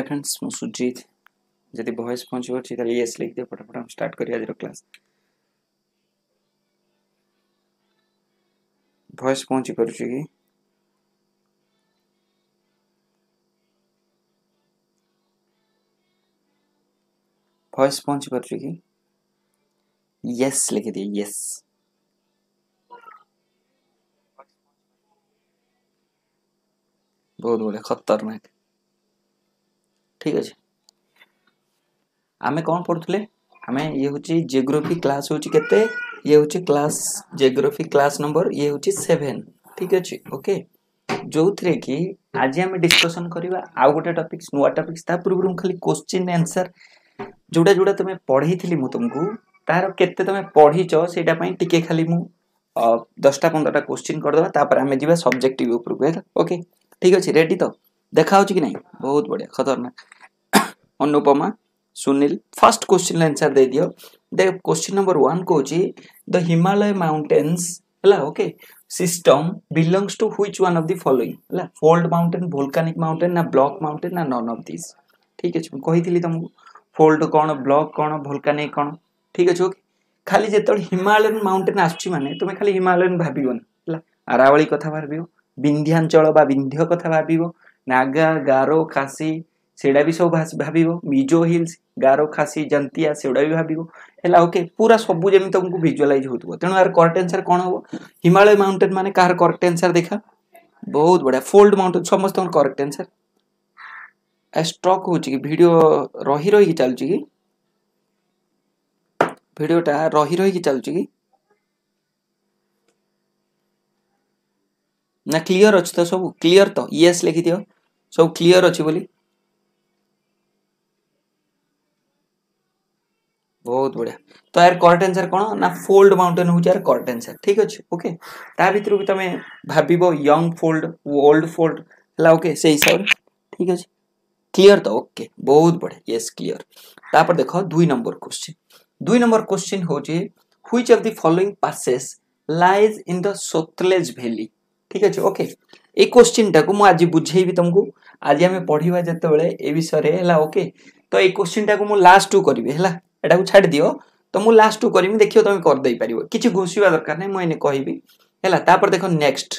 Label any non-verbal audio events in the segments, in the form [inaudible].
Hi friends मु सुजीत जदि voice पहुंच पड़ी तो ये लिख दे फटाफट हम स्टार्ट कर आज क्लास वॉइस पहुंच कर वॉइस पहुंच पार कि यस लिख दिए यस बहुत बढ़िया खतरनाक ঠিক আছে ଆମେ କ'ଣ ପଢ଼ୁଥିଲେ ଆମେ ଇଏ ହେଉଛି ଜିଓଗ୍ରାଫି କ୍ଲାସ୍ ହେଉଛି କେତେ ଇଏ ହେଉଛି କ୍ଲାସ୍ ଜିଓଗ୍ରାଫି କ୍ଲାସ୍ ନମ୍ବର ଇଏ ହେଉଛି ସେଭେନ୍ ଠିକ୍ ଅଛି ଓକେ ଯେଉଁଥିରେ କି ଆଜି ଆମେ ଡିସ୍କସନ୍ କରିବା ଆଉ ଗୋଟେ ଟପିକ୍ସ ନୂଆ ଟପିକ୍ସ ତା ପୂର୍ବରୁ ମୁଁ ଖାଲି କୋଶ୍ଚିନ୍ ଆନ୍ସର୍ ଯେଉଁଟା ଯେଉଁଟା ତୁମେ ପଢ଼େଇଥିଲି ମୁଁ ତୁମକୁ ତାହାର କେତେ ତୁମେ ପଢ଼ିଛ ସେଇଟା ପାଇଁ ଟିକେ ଖାଲି ମୁଁ ଦଶଟା ପନ୍ଦରଟା କୋଶ୍ଚିନ୍ କରିଦେବା ତାପରେ ଆମେ ଯିବା ସବଜେକ୍ଟିଭ୍ ଉପରକୁ ହେଲା ଓକେ ଠିକ୍ ଅଛି ରେଡ଼ି ତ देखा हो कि नहीं बहुत बढ़िया खतरनाक [coughs] Anupama Sunil first question answer दे दियो देख क्वेश्चन नंबर वन कौन द हिमालय माउंटेन्स है okay system belongs to which one of the following है फोल्ड माउंटेन भोल्कानिक माउंटेन ना ब्लक माउंटेन ना नन अफ दिस ठीक अच्छे मुझे तुमको फोल्ड कौन ब्लक कौन भोल्कानिक कौन ठीक अच्छे ओके खाली जो हिमालयन माउंटेन आसुच्छी तुम्हें खाली हिमालयन भाव है आरावली कथा भाव विंध्यांचल विंध्य कथा भाव नागा गारो खासी सेड़ा भी सब भाव मिजो हिल्स गारो खासी जंतिया सेड़ा भी भाव है ओके पूरा सब जमीन तुमको भिजुआलाइज हो तेणु यार करेक्ट कौन हम हिमालय माउंटेन मान कह करेक्ट आंसर देखा बहुत बढ़िया फोल्ड माउंटेन समस्त करेक्ट एनसर स्टक् हो भिड रही रही चलु भिडटा रही रही चलु ना क्लीयर अच्छे तो सब क्लीयर तो ये लिखिद सब क्लीयर अच्छे बोली बहुत बढ़िया तो यार करेक्ट आंसर कौन ना फोल्ड माउंटेन हूँ यार करेक्ट आंसर ठीक अच्छे ओके भितर भी तुम भाव यंग फोल्ड ओल्ड फोल्ड है ओके से हिसाब से ठीक अच्छे क्लीयर तो ओके बहुत बढ़िया यस क्लीयर तापर देख दुई नंबर क्वेश्चन दुई नंबर क्वेश्चन हूँ which of the following passes lies in the Sutlej valley ठीक अच्छे ओके ये क्वेश्चन टाक आज बुझे तुमको आज आम पढ़वा जो ए विषय ओके तो ये क्वेश्चन टाक लास्ट टू करी है छाड़ दि तो मुझे लास्ट टू करी देख तुम करदे पार कि घोषवा दरकार ना मुझे कहबी है देख नेक्स्ट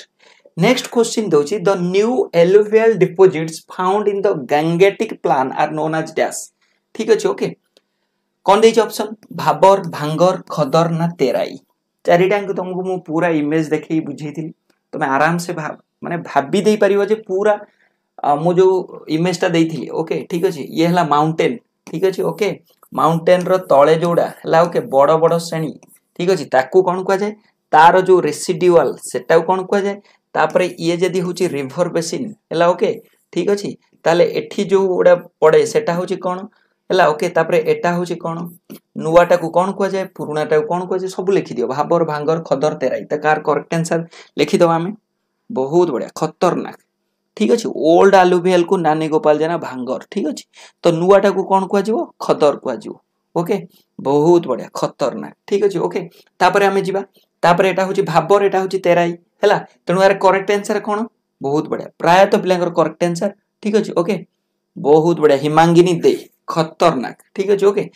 नेक्स्ट क्वेश्चन दूसरी the new alluvial deposits found in the Gangetic plain are known as dash ठीक अच्छे ओके कौन दे ऑप्शन भाबर भांगर खदर ना तेराई चारिटा तुमको मुझे पूरा इमेज देख बुझे तुम्हें आराम से ମାନେ ଭାବି ଦେଇପାରିବ ଯେ ପୁରା ମୁଁ ଯେଉଁ ଇମେଜଟା ଦେଇଥିଲି ଓକେ ଠିକ୍ ଅଛି ଇଏ ହେଲା ମାଉଣ୍ଟେନ୍ ଠିକ୍ ଅଛି ଓକେ ମାଉଣ୍ଟେନ୍ର ତଳେ ଯେଉଁଟା ହେଲା ଓକେ ବଡ଼ ବଡ଼ ଶ୍ରେଣୀ ଠିକ୍ ଅଛି ତାକୁ କ'ଣ କୁହାଯାଏ ତାର ଯେଉଁ ରେସିଡ୍ୟୁଆଲ୍ ସେଟାକୁ କ'ଣ କୁହାଯାଏ ତାପରେ ଇଏ ଯଦି ହେଉଛି ରିଭର ବେସିନ୍ ହେଲା ଓକେ ଠିକ୍ ଅଛି ତାହେଲେ ଏଠି ଯେଉଁ ଗୁଡ଼ା ପଡ଼େ ସେଟା ହେଉଛି କ'ଣ ହେଲା ଓକେ ତାପରେ ଏଟା ହେଉଛି କ'ଣ ନୂଆଟାକୁ କ'ଣ କୁହାଯାଏ ପୁରୁଣାଟାକୁ କ'ଣ କୁହାଯାଏ ସବୁ ଲେଖିଦିଅ ଭାବର ଭାଙ୍ଗର ଖଦର ତେରାଇ ତା କାର କରେକ୍ଟ ଆନ୍ସର ଲେଖିଦେବା ଆମେ बहुत बढ़िया खतरनाक ठीक अच्छे ओल्ड आलुभियाल को नानी गोपाल जेना भांगर ठीक अच्छे तो नुआटा को कौन कहु खदर कहु ओके बहुत बढ़िया खतरनाक ठीक अच्छे ओके आम जापर एटा हूँ भाबर एटा हूँ तेराई है तेणु यार करेक्ट आंसर कौन बहुत बढ़िया प्रायत तो पिला करेक्ट आंसर ठीक अच्छे ओके बहुत बढ़िया हिमांगिनी दे खतरनाक ठीक अच्छे ओके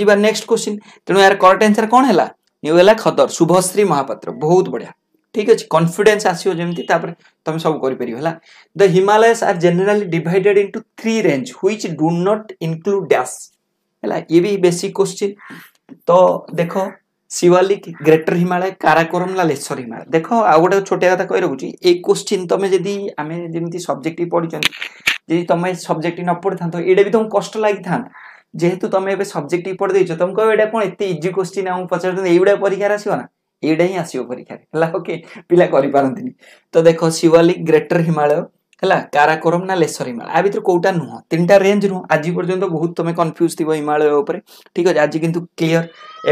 जी नेक्स्ट क्वेश्चन तेणु यार करेक्ट आंसर कौन है खदर शुभश्री महापात्र बहुत बढ़िया ঠিক ଅଛି କନଫିଡେନ୍ସ ଆସିବ ଯେମିତି ତାପରେ ତମେ ସବୁ କରିପାରିବ ହେଲା the Himalayas are generally divided into three range which do not include dash ହେଲା ଇଏ ବି ବେସିକ୍ କୋଶ୍ଚିନ୍ ତ ଦେଖ ଶିୱାଲିକ୍ ଗ୍ରେଟର ହିମାଳୟ କାରାକୋରମ୍ ନା ଲେସର ହିମାଳୟ ଦେଖ ଆଉ ଗୋଟେ ଛୋଟିଆ କଥା କହି ରଖୁଛି ଏଇ କୋଶ୍ଚିନ୍ ତମେ ଯଦି ଆମେ ଯେମିତି ସବଜେକ୍ଟ ପଢ଼ିଛନ୍ତି ଯଦି ତମେ ସବଜେକ୍ଟ ନ ପଢ଼ିଥାନ୍ତ ଏଇଟା ବି ତମକୁ କଷ୍ଟ ଲାଗିଥାନ୍ତା ଯେହେତୁ ତମେ ଏବେ ସବଜେକ୍ଟ ପଢ଼ିଦେଇଛ ତମକୁ କହିବ ଏଇଟା କ'ଣ ଏତେ ଇଜି କୋଶ୍ଚିନ୍ ଆମକୁ ପଚାରୁଛନ୍ତି ଏଇଗୁଡ଼ା ପରୀକ୍ଷାରେ ଆସିବ ନା ଏଇଟା ହିଁ ଆସିବ ପରୀକ୍ଷାରେ ହେଲା ଓକେ ପିଲା କରିପାରନ୍ତିନି ତ ଦେଖ ଶିୱାଲିକ୍ ଗ୍ରେଟର ହିମାଳୟ ହେଲା କାରାକୋରମ୍ ନା ଲେସର ହିମାଳୟ ଆ ଭିତରେ କୋଉଟା ନୁହଁ ତିନିଟା ରେଞ୍ଜ ନୁହଁ ଆଜି ପର୍ଯ୍ୟନ୍ତ ବହୁତ ତମେ କନଫ୍ୟୁଜ୍ ଥିବ ହିମାଳୟ ଉପରେ ଠିକ୍ ଅଛି ଆଜି କିନ୍ତୁ କ୍ଲିଅର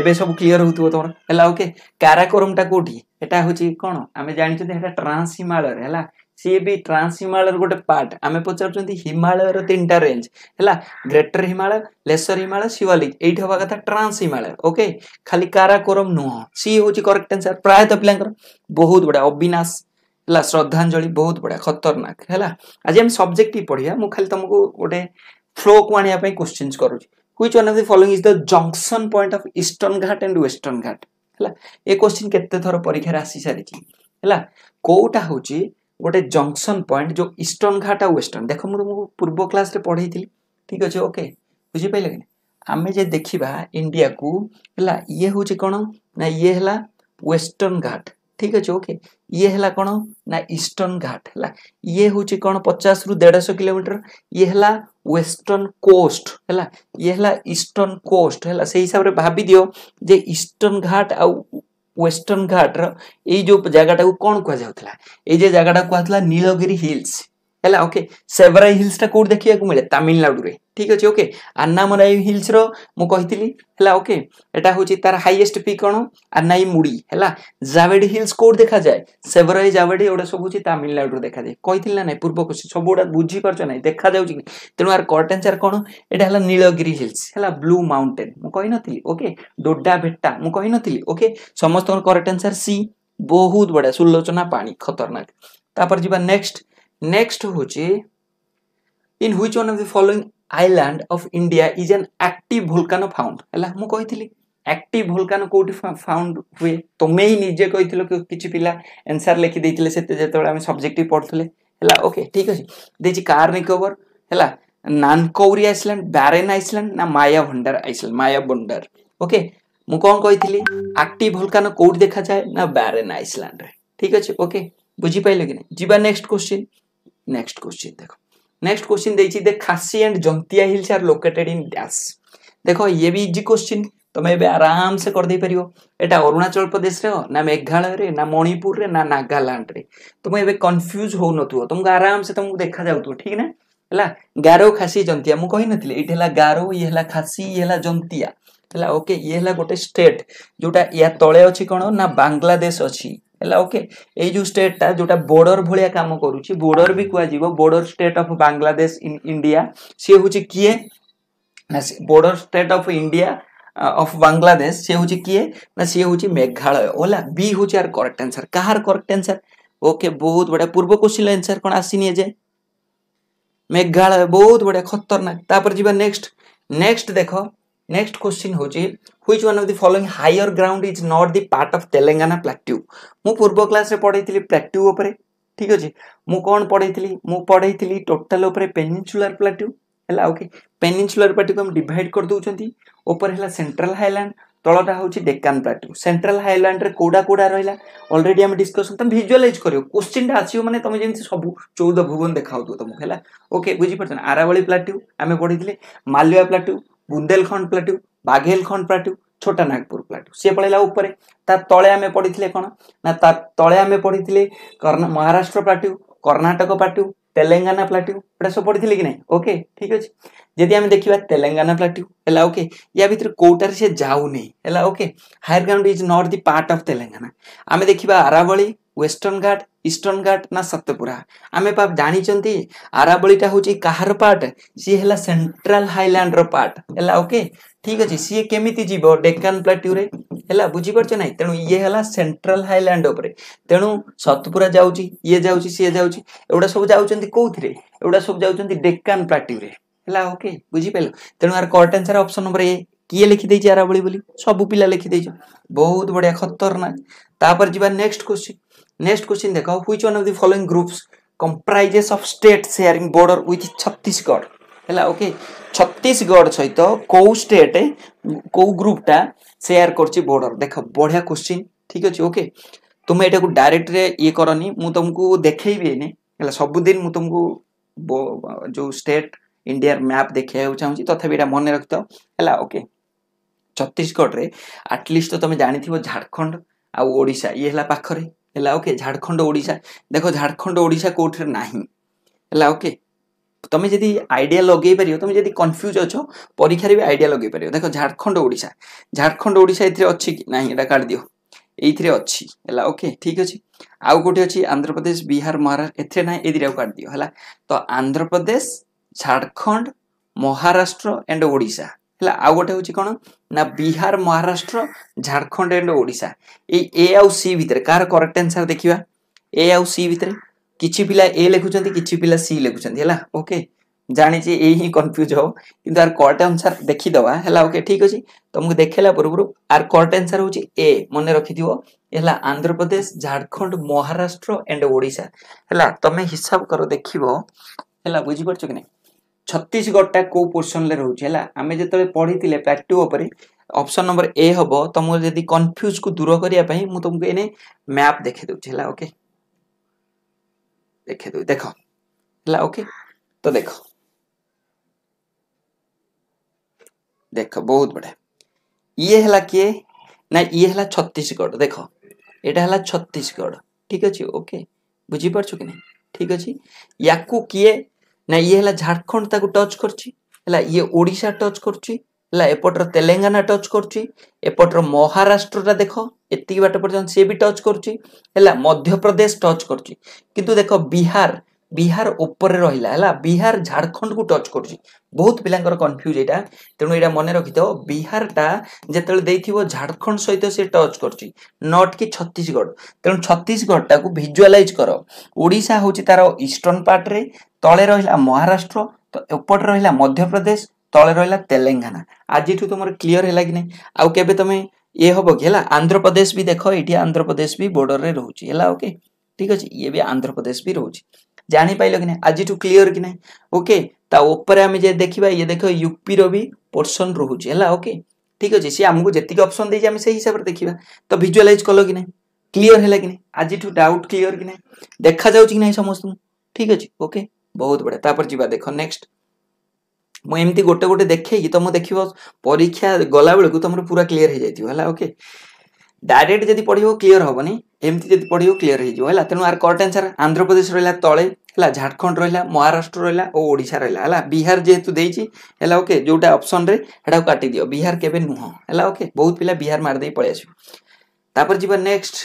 ଏବେ ସବୁ କ୍ଲିଅର ହଉଥିବ ତମର ହେଲା ଓକେ କାରାକୋରମ୍ଟା କୋଉଠି ଏଟା ହଉଛି କ'ଣ ଆମେ ଜାଣିଛନ୍ତି ଏଟା ଟ୍ରାନ୍ସ ହିମାଳୟରେ ହେଲା सी भी ट्रांस हिमालय गोटे पार्ट आम पचार हिमालय तीन टाइम रेंज है ग्रेटर हिमालय लेसर हिमालय शिवालिक ये हवा कथा ट्रांस हिमालय ओके खाली काराकोरम नुह सी हूँ करेक्ट आंसर प्रायत पिला बहुत बढ़िया अविनाश है श्रद्धाजलि बहुत बढ़िया खतरनाक है आज आम सब्जेक्ट पढ़िया मुझे खाली तुमको गोटे फ्लो को आने क्वेश्चन करुच्ची which one of the following is the junction point of eastern ghat and western ghat ହେଲା ଏ କ୍ୱେଶ୍ଚିନ୍ କେତେ ଥର ପରୀକ୍ଷାରେ ଆସି ସାରିଛି गोटे जंक्शन पॉइंट जो ईस्टर्न घाट वेस्टर्न देख मु पूर्व क्लास रे पढ़े थी ठीक अच्छे ओके बुझीपाले कि आम जे देखा इंडिया को है ये हूँ कौन ना ये है वेस्टर्न घाट ठीक अच्छे ओके ये है कौन ना ईस्टर्न घाट है ये हूँ कौन पचास रु देश कोमीटर ये है वेस्टर्न कोस्ट है ये है ईस्टर्न कोस्ट है से हिसाब से भाभी दिव जे ईस्टर्न घाट आ ওয়েস্টর্ন ঘাটর এই যে জায়গাটা কোণ কুহযাওয়া এই যে জায়গাটা কুহলা নীলগিরি হিলস ହେଲା ଓକେ ସେଭରାଇ ହିଲ୍ସଟା କେଉଁଠି ଦେଖିବାକୁ ମିଳେ ତାମିଲନାଡ଼ୁରେ ଠିକ୍ ଅଛି ଓକେ ଆନ୍ନାମରାଇ ହିଲ୍ସର ମୁଁ କହିଥିଲି ହେଲା ଓକେ ଏଟା ହେଉଛି ତାର ହାଇଏଷ୍ଟ ପିକ୍ କ'ଣ ଆନ୍ନାଇ ମୁଡ଼ି ହେଲା ଜାଭେଡ଼ି ହିଲ୍ସ କେଉଁଠି ଦେଖାଯାଏ ସେଭରାଇ ଜାଭେଡ଼ି ଏଗୁଡ଼ା ସବୁ ହେଉଛି ତାମିଲନାଡ଼ୁରେ ଦେଖାଯାଏ କହିଥିଲି ନା ନାହିଁ ପୂର୍ବ କୋଶ୍ଚିନ୍ ସବୁଗୁଡ଼ା ବୁଝିପାରୁଛ ନାହିଁ ଦେଖାଯାଉଛି କି ତେଣୁ ଆର କରେକ୍ଟ ଆନ୍ସର୍ କ'ଣ ଏଇଟା ହେଲା ନୀଳଗିରି ହିଲ୍ସ ହେଲା ବ୍ଲୁ ମାଉଣ୍ଟେନ୍ ମୁଁ କହିନଥିଲି ଓକେ ଡୋଡା ଭେଟ୍ଟା ମୁଁ କହିନଥିଲି ଓକେ ସମସ୍ତଙ୍କର କରେକ୍ଟ ଆନ୍ସର୍ ସି ବହୁତ ବଢ଼ିଆ ସୁଲୋଚନା ପାଣି ଖତରନାକ ତାପରେ ଯିବା next Next hoche in which one of the following island of India is an active volcano found? ହେଲା ମୁଁ କହିଥିଲି ଆକ୍ଟିଭ ଭୋଲକାନ କେଉଁଠି ଫାଉଣ୍ଡ ହୁଏ ତୁମେ ହିଁ ନିଜେ କହିଥିଲ କିଛି ପିଲା ଆନ୍ସର୍ ଲେଖି ଦେଇଥିଲେ ସେତେ ଯେତେବେଳେ ଆମେ ସବଜେକ୍ଟିଭ୍ ପଢ଼ୁଥିଲେ ହେଲା ଓକେ ଠିକ୍ ଅଛି ଦେଇଛି କାର୍ ନିକୋବର ହେଲା ନାନକୌରୀ ଆଇସଲ୍ୟାଣ୍ଡ ବ୍ୟାରେନ୍ ଆଇସଲ୍ୟାଣ୍ଡ ନା ମାୟା ଭଣ୍ଡାର ଆଇସଲ୍ୟାଣ୍ଡ ମାୟା ଭଣ୍ଡାର ଓକେ ମୁଁ କ'ଣ କହିଥିଲି ଆକ୍ଟିଭ ଭୋଲକାନ କେଉଁଠି ଦେଖାଯାଏ ନା ବ୍ୟାରେନ୍ ଆଇସଲ୍ୟାଣ୍ଡରେ ଠିକ୍ ଅଛି ଓକେ ବୁଝିପାରିଲେ କି ନାହିଁ ଯିବା ନେକ୍ସଟ କ୍ୱେଶ୍ଚିନ୍ Next question देखो next question the Khasi and Jaintia hills are located in dash देख ये भी इजी क्वेश्चन तुम्हें ए आराम से करदे पार एटा अरुणाचल प्रदेश रे ना मेघालय रे ना मणिपुर रे ना नागालैंड रे तुम ए कन्फ्यूज हो नुव आराम से तुमको देखा जाऊ ठीक ना है गारो खासी जंतिया मुझे कही नी ये गारो ये खासी ये है जंतिया ओके ये गोटे स्टेट जोटा या तले अच्छी कौन ना बांग्लादेश अच्छी ହେଲା ଓକେ ଏଇ ଯେଉଁ ଷ୍ଟେଟ୍ଟା ଯେଉଁଟା ବୋର୍ଡର ଭଳିଆ କାମ କରୁଛି ବୋର୍ଡର ବି କୁହାଯିବ ବୋର୍ଡର ଷ୍ଟେଟ୍ ଅଫ୍ ବାଂଲାଦେଶ ଇଣ୍ଡିଆ ସିଏ ହେଉଛି କିଏ ନା border state of India of Bangladesh ସିଏ ହେଉଛି କିଏ ନା ସିଏ ହେଉଛି ମେଘାଳୟ ହେଲା ବି ହେଉଛି ଆର କରେକ୍ଟ ଆନ୍ସର କାହାର କରେକ୍ଟ ଆନ୍ସର ଓକେ ବହୁତ ବଢ଼ିଆ ପୂର୍ବ କୋଶ୍ଚିନ୍ର ଆନ୍ସର କ'ଣ ଆସିନି ଏଯାଏ ମେଘାଳୟ ବହୁତ ବଢ଼ିଆ ଖତରନାକ ତାପରେ ଯିବା ନେକ୍ସଟ ନେକ୍ସଟ ଦେଖ ନେକ୍ସଟ କୋଶ୍ଚିନ୍ ହେଉଛି which one of the following higher ground is not the part of telangana plateau mu purbo class re padheithili plateau upare ঠিক আছে ମୁଁ କ'ଣ ପଢ଼େଇଥିଲି ମୁଁ ପଢ଼େଇଥିଲି ଟୋଟାଲ୍ ଉପରେ ପେନିନସୁଲାର ପ୍ଲାଟୁ ହେଲା ଓକେ ପେନିନସୁଲାର ପ୍ଲାଟୁକୁ ଆମେ ଡିଭାଇଡ଼ କରିଦେଉଛନ୍ତି ଉପରେ ହେଲା ସେଣ୍ଟ୍ରାଲ ହାଇଲାଣ୍ଡ ତଳଟା ହେଉଛି ଡେକାନ୍ ପ୍ଲାଟୁ ସେଣ୍ଟ୍ରାଲ ହାଇଲାଣ୍ଡରେ କେଉଁଟା କେଉଁଟା ରହିଲା ଅଲରେଡ଼ି ଆମେ ଡିସ୍କସନ୍ ତମେ ଭିଜୁଆଲାଇଜ୍ କରିବ କୋଶ୍ଚିନ୍ଟା ଆସିବ ମାନେ ତମେ ଯେମିତି ସବୁ ଚଉଦ ଭୁବନ ଦେଖାଉଥିବ ତମକୁ ହେଲା ଓକେ ବୁଝିପାରୁଛ ନା ଆରାବଳି ପ୍ଲାଟୁ ଆମେ ପଢ଼ିଥିଲେ Malwa plateau Bundelkhand plateau Baghelkhand plateau Chota Nagpur plateau ସିଏ ପଳେଇଲା ଉପରେ ତା ତଳେ ଆମେ ପଢ଼ିଥିଲେ କ'ଣ ନା ତା ତଳେ ଆମେ ପଢ଼ିଥିଲେ Maharashtra plateau Karnataka plateau Telangana plateau ଏଟା ସବୁ ପଢ଼ିଥିଲେ କି ନାହିଁ ଓକେ ଠିକ୍ ଅଛି ଯଦି ଆମେ ଦେଖିବା ତେଲେଙ୍ଗାନା ପ୍ଲାଟୁ ହେଲା ଓକେ ୟା ଭିତରେ କେଉଁଟାରେ ସେ ଯାଉନି ହେଲା okay higher ground is not the part of Telangana ଆମେ ଦେଖିବା ଆରାବଳି ୱେଷ୍ଟର୍ଣ୍ଣ ଘାଟ ଇଷ୍ଟର୍ଣ୍ଣ ଘାଟ ନା ସତ୍ୟପୁରା ଆମେ ଜାଣିଛନ୍ତି ଆରାବଳିଟା ହେଉଛି କାହାର ପାର୍ଟ ସିଏ ହେଲା ସେଣ୍ଟ୍ରାଲ ହାଇଲାଣ୍ଡର ପାର୍ଟ ହେଲା ଓକେ ঠিক আছে সি কেমিতি যাব ডেকান প্লাটুরে ହେଲା ବୁଝିପାରୁଛ ନାହିଁ ତେଣୁ ଇଏ ହେଲା ସେଣ୍ଟ୍ରାଲ ହାଇଲାଣ୍ଡ ଉପରେ ତେଣୁ ସତପୁରା ଯାଉଛି ଇଏ ଯାଉଛି ସିଏ ଯାଉଛି ଏଗୁଡ଼ା ସବୁ ଯାଉଛନ୍ତି କୋଉଥିରେ ଏଗୁଡ଼ା ସବୁ ଯାଉଛନ୍ତି ଡେକାନ ପ୍ଲାଟ୍ୟୁରେ ହେଲା ଓକେ ବୁଝିପାରିଲ ତେଣୁ our correct answer option number A କିଏ ଲେଖିଦେଇଛି ଆରାବଳି ବୋଲି ସବୁ ପିଲା ଲେଖିଦେଇଛ ବହୁତ ବଢ଼ିଆ ଖତରନାକ ତାପରେ ଯିବା ନେକ୍ସଟ କ୍ୱେଶ୍ଚିନ୍ ନେକ୍ସଟ କ୍ୱେଶ୍ଚିନ୍ ଦେଖ which one of the following groups comprises of state sharing border with Chhattisgarh ହେଲା ଓକେ ଛତିଶଗଡ଼ ସହିତ କେଉଁ ଷ୍ଟେଟ୍ କେଉଁ ଗ୍ରୁପ୍ଟା ସେୟାର କରୁଛି ବର୍ଡ଼ର ଦେଖ ବଢ଼ିଆ କୋଶ୍ଚିନ୍ ଠିକ୍ ଅଛି ଓକେ ତୁମେ ଏଟାକୁ ଡାଇରେକ୍ଟରେ ଇଏ କରନି ମୁଁ ତୁମକୁ ଦେଖେଇବି ଏଇନେ ହେଲା ସବୁଦିନ ମୁଁ ତୁମକୁ ଯେଉଁ ଷ୍ଟେଟ୍ ଇଣ୍ଡିଆର ମ୍ୟାପ୍ ଦେଖେଇବାକୁ ଚାହୁଁଛି ତଥାପି ଏଇଟା ମନେ ରଖିଥାଅ ହେଲା ଓକେ ଛତିଶଗଡ଼ରେ ଆଟଲିଷ୍ଟ ତ ତୁମେ ଜାଣିଥିବ ଝାଡ଼ଖଣ୍ଡ ଆଉ ଓଡ଼ିଶା ଇଏ ହେଲା ପାଖରେ ହେଲା ଓକେ ଝାଡ଼ଖଣ୍ଡ ଓଡ଼ିଶା ଦେଖ ଝାଡ଼ଖଣ୍ଡ ଓଡ଼ିଶା କେଉଁଥିରେ ନାହିଁ ହେଲା ଓକେ তুমি যদি আইডিয়া লগাই পার তুমি যদি কনফ্ୟୁଜ୍ অছ পরীক্ষার বি আইডিয়া লগাই পার দেখ ঝাড়খণ্ড ওড়িশা ঝাড়খণ্ড ওড়িশা এতে অছি কি না এটা কাটি দিও এইথিরে অছি হেলা ওকে ঠিক আছে আউ কোটি অছি আন্ধ্রপ্রদেশ বিহার মহারাষ্ট্র এতে না এই দুইটা কাটি দিও হেলা তো আন্ধ্রপ্রদেশ ঝাড়খণ্ড মহারাষ্ট্র এন্ড ওড়িশা ହେଲା ଆଉ ଗୋଟେ ହେଉଛି କ'ଣ ନା ବିହାର ମହାରାଷ୍ଟ୍ର ଝାଡ଼ଖଣ୍ଡ ଆଣ୍ଡ ଓଡ଼ିଶା ଏଇ ଏ ଆଉ ସି ଭିତରେ କାହାର କରେକ୍ଟ ଆନ୍ସର୍ ଦେଖିବା ଏ ଆଉ ସି ଭିତରେ କିଛି ପିଲା ଏ ଲେଖୁଛନ୍ତି କିଛି ପିଲା ସି ଲେଖୁଛନ୍ତି ହେଲା ଓକେ ଜାଣିଛି ଏଇ ହିଁ କନଫ୍ୟୁଜ୍ ହେବ କିନ୍ତୁ ଆର କରେକ୍ଟ ଆନ୍ସର୍ ଦେଖିଦେବା ହେଲା ଓକେ ଠିକ୍ ଅଛି ତମକୁ ଦେଖେଇଲା ପୂର୍ବରୁ ଆର କରେକ୍ଟ ଆନ୍ସର୍ ହେଉଛି ଏ ମନେ ରଖିଥିବ ହେଲା ଆନ୍ଧ୍ରପ୍ରଦେଶ ଝାଡ଼ଖଣ୍ଡ ମହାରାଷ୍ଟ୍ର ଆଣ୍ଡ ଓଡ଼ିଶା ହେଲା ତମେ ହିସାବ କର ଦେଖିବ ହେଲା ବୁଝିପାରୁଛ କି ନାହିଁ ଛତିଶଗଡ଼ଟା କେଉଁ ପୋର୍ସନ୍ରେ ରହୁଛି ହେଲା ଆମେ ଯେତେବେଳେ ପଢ଼ିଥିଲେ ପ୍ରାକ୍ଟିଭ ଉପରେ ଅପସନ୍ ନମ୍ବର ଏ ହେବ ତମକୁ ଯଦି କନଫ୍ୟୁଜ୍କୁ ଦୂର କରିବା ପାଇଁ ମୁଁ ତମକୁ ଏନେ ମ୍ୟାପ୍ ଦେଖେଇ ଦେଉଛି ହେଲା ଓକେ ଦେଖେଇ ଦେବି ଦେଖ ହେଲା ଓକେ ତ ଦେଖ ଦେଖ ବହୁତ ବଢ଼ିଆ ଇଏ ହେଲା କିଏ ନା ଇଏ ହେଲା ଛତିଶଗଡ଼ ଦେଖ ଏଇଟା ହେଲା ଛତିଶଗଡ଼ ଠିକ୍ ଅଛି ଓକେ ବୁଝିପାରୁଛୁ କି ନାହିଁ ଠିକ୍ ଅଛି ୟାକୁ କିଏ ନା ଇଏ ହେଲା ଝାଡ଼ଖଣ୍ଡ ତାକୁ ଟଚ୍ କରୁଛି ହେଲା ଇଏ ଓଡ଼ିଶା ଟଚ୍ କରୁଛି ହେଲା ଏପଟର ତେଲେଙ୍ଗାନା ଟଚ୍ କରୁଛି ଏପଟର ମହାରାଷ୍ଟ୍ରଟା ଦେଖ ଏତିକି ବାଟ ପର୍ଯ୍ୟନ୍ତ ସିଏ ବି ଟଚ୍ କରୁଛି ହେଲା ମଧ୍ୟପ୍ରଦେଶ ଟଚ୍ କରୁଛି କିନ୍ତୁ ଦେଖ ବିହାର ବିହାର ଉପରେ ରହିଲା ହେଲା ବିହାର ଝାଡ଼ଖଣ୍ଡକୁ ଟଚ୍ କରୁଛି ବହୁତ ପିଲାଙ୍କର କନଫ୍ୟୁଜ୍ ଏଇଟା ତେଣୁ ଏଇଟା ମନେ ରଖିଥାଅ ବିହାରଟା ଯେତେବେଳେ ଦେଇଥିବ ଝାଡ଼ଖଣ୍ଡ ସହିତ ସେ ଟଚ୍ କରୁଛି ନଟ୍ କି ଛତିଶଗଡ଼ ତେଣୁ ଛତିଶଗଡ଼ଟାକୁ ଭିଜୁଆଲାଇଜ୍ କର ଓଡ଼ିଶା ହେଉଛି ତାର ଇଷ୍ଟର୍ଣ୍ଣ ପାର୍ଟରେ ତଳେ ରହିଲା ମହାରାଷ୍ଟ୍ର ତ ଏପଟେ ରହିଲା ମଧ୍ୟପ୍ରଦେଶ तले रहा तेलेाना आज तुम क्लीयर है कि ना आगे तुम ये हम कि आंध्र प्रदेश भी देख ये आंध्र प्रदेश भी बोर्डर में रोचे है ओके ठीक अच्छे ये भी आंध्र प्रदेश भी रोचे जापाइल कि ना आज क्लीयर कि ना ओके आम देखा ये देख यूपी रही पोर्सन रोचे है ओके ठीक अच्छे सी आमको जितकी अप्सन देखिए से हिसाब से देखा तो भिजुआलाइज कल कि ना क्लीयर है कि ना आज डाउट क्लीयर कि ना देखा जाऊँ समस्त ठीक अच्छे ओके बहुत बढ़िया देख नेक्स्ट ମୁଁ ଏମିତି ଗୋଟେ ଗୋଟେ ଦେଖେଇକି ତୁମ ଦେଖିବ ପରୀକ୍ଷା ଗଲାବେଳକୁ ତୁମର ପୁରା କ୍ଲିଅର୍ ହେଇଯାଇଥିବ ହେଲା ଓକେ ଡାଇରେକ୍ଟ ଯଦି ପଢ଼ିବ କ୍ଲିଅର୍ ହେବନି ଏମିତି ଯଦି ପଢ଼ିବ କ୍ଲିଅର୍ ହେଇଯିବ ହେଲା ତେଣୁ ଆର କରେକ୍ଟ ଆନ୍ସର୍ ଆନ୍ଧ୍ରପ୍ରଦେଶ ରହିଲା ତଳେ ହେଲା ଝାଡ଼ଖଣ୍ଡ ରହିଲା ମହାରାଷ୍ଟ୍ର ରହିଲା ଓ ଓଡ଼ିଶା ରହିଲା ହେଲା ବିହାର ଯେହେତୁ ଦେଇଛି ହେଲା ଓକେ ଯେଉଁଟା ଅପସନ୍ରେ ସେଟାକୁ କାଟିଦିଅ ବିହାର କେବେ ନୁହଁ ହେଲା ଓକେ ବହୁତ ପିଲା ବିହାର ମାରିଦେଇ ପଳେଇ ଆସିବ ତାପରେ ଯିବା ନେକ୍ସଟ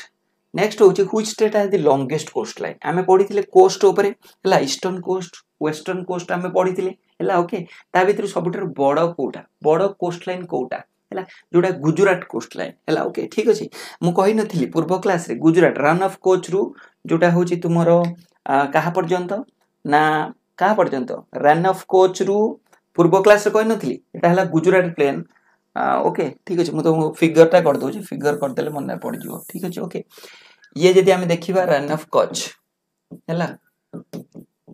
ନେକ୍ସଟ ହେଉଛି which state as the longest coast line ଆମେ ପଢ଼ିଥିଲେ କୋଷ୍ଟ ଉପରେ ହେଲା ଇଷ୍ଟର୍ଣ୍ଣ କୋଷ୍ଟ ୱେଷ୍ଟର୍ଣ୍ଣ କୋଷ୍ଟ ଆମେ ପଢ଼ିଥିଲେ ହେଲା ଓକେ ତା ଭିତରୁ ସବୁଠାରୁ ବଡ଼ କେଉଁଟା ବଡ଼ କୋଷ୍ଟ ଲାଇନ୍ କେଉଁଟା ହେଲା ଯେଉଁଟା ଗୁଜୁରାଟ କୋଷ୍ଟ ଲାଇନ୍ ହେଲା ଓକେ ଠିକ୍ ଅଛି ମୁଁ କହିନଥିଲି ପୂର୍ବ କ୍ଲାସ୍ରେ ଗୁଜୁରାଟ ରନ୍ ଅଫ୍ କୋଚ୍ରୁ ଯେଉଁଟା ହେଉଛି ତୁମର କାହା ପର୍ଯ୍ୟନ୍ତ ନା କାହା ପର୍ଯ୍ୟନ୍ତ ରନ୍ ଅଫ୍ କୋଚ୍ରୁ ପୂର୍ବ କ୍ଲାସ୍ରେ କହିନଥିଲି ଏଇଟା ହେଲା ଗୁଜୁରାଟ ପ୍ଲେନ୍ ଓକେ ଠିକ୍ ଅଛି ମୁଁ ତୁମକୁ ଫିଗରଟା କରିଦେଉଛି ଫିଗର କରିଦେଲେ ମନେ ପଡ଼ିଯିବ ଠିକ୍ ଅଛି ଓକେ ଇଏ ଯଦି ଆମେ ଦେଖିବା ରନ୍ ଅଫ୍ କଚ୍ ହେଲା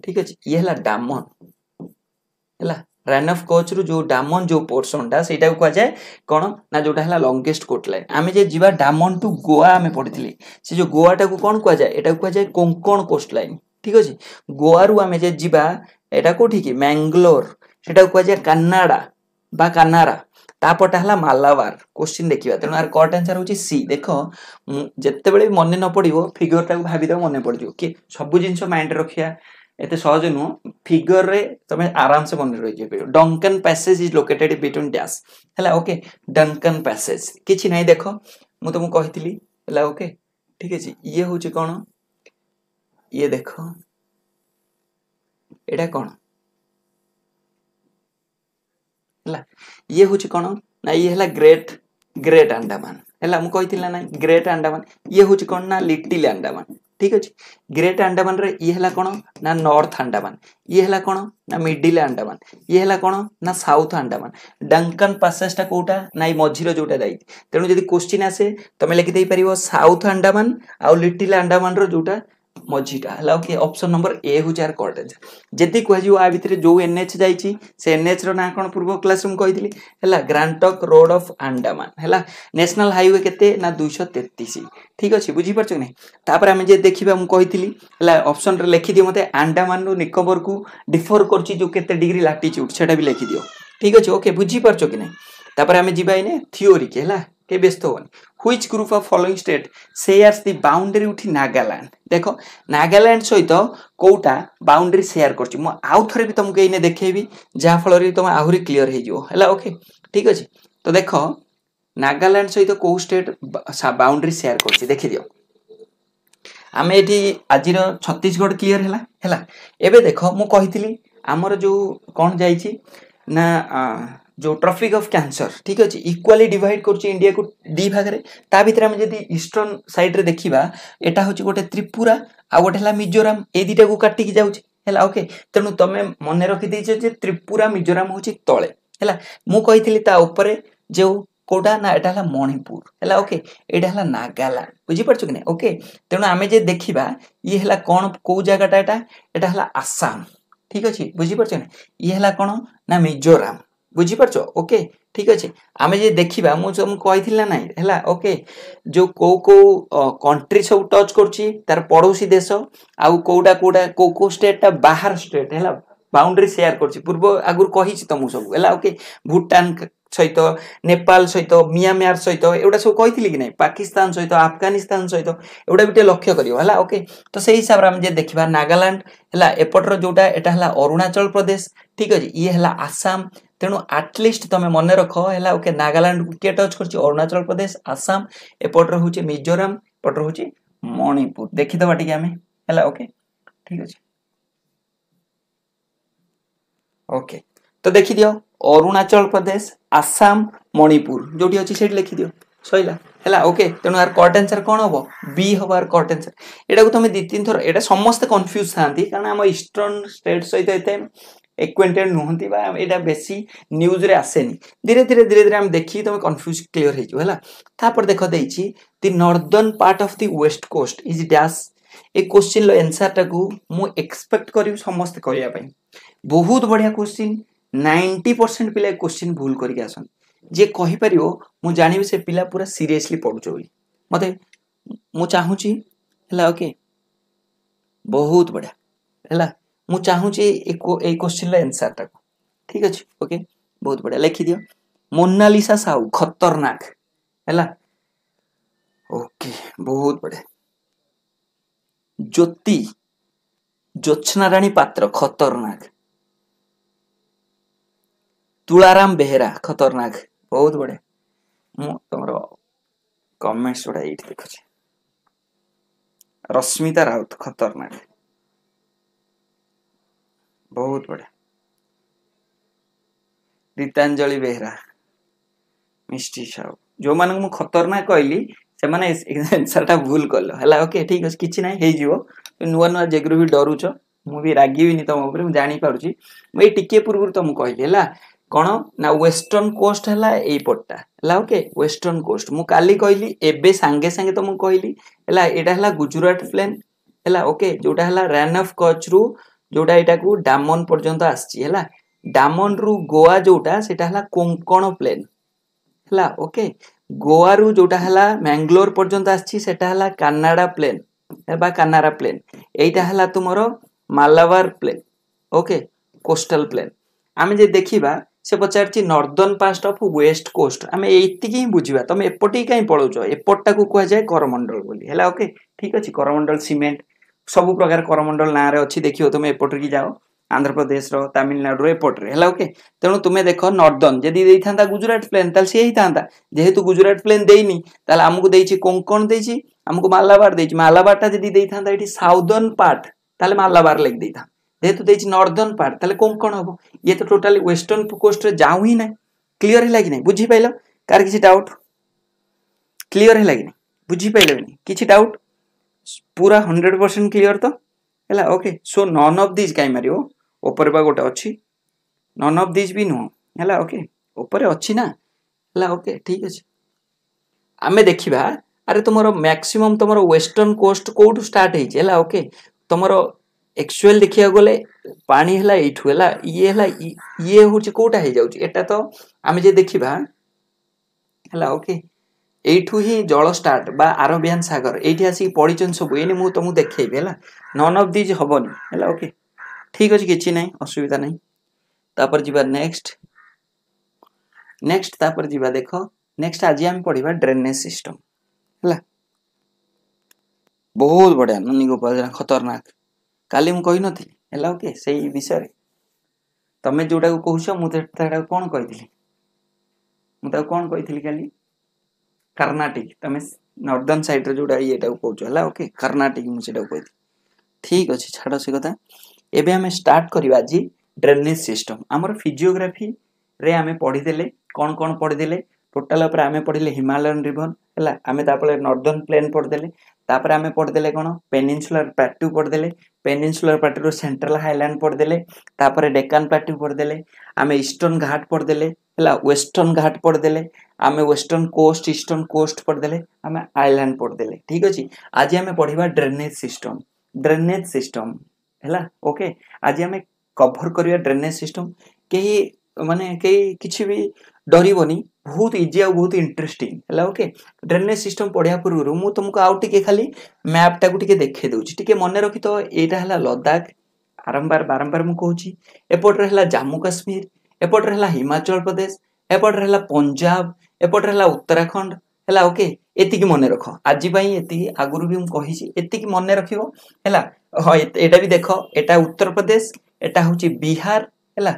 ଠିକ୍ ଅଛି ଇଏ ହେଲା ଡାମନ୍ ହେଲା রান অফ কোচরু যে ডামন যে পোর্সনটা সেইটা কুযায় কোণ না যেটা হল লঙ্গেস্ট কোট লাইন আমি যে যা ডামন টু গোয়া আমি পড়িলি সে যে গোয়াটা কোণ কুযায় এটা কুযায় কোঙ্কণ কোস্ট লাইন ঠিক আছে গোয়ারু আমি যে যা এটা কোটি কি ম্যাঙ্গালোর সেটা কুযায় কানাডা বা কানারা ତାପଟା ହେଲା ମାଲାବାର କୋଶ୍ଚିନ୍ ଦେଖିବା ତେଣୁ ଆର କଟ୍ ଆନ୍ସର୍ ହେଉଛି ସି ଦେଖ ଯେତେବେଳେ ବି ମନେ ନ ପଡ଼ିବ ଫିଗରଟାକୁ ଭାବିଦେବ ମନେ ପଡ଼ିଯିବ କି ସବୁ ଜିନିଷ ମାଇଣ୍ଡରେ ରଖିବା এতে সহজে নুহ ফিগরে তুমি আরামসে মনে রয়ে যাবে Duncan passage is located between dash হ্যাঁ ওকে ডঙ্কন প্যাসেজ কিছু নাই দেখ মু তুমি কহিলি হ্যাঁ ওকে ঠিক আছে ইয়ে হচ্ছে কোণ ইয়ে দেখ এটা কোণ ହେଲା ଇଏ ହେଉଛି କ'ଣ ନା ଇଏ ହେଲା ଗ୍ରେଟ୍ ଗ୍ରେଟ୍ ଆଣ୍ଡାମାନ ହେଲା ମୁଁ କହିଥିଲି ନା ଗ୍ରେଟ୍ ଆଣ୍ଡାମାନ ଇଏ ହେଉଛି କ'ଣ ନା ଲିଟିଲ୍ ଆଣ୍ଡାମାନ ঠিক ଅଛି ଗ୍ରେଟ୍ ଆଣ୍ଡାମାନରେ ଇଏ ହେଲା କ'ଣ ନା ନର୍ଥ ଆଣ୍ଡାମାନ ଇଏ ହେଲା କ'ଣ ନା ମିଡିଲ୍ ଆଣ୍ଡାମାନ ଇଏ ହେଲା କ'ଣ ନା ସାଉଥ ଆଣ୍ଡାମାନ ଡଙ୍କାନ୍ ପାସେଜଟା କେଉଁଟା ନା ଏଇ ମଝିର ଯେଉଁଟା ଯାଇଛି ତେଣୁ ଯଦି କୋଶ୍ଚିନ୍ ଆସେ ତୁମେ ଲେଖିଦେଇପାରିବ ସାଉଥ ଆଣ୍ଡାମାନ ଆଉ ଲିଟିଲ୍ ଆଣ୍ଡାମାନର ଯେଉଁଟା ମଝିଟା ହେଲା କି ଅପସନ୍ ନମ୍ବର ଏ ହେଉଛି ଏହାର କରେକ୍ଟ ଆନ୍ସର ଯଦି କୁହାଯିବ ଆ ଭିତରେ ଯେଉଁ ଏନ୍ଏଚ୍ ଯାଇଛି ସେ ଏନ୍ଏଚ୍ର ନାଁ କ'ଣ ପୂର୍ବ କ୍ଲାସ୍ରେ ମୁଁ କହିଥିଲି ହେଲା ଗ୍ରାଣ୍ଡଟକ୍ ରୋଡ୍ ଅଫ୍ ଆଣ୍ଡାମାନ ହେଲା ନ୍ୟାସନାଲ୍ ହାଇୱେ କେତେ ନା ଦୁଇଶହ ତେତିଶ ଠିକ୍ ଅଛି ବୁଝିପାରୁଛ କି ନାହିଁ ତାପରେ ଆମେ ଯେ ଦେଖିବା ମୁଁ କହିଥିଲି ହେଲା ଅପସନ୍ରେ ଲେଖିଦିଅ ମୋତେ ଆଣ୍ଡାମାନରୁ ନିକୋବରକୁ ଡିଫର୍ କରୁଛି ଯେଉଁ କେତେ ଡିଗ୍ରୀ ଲାଟିଚ୍ୟୁଡ୍ ସେଇଟା ବି ଲେଖିଦିଅ ଠିକ୍ ଅଛି ଓକେ ବୁଝିପାରୁଛ କି ନାହିଁ ତାପରେ ଆମେ ଯିବା ଏଇନେ ଥିଓରିକି ହେଲା কে ব্যস্ত হন which group of following state shares the boundary উঠি নাগাল্যান্ড দেখ নাগাল্যান্ড সহিত କେଉଁଟା ବାଉଣ୍ଡ୍ରି ସେୟାର କରୁଛି ମୁଁ ଆଉ ଥରେ ବି ତୁମକୁ ଏଇନେ ଦେଖେଇବି ଯାହାଫଳରେ ତୁମେ ଆହୁରି କ୍ଲିଅର ହେଇଯିବ ହେଲା ଓକେ ଠିକ୍ ଅଛି ତ ଦେଖ ନାଗାଲ୍ୟାଣ୍ଡ ସହିତ କେଉଁ ଷ୍ଟେଟ୍ ବାଉଣ୍ଡ୍ରି ସେୟାର କରୁଛି ଦେଖିଦିଅ ଆମେ ଏଠି ଆଜିର ଛତିଶଗଡ଼ କ୍ଲିଅର ହେଲା ହେଲା ଏବେ ଦେଖ ମୁଁ କହିଥିଲି ଆମର ଯେଉଁ କ'ଣ ଯାଇଛି ନା जो ट्रफिक अफ क्यानसर ठीक अच्छे इक्वाली डिवाइड कर इंडिया को दी भागे ता भितर आम जब इटर्न सैड्रे देखा यहाँ हूँ गोटे त्रिपुरा आ गए है मिजोराम ये दुटा को काटिकी जाऊँगी है ओके तेणु तुम मन रखीदेच जे त्रिपुरा मिजोराम हूँ तले है मुझे तापर जो কোটা না এটা হল মণিপুর হল ওকে এটা হল নাগাল্যান্ড বুঝিপারছ কি না ওকে তেমন আমি যে দেখিবা ইয়ে হল কোণ কেউ জায়গাটা এটা এটা হল আসাম ঠিক আছে বুঝিপারছ না ইয়ে হল কোণ না মিজোরাম বুঝিপারছ ଓକେ ଠିକ୍ ଅଛି ଆମେ ଯଦି ଦେଖିବା ମୁଁ ତୁମକୁ କହିଥିଲି ନା ନାହିଁ ହେଲା ଓକେ ଯେଉଁ କେଉଁ କେଉଁ କଣ୍ଟ୍ରି ସବୁ ଟଚ୍ କରୁଛି ତାର ପଡ଼ୋଶୀ ଦେଶ ଆଉ କେଉଁଟା କେଉଁଟା କେଉଁ କେଉଁ ଷ୍ଟେଟ୍ଟା ବାହାର ଷ୍ଟେଟ୍ ହେଲା ବାଉଣ୍ଡ୍ରି ସେୟାର କରୁଛି ପୂର୍ବ ଆଗରୁ କହିଛି ତମକୁ ସବୁ ହେଲା ଓକେ ଭୁଟାନ ସହିତ ନେପାଳ ସହିତ ମିଆଁମାର ସହିତ ଏଗୁଡ଼ା ସବୁ କହିଥିଲି କି ନାହିଁ ପାକିସ୍ତାନ ସହିତ ଆଫଗାନିସ୍ତାନ ସହିତ ଏଗୁଡ଼ା ବି ଟିକେ ଲକ୍ଷ୍ୟ କରିବ ହେଲା ଓକେ ତ ସେଇ ହିସାବରେ ଆମେ ଯଦି ଦେଖିବା ନାଗାଲାଣ୍ଡ ହେଲା ଏପଟର ଯେଉଁଟା ଏଟା ହେଲା ଅରୁଣାଚଳ ପ୍ରଦେଶ ଠିକ୍ ଅଛି ଇଏ ହେଲା ଆସାମ ତେଣୁ ଆଟଲିଷ୍ଟ ତମେ ମନେ ରଖ ହେଲା ଓକେ ନାଗାଲାଣ୍ଡକୁ କିଏ ଟଚ୍ କରିଛି ଅରୁଣାଚଳ ପ୍ରଦେଶ ଆସାମ ଏପଟରେ ହେଉଛି ମିଜୋରାମ ଏପଟରେ ହେଉଛି ମଣିପୁର ଦେଖିଦେବା ଟିକେ ଆମେ ହେଲା ଓକେ ଠିକ୍ ଅଛି ଓକେ ତ ଦେଖିଦିଅ ଅରୁଣାଚଳ ପ୍ରଦେଶ ଆସାମ ମଣିପୁର ଯେଉଁଠି ଅଛି ସେଇଠି ଲେଖିଦିଅ ସରିଲା ହେଲା ଓକେ ତେଣୁ ଆର କଟ୍ ଆନ୍ସର୍ କ'ଣ ହବ ବି ହବ ଆର କଟ୍ ଆନ୍ସର୍ ଏଇଟାକୁ ତୁମେ ଦୁଇ ତିନି ଥର ଏଇଟା ସମସ୍ତେ କନଫ୍ୟୁଜ୍ ଥାନ୍ତି କାରଣ ଆମ ଇଷ୍ଟର୍ଣ୍ଣ ଷ୍ଟେଟ୍ ସହିତ ଏତେ ଏକ୍ୱେଣ୍ଟେଡ୍ ନୁହନ୍ତି ବା ଏଇଟା ବେଶୀ ନ୍ୟୁଜ୍ରେ ଆସେନି ଧୀରେ ଧୀରେ ଧୀରେ ଧୀରେ ଆମେ ଦେଖିକି ତୁମେ କନଫ୍ୟୁଜ୍ କ୍ଲିଅର୍ ହେଇଯିବ ହେଲା ତାପରେ ଦେଖ ଦେଇଛି the northern part of the west coast is dash ଏ କୋଶ୍ଚିନ୍ର ଏନ୍ସର୍ଟାକୁ ମୁଁ ଏକ୍ସପେକ୍ଟ କରିବି ସମସ୍ତେ କରିବା ପାଇଁ ବହୁତ ବଢ଼ିଆ କୋଶ୍ଚିନ୍ ନାଇଣ୍ଟି ପରସେଣ୍ଟ ପିଲା ଏ କୋଶ୍ଚିନ୍ ଭୁଲ କରିକି ଆସନ୍ତି ଯିଏ କହିପାରିବ ମୁଁ ଜାଣିବି ସେ ପିଲା ପୁରା ସିରିୟସଲି ପଢ଼ୁଛ ବୋଲି ମୋତେ ମୁଁ ଚାହୁଁଛି ହେଲା ଓକେ ବହୁତ ବଢ଼ିଆ ହେଲା ମୁଁ ଚାହୁଁଛି ଏଇ କ୍ୱେଶ୍ଚିନ୍ର ଏନ୍ସାର୍ଟାକୁ ଠିକ୍ ଅଛି ଓକେ ବହୁତ ବଢ଼ିଆ ଲେଖିଦିଅ ମୋନାଲିସା ସାହୁ ଖତରନାକ ହେଲା ଓକେ ବହୁତ ବଢ଼ିଆ ଜ୍ୟୋତି ଜ୍ୟୋତ୍ସ୍ନାରାଣୀ ପାତ୍ର ଖତରନାକ ତୁଳାରାମ ବେହେରା ଖତରନାକ ବହୁତ ବଢ଼ିଆ ମୁଁ ତମର କମେଣ୍ଟସ୍ ଗୁଡ଼ା ଏଇଠି ଦେଖୁଛି ରଶ୍ମିତା ରାଉତ ଖତରନାକ ବହୁତ ବଢ଼ିଆ ଗୀତାଞ୍ଜଳି ବେହେରା ମିଷ୍ଟି ସାହୁ ଯୋଉମାନଙ୍କୁ ମୁଁ ଖତରନାକ କହିଲି ସେମାନେ ଆନ୍ସରଟା ଭୁଲ କଲ ହେଲା ଓକେ ଠିକ୍ ଅଛି କିଛି ନାହିଁ ହେଇଯିବ ନୂଆ ନୂଆ ଜେଗରୁ ବି ଡରୁଛ ମୁଁ ବି ରାଗିବିନି ତମ ଉପରେ ମୁଁ ଜାଣିପାରୁଛି ମୁଁ ଏଇ ଟିକିଏ ପୂର୍ବରୁ ତମକୁ କହିଲି ହେଲା କ'ଣ ନା ୱେଷ୍ଟର୍ଣ୍ଣ କୋଷ୍ଟ ହେଲା ଏଇପଟଟା ହେଲା ଓକେ ୱେଷ୍ଟର୍ଣ୍ଣ କୋଷ୍ଟ ମୁଁ କାଲି କହିଲି ଏବେ ସାଙ୍ଗେ ସାଙ୍ଗେ ତମକୁ କହିଲି ହେଲା ଏଇଟା ହେଲା ଗୁଜୁରାଟ ପ୍ଲେନ୍ ହେଲା ଓକେ ଯେଉଁଟା ହେଲା ରାନ୍ ଅଫ୍ କଚ୍ରୁ ଯୋଉଟା ଏଇଟାକୁ ଡାମନ ପର୍ଯ୍ୟନ୍ତ ଆସିଛି ହେଲା ଡାମନରୁ ଗୋଆ ଯୋଉଟା ସେଇଟା ହେଲା କୋଙ୍କଣ ପ୍ଲେନ୍ ହେଲା ଓକେ ଗୋଆରୁ ଯୋଉଟା ହେଲା ମ୍ୟାଙ୍ଗଲୋର ପର୍ଯ୍ୟନ୍ତ ଆସିଛି ସେଇଟା ହେଲା କାନାଡ଼ା ପ୍ଲେନ୍ ବା କାନାରା ପ୍ଲେନ୍ ଏଇଟା ହେଲା ତୁମର Malabar plain okay coastal plain ଆମେ ଯେ ଦେଖିବା ସେ ପଚାରିଛି northern part of west coast ଆମେ ଏତିକି ହିଁ ବୁଝିବା ତମେ ଏପଟିକି କାହିଁ ପଳାଉଛ ଏପଟଟାକୁ କୁହାଯାଏ କରମଣ୍ଡଳ ବୋଲି ହେଲା ଓକେ ଠିକ୍ ଅଛି କରମଣ୍ଡଳ ସିମେଣ୍ଟ ସବୁ ପ୍ରକାର କରମଣ୍ଡଳ ନାଁରେ ଅଛି ଦେଖିବ ତୁମେ ଏପଟରେ ଯାଅ ଆନ୍ଧ୍ରପ୍ରଦେଶର ତାମିଲନାଡ଼ୁର ଏପଟରେ ହେଲା ଓକେ ତେଣୁ ତୁମେ ଦେଖ ନର୍ଦ୍ଦନ ଯଦି ଦେଇଥାନ୍ତା ଗୁଜୁରାଟ ପ୍ଲେନ୍ ତାହେଲେ ସିଏ ହେଇଥାନ୍ତା ଯେହେତୁ ଗୁଜୁରାଟ ପ୍ଲେନ୍ ଦେଇନି ତାହେଲେ ଆମକୁ ଦେଇଛି କୋଙ୍କଣ ଦେଇଛି ଆମକୁ ମାଲାବାର ଦେଇଛି ମାଲାବାରଟା ଯଦି ଦେଇଥାନ୍ତା ଏଠି ସାଉଦର୍ନ ପାର୍ଟ ତାହେଲେ ମାଲାବାର ଲେଖି ଲେଖିଦେଇଥାନ୍ତା ଯେହେତୁ ଦେଇଛି ନର୍ଦ୍ଦର୍ନ ପାର୍ଟ ତାହେଲେ କୋଙ୍କଣ ହବ ଇଏ ତ ଟୋଟାଲି ୱେଷ୍ଟର୍ଣ୍ଣ କୋଷ୍ଟରେ ଯାଉ ହିଁ ନାହିଁ କ୍ଲିଅର ହେଲା କି ନାହିଁ ବୁଝିପାଇଲ କାହାର କିଛି ଡାଉଟ୍ କ୍ଲିଅର ହେଲା କି ନାହିଁ ବୁଝିପାଇଲ କି କିଛି ଡାଉଟ୍ ପୁରା ହଣ୍ଡ୍ରେଡ଼ ପରସେଣ୍ଟ କ୍ଲିଅର୍ ତ ହେଲା okay so none of these କାହିଁ ମାରିବ ଉପରେ ବା ଗୋଟେ ଅଛି ନନ୍ ଅଫ୍ ଦିଜ୍ ବି ନୁହଁ ହେଲା ଓକେ ଉପରେ ଅଛି ନା ହେଲା ଓକେ ଠିକ୍ ଅଛି ଆମେ ଦେଖିବା ଆରେ ତୁମର ମ୍ୟାକ୍ସିମମ୍ ତୁମର ୱେଷ୍ଟର୍ଣ୍ଣ କୋଷ୍ଟ କେଉଁଠୁ ଷ୍ଟାର୍ଟ ହେଇଛି ହେଲା ଓକେ ତୁମର ଆକ୍ଚୁଆଲି ଦେଖିବାକୁ ଗଲେ ପାଣି ହେଲା ଏଇଠୁ ହେଲା ଇଏ ହେଲା ଇଏ ହେଉଛି କେଉଁଟା ହେଇଯାଉଛି ଏଟା ତ ଆମେ ଯଦି ଦେଖିବା ହେଲା ଓକେ ଏଇଠୁ ହିଁ ଜଳ ଷ୍ଟାର୍ଟ ବା ଆରବିଆନ୍ ସାଗର ଏଇଠି ଆସିକି ପଡ଼ିଛନ୍ତି ସବୁ ଏଇନେ ମୁଁ ତୁମକୁ ଦେଖେଇବି ହେଲା ନନ୍ ଅଫ୍ ଦିଜ୍ ହବନି ହେଲା ଓକେ ଠିକ୍ ଅଛି କିଛି ନାହିଁ ଅସୁବିଧା ନାହିଁ ତାପରେ ଯିବା ନେକ୍ସଟ ନେକ୍ସଟ ତାପରେ ଯିବା ଦେଖ ନେକ୍ସଟ ଆଜି ଆମେ ପଢ଼ିବା ଡ୍ରେନେଜ୍ ସିଷ୍ଟମ୍ ହେଲା ବହୁତ ବଢ଼ିଆ ନନି ଗୋପାଳ ଖତରନାକ କାଲି ମୁଁ କହିନଥିଲି ହେଲା ଓକେ ସେଇ ବିଷୟରେ ତମେ ଯେଉଁଟାକୁ କହୁଛ ମୁଁ ସେଟାକୁ କ'ଣ କହିଥିଲି ମୁଁ ତାକୁ କ'ଣ କହିଥିଲି କାଲି କର୍ଣ୍ଣାଟିକ ତମେ ନର୍ଦର୍ଣ୍ଣ ସାଇଡ୍ରେ ଯେଉଁଟା ଇଏଟାକୁ କହୁଛ ହେଲା ଓକେ କର୍ଣ୍ଣାଟିକ ମୁଁ ସେଇଟାକୁ କହିଲି ଠିକ୍ ଅଛି ଛାଡ଼ ସେ କଥା ଏବେ ଆମେ ଷ୍ଟାର୍ଟ କରିବା ଆଜି ଡ୍ରେନେଜ୍ ସିଷ୍ଟମ୍ ଆମର ଫିଜିଓଗ୍ରାଫିରେ ଆମେ ପଢ଼ିଦେଲେ କ'ଣ କ'ଣ ପଢ଼ିଦେଲେ ଟୋଟାଲ ଉପରେ ଆମେ ପଢ଼ିଲେ ହିମାଲୟନ ରିଭନ୍ ହେଲା ଆମେ ତାପରେ ନର୍ଦର୍ଣ୍ଣ ପ୍ଲେନ୍ ପଢ଼ିଦେଲେ ତାପରେ ଆମେ ପଢ଼ିଦେଲେ କ'ଣ ପେନିନସୁଲାର ପ୍ଲାଟୁ ପଢ଼ିଦେଲେ ପେନିନସୁଲାର ପ୍ଲାଟୁରୁ ସେଣ୍ଟ୍ରାଲ ହାଇଲ୍ୟାଣ୍ଡ ପଢ଼ିଦେଲେ ତାପରେ ଡେକାନ୍ ପ୍ଲାଟୁ ପଢ଼ିଦେଲେ ଆମେ ଇଷ୍ଟର୍ଣ୍ଣ ଘାଟ ପଢ଼ିଦେଲେ ହେଲା ୱେଷ୍ଟର୍ଣ୍ଣ ଘାଟ ପଢ଼ିଦେଲେ आम वेस्टर्न कोस्ट इस्टर्न कोस्ट पढ़िदेले आम आइलैंड पढ़िदेले ठीक अच्छे आज आम पढ़ा ड्रेनेज सिस्टम ड्रेनेज सिस्टम है ओके आज आम कभर करवा ड्रेनेज सिस्टम कई मानने कई किसी भी डरबनी बहुत इजी आ बहुत इंटरेस्टिंग है ओके ड्रेनेज सिस्टम पढ़ा पूर्व मुझे तुमको आउ टे खाली मैपटा को देखे दूसरी मन रखी तो यहाँ है लद्दाख बारंबार बारंबार मुझे कहूँ एपटे है जम्मू काश्मीर एपटे है हिमाचल प्रदेश एपटे है पंजाब ଏପଟେ ହେଲା ଉତ୍ତରାଖଣ୍ଡ ହେଲା ଓକେ ଏତିକି ମନେ ରଖ ଆଜି ପାଇଁ ଏତିକି ଆଗରୁ ବି ମୁଁ କହିଛି ଏତିକି ମନେ ରଖିବ ହେଲା ହଁ ଏଇଟା ବି ଦେଖ ଏଟା ଉତ୍ତରପ୍ରଦେଶ ଏଟା ହଉଛି ବିହାର ହେଲା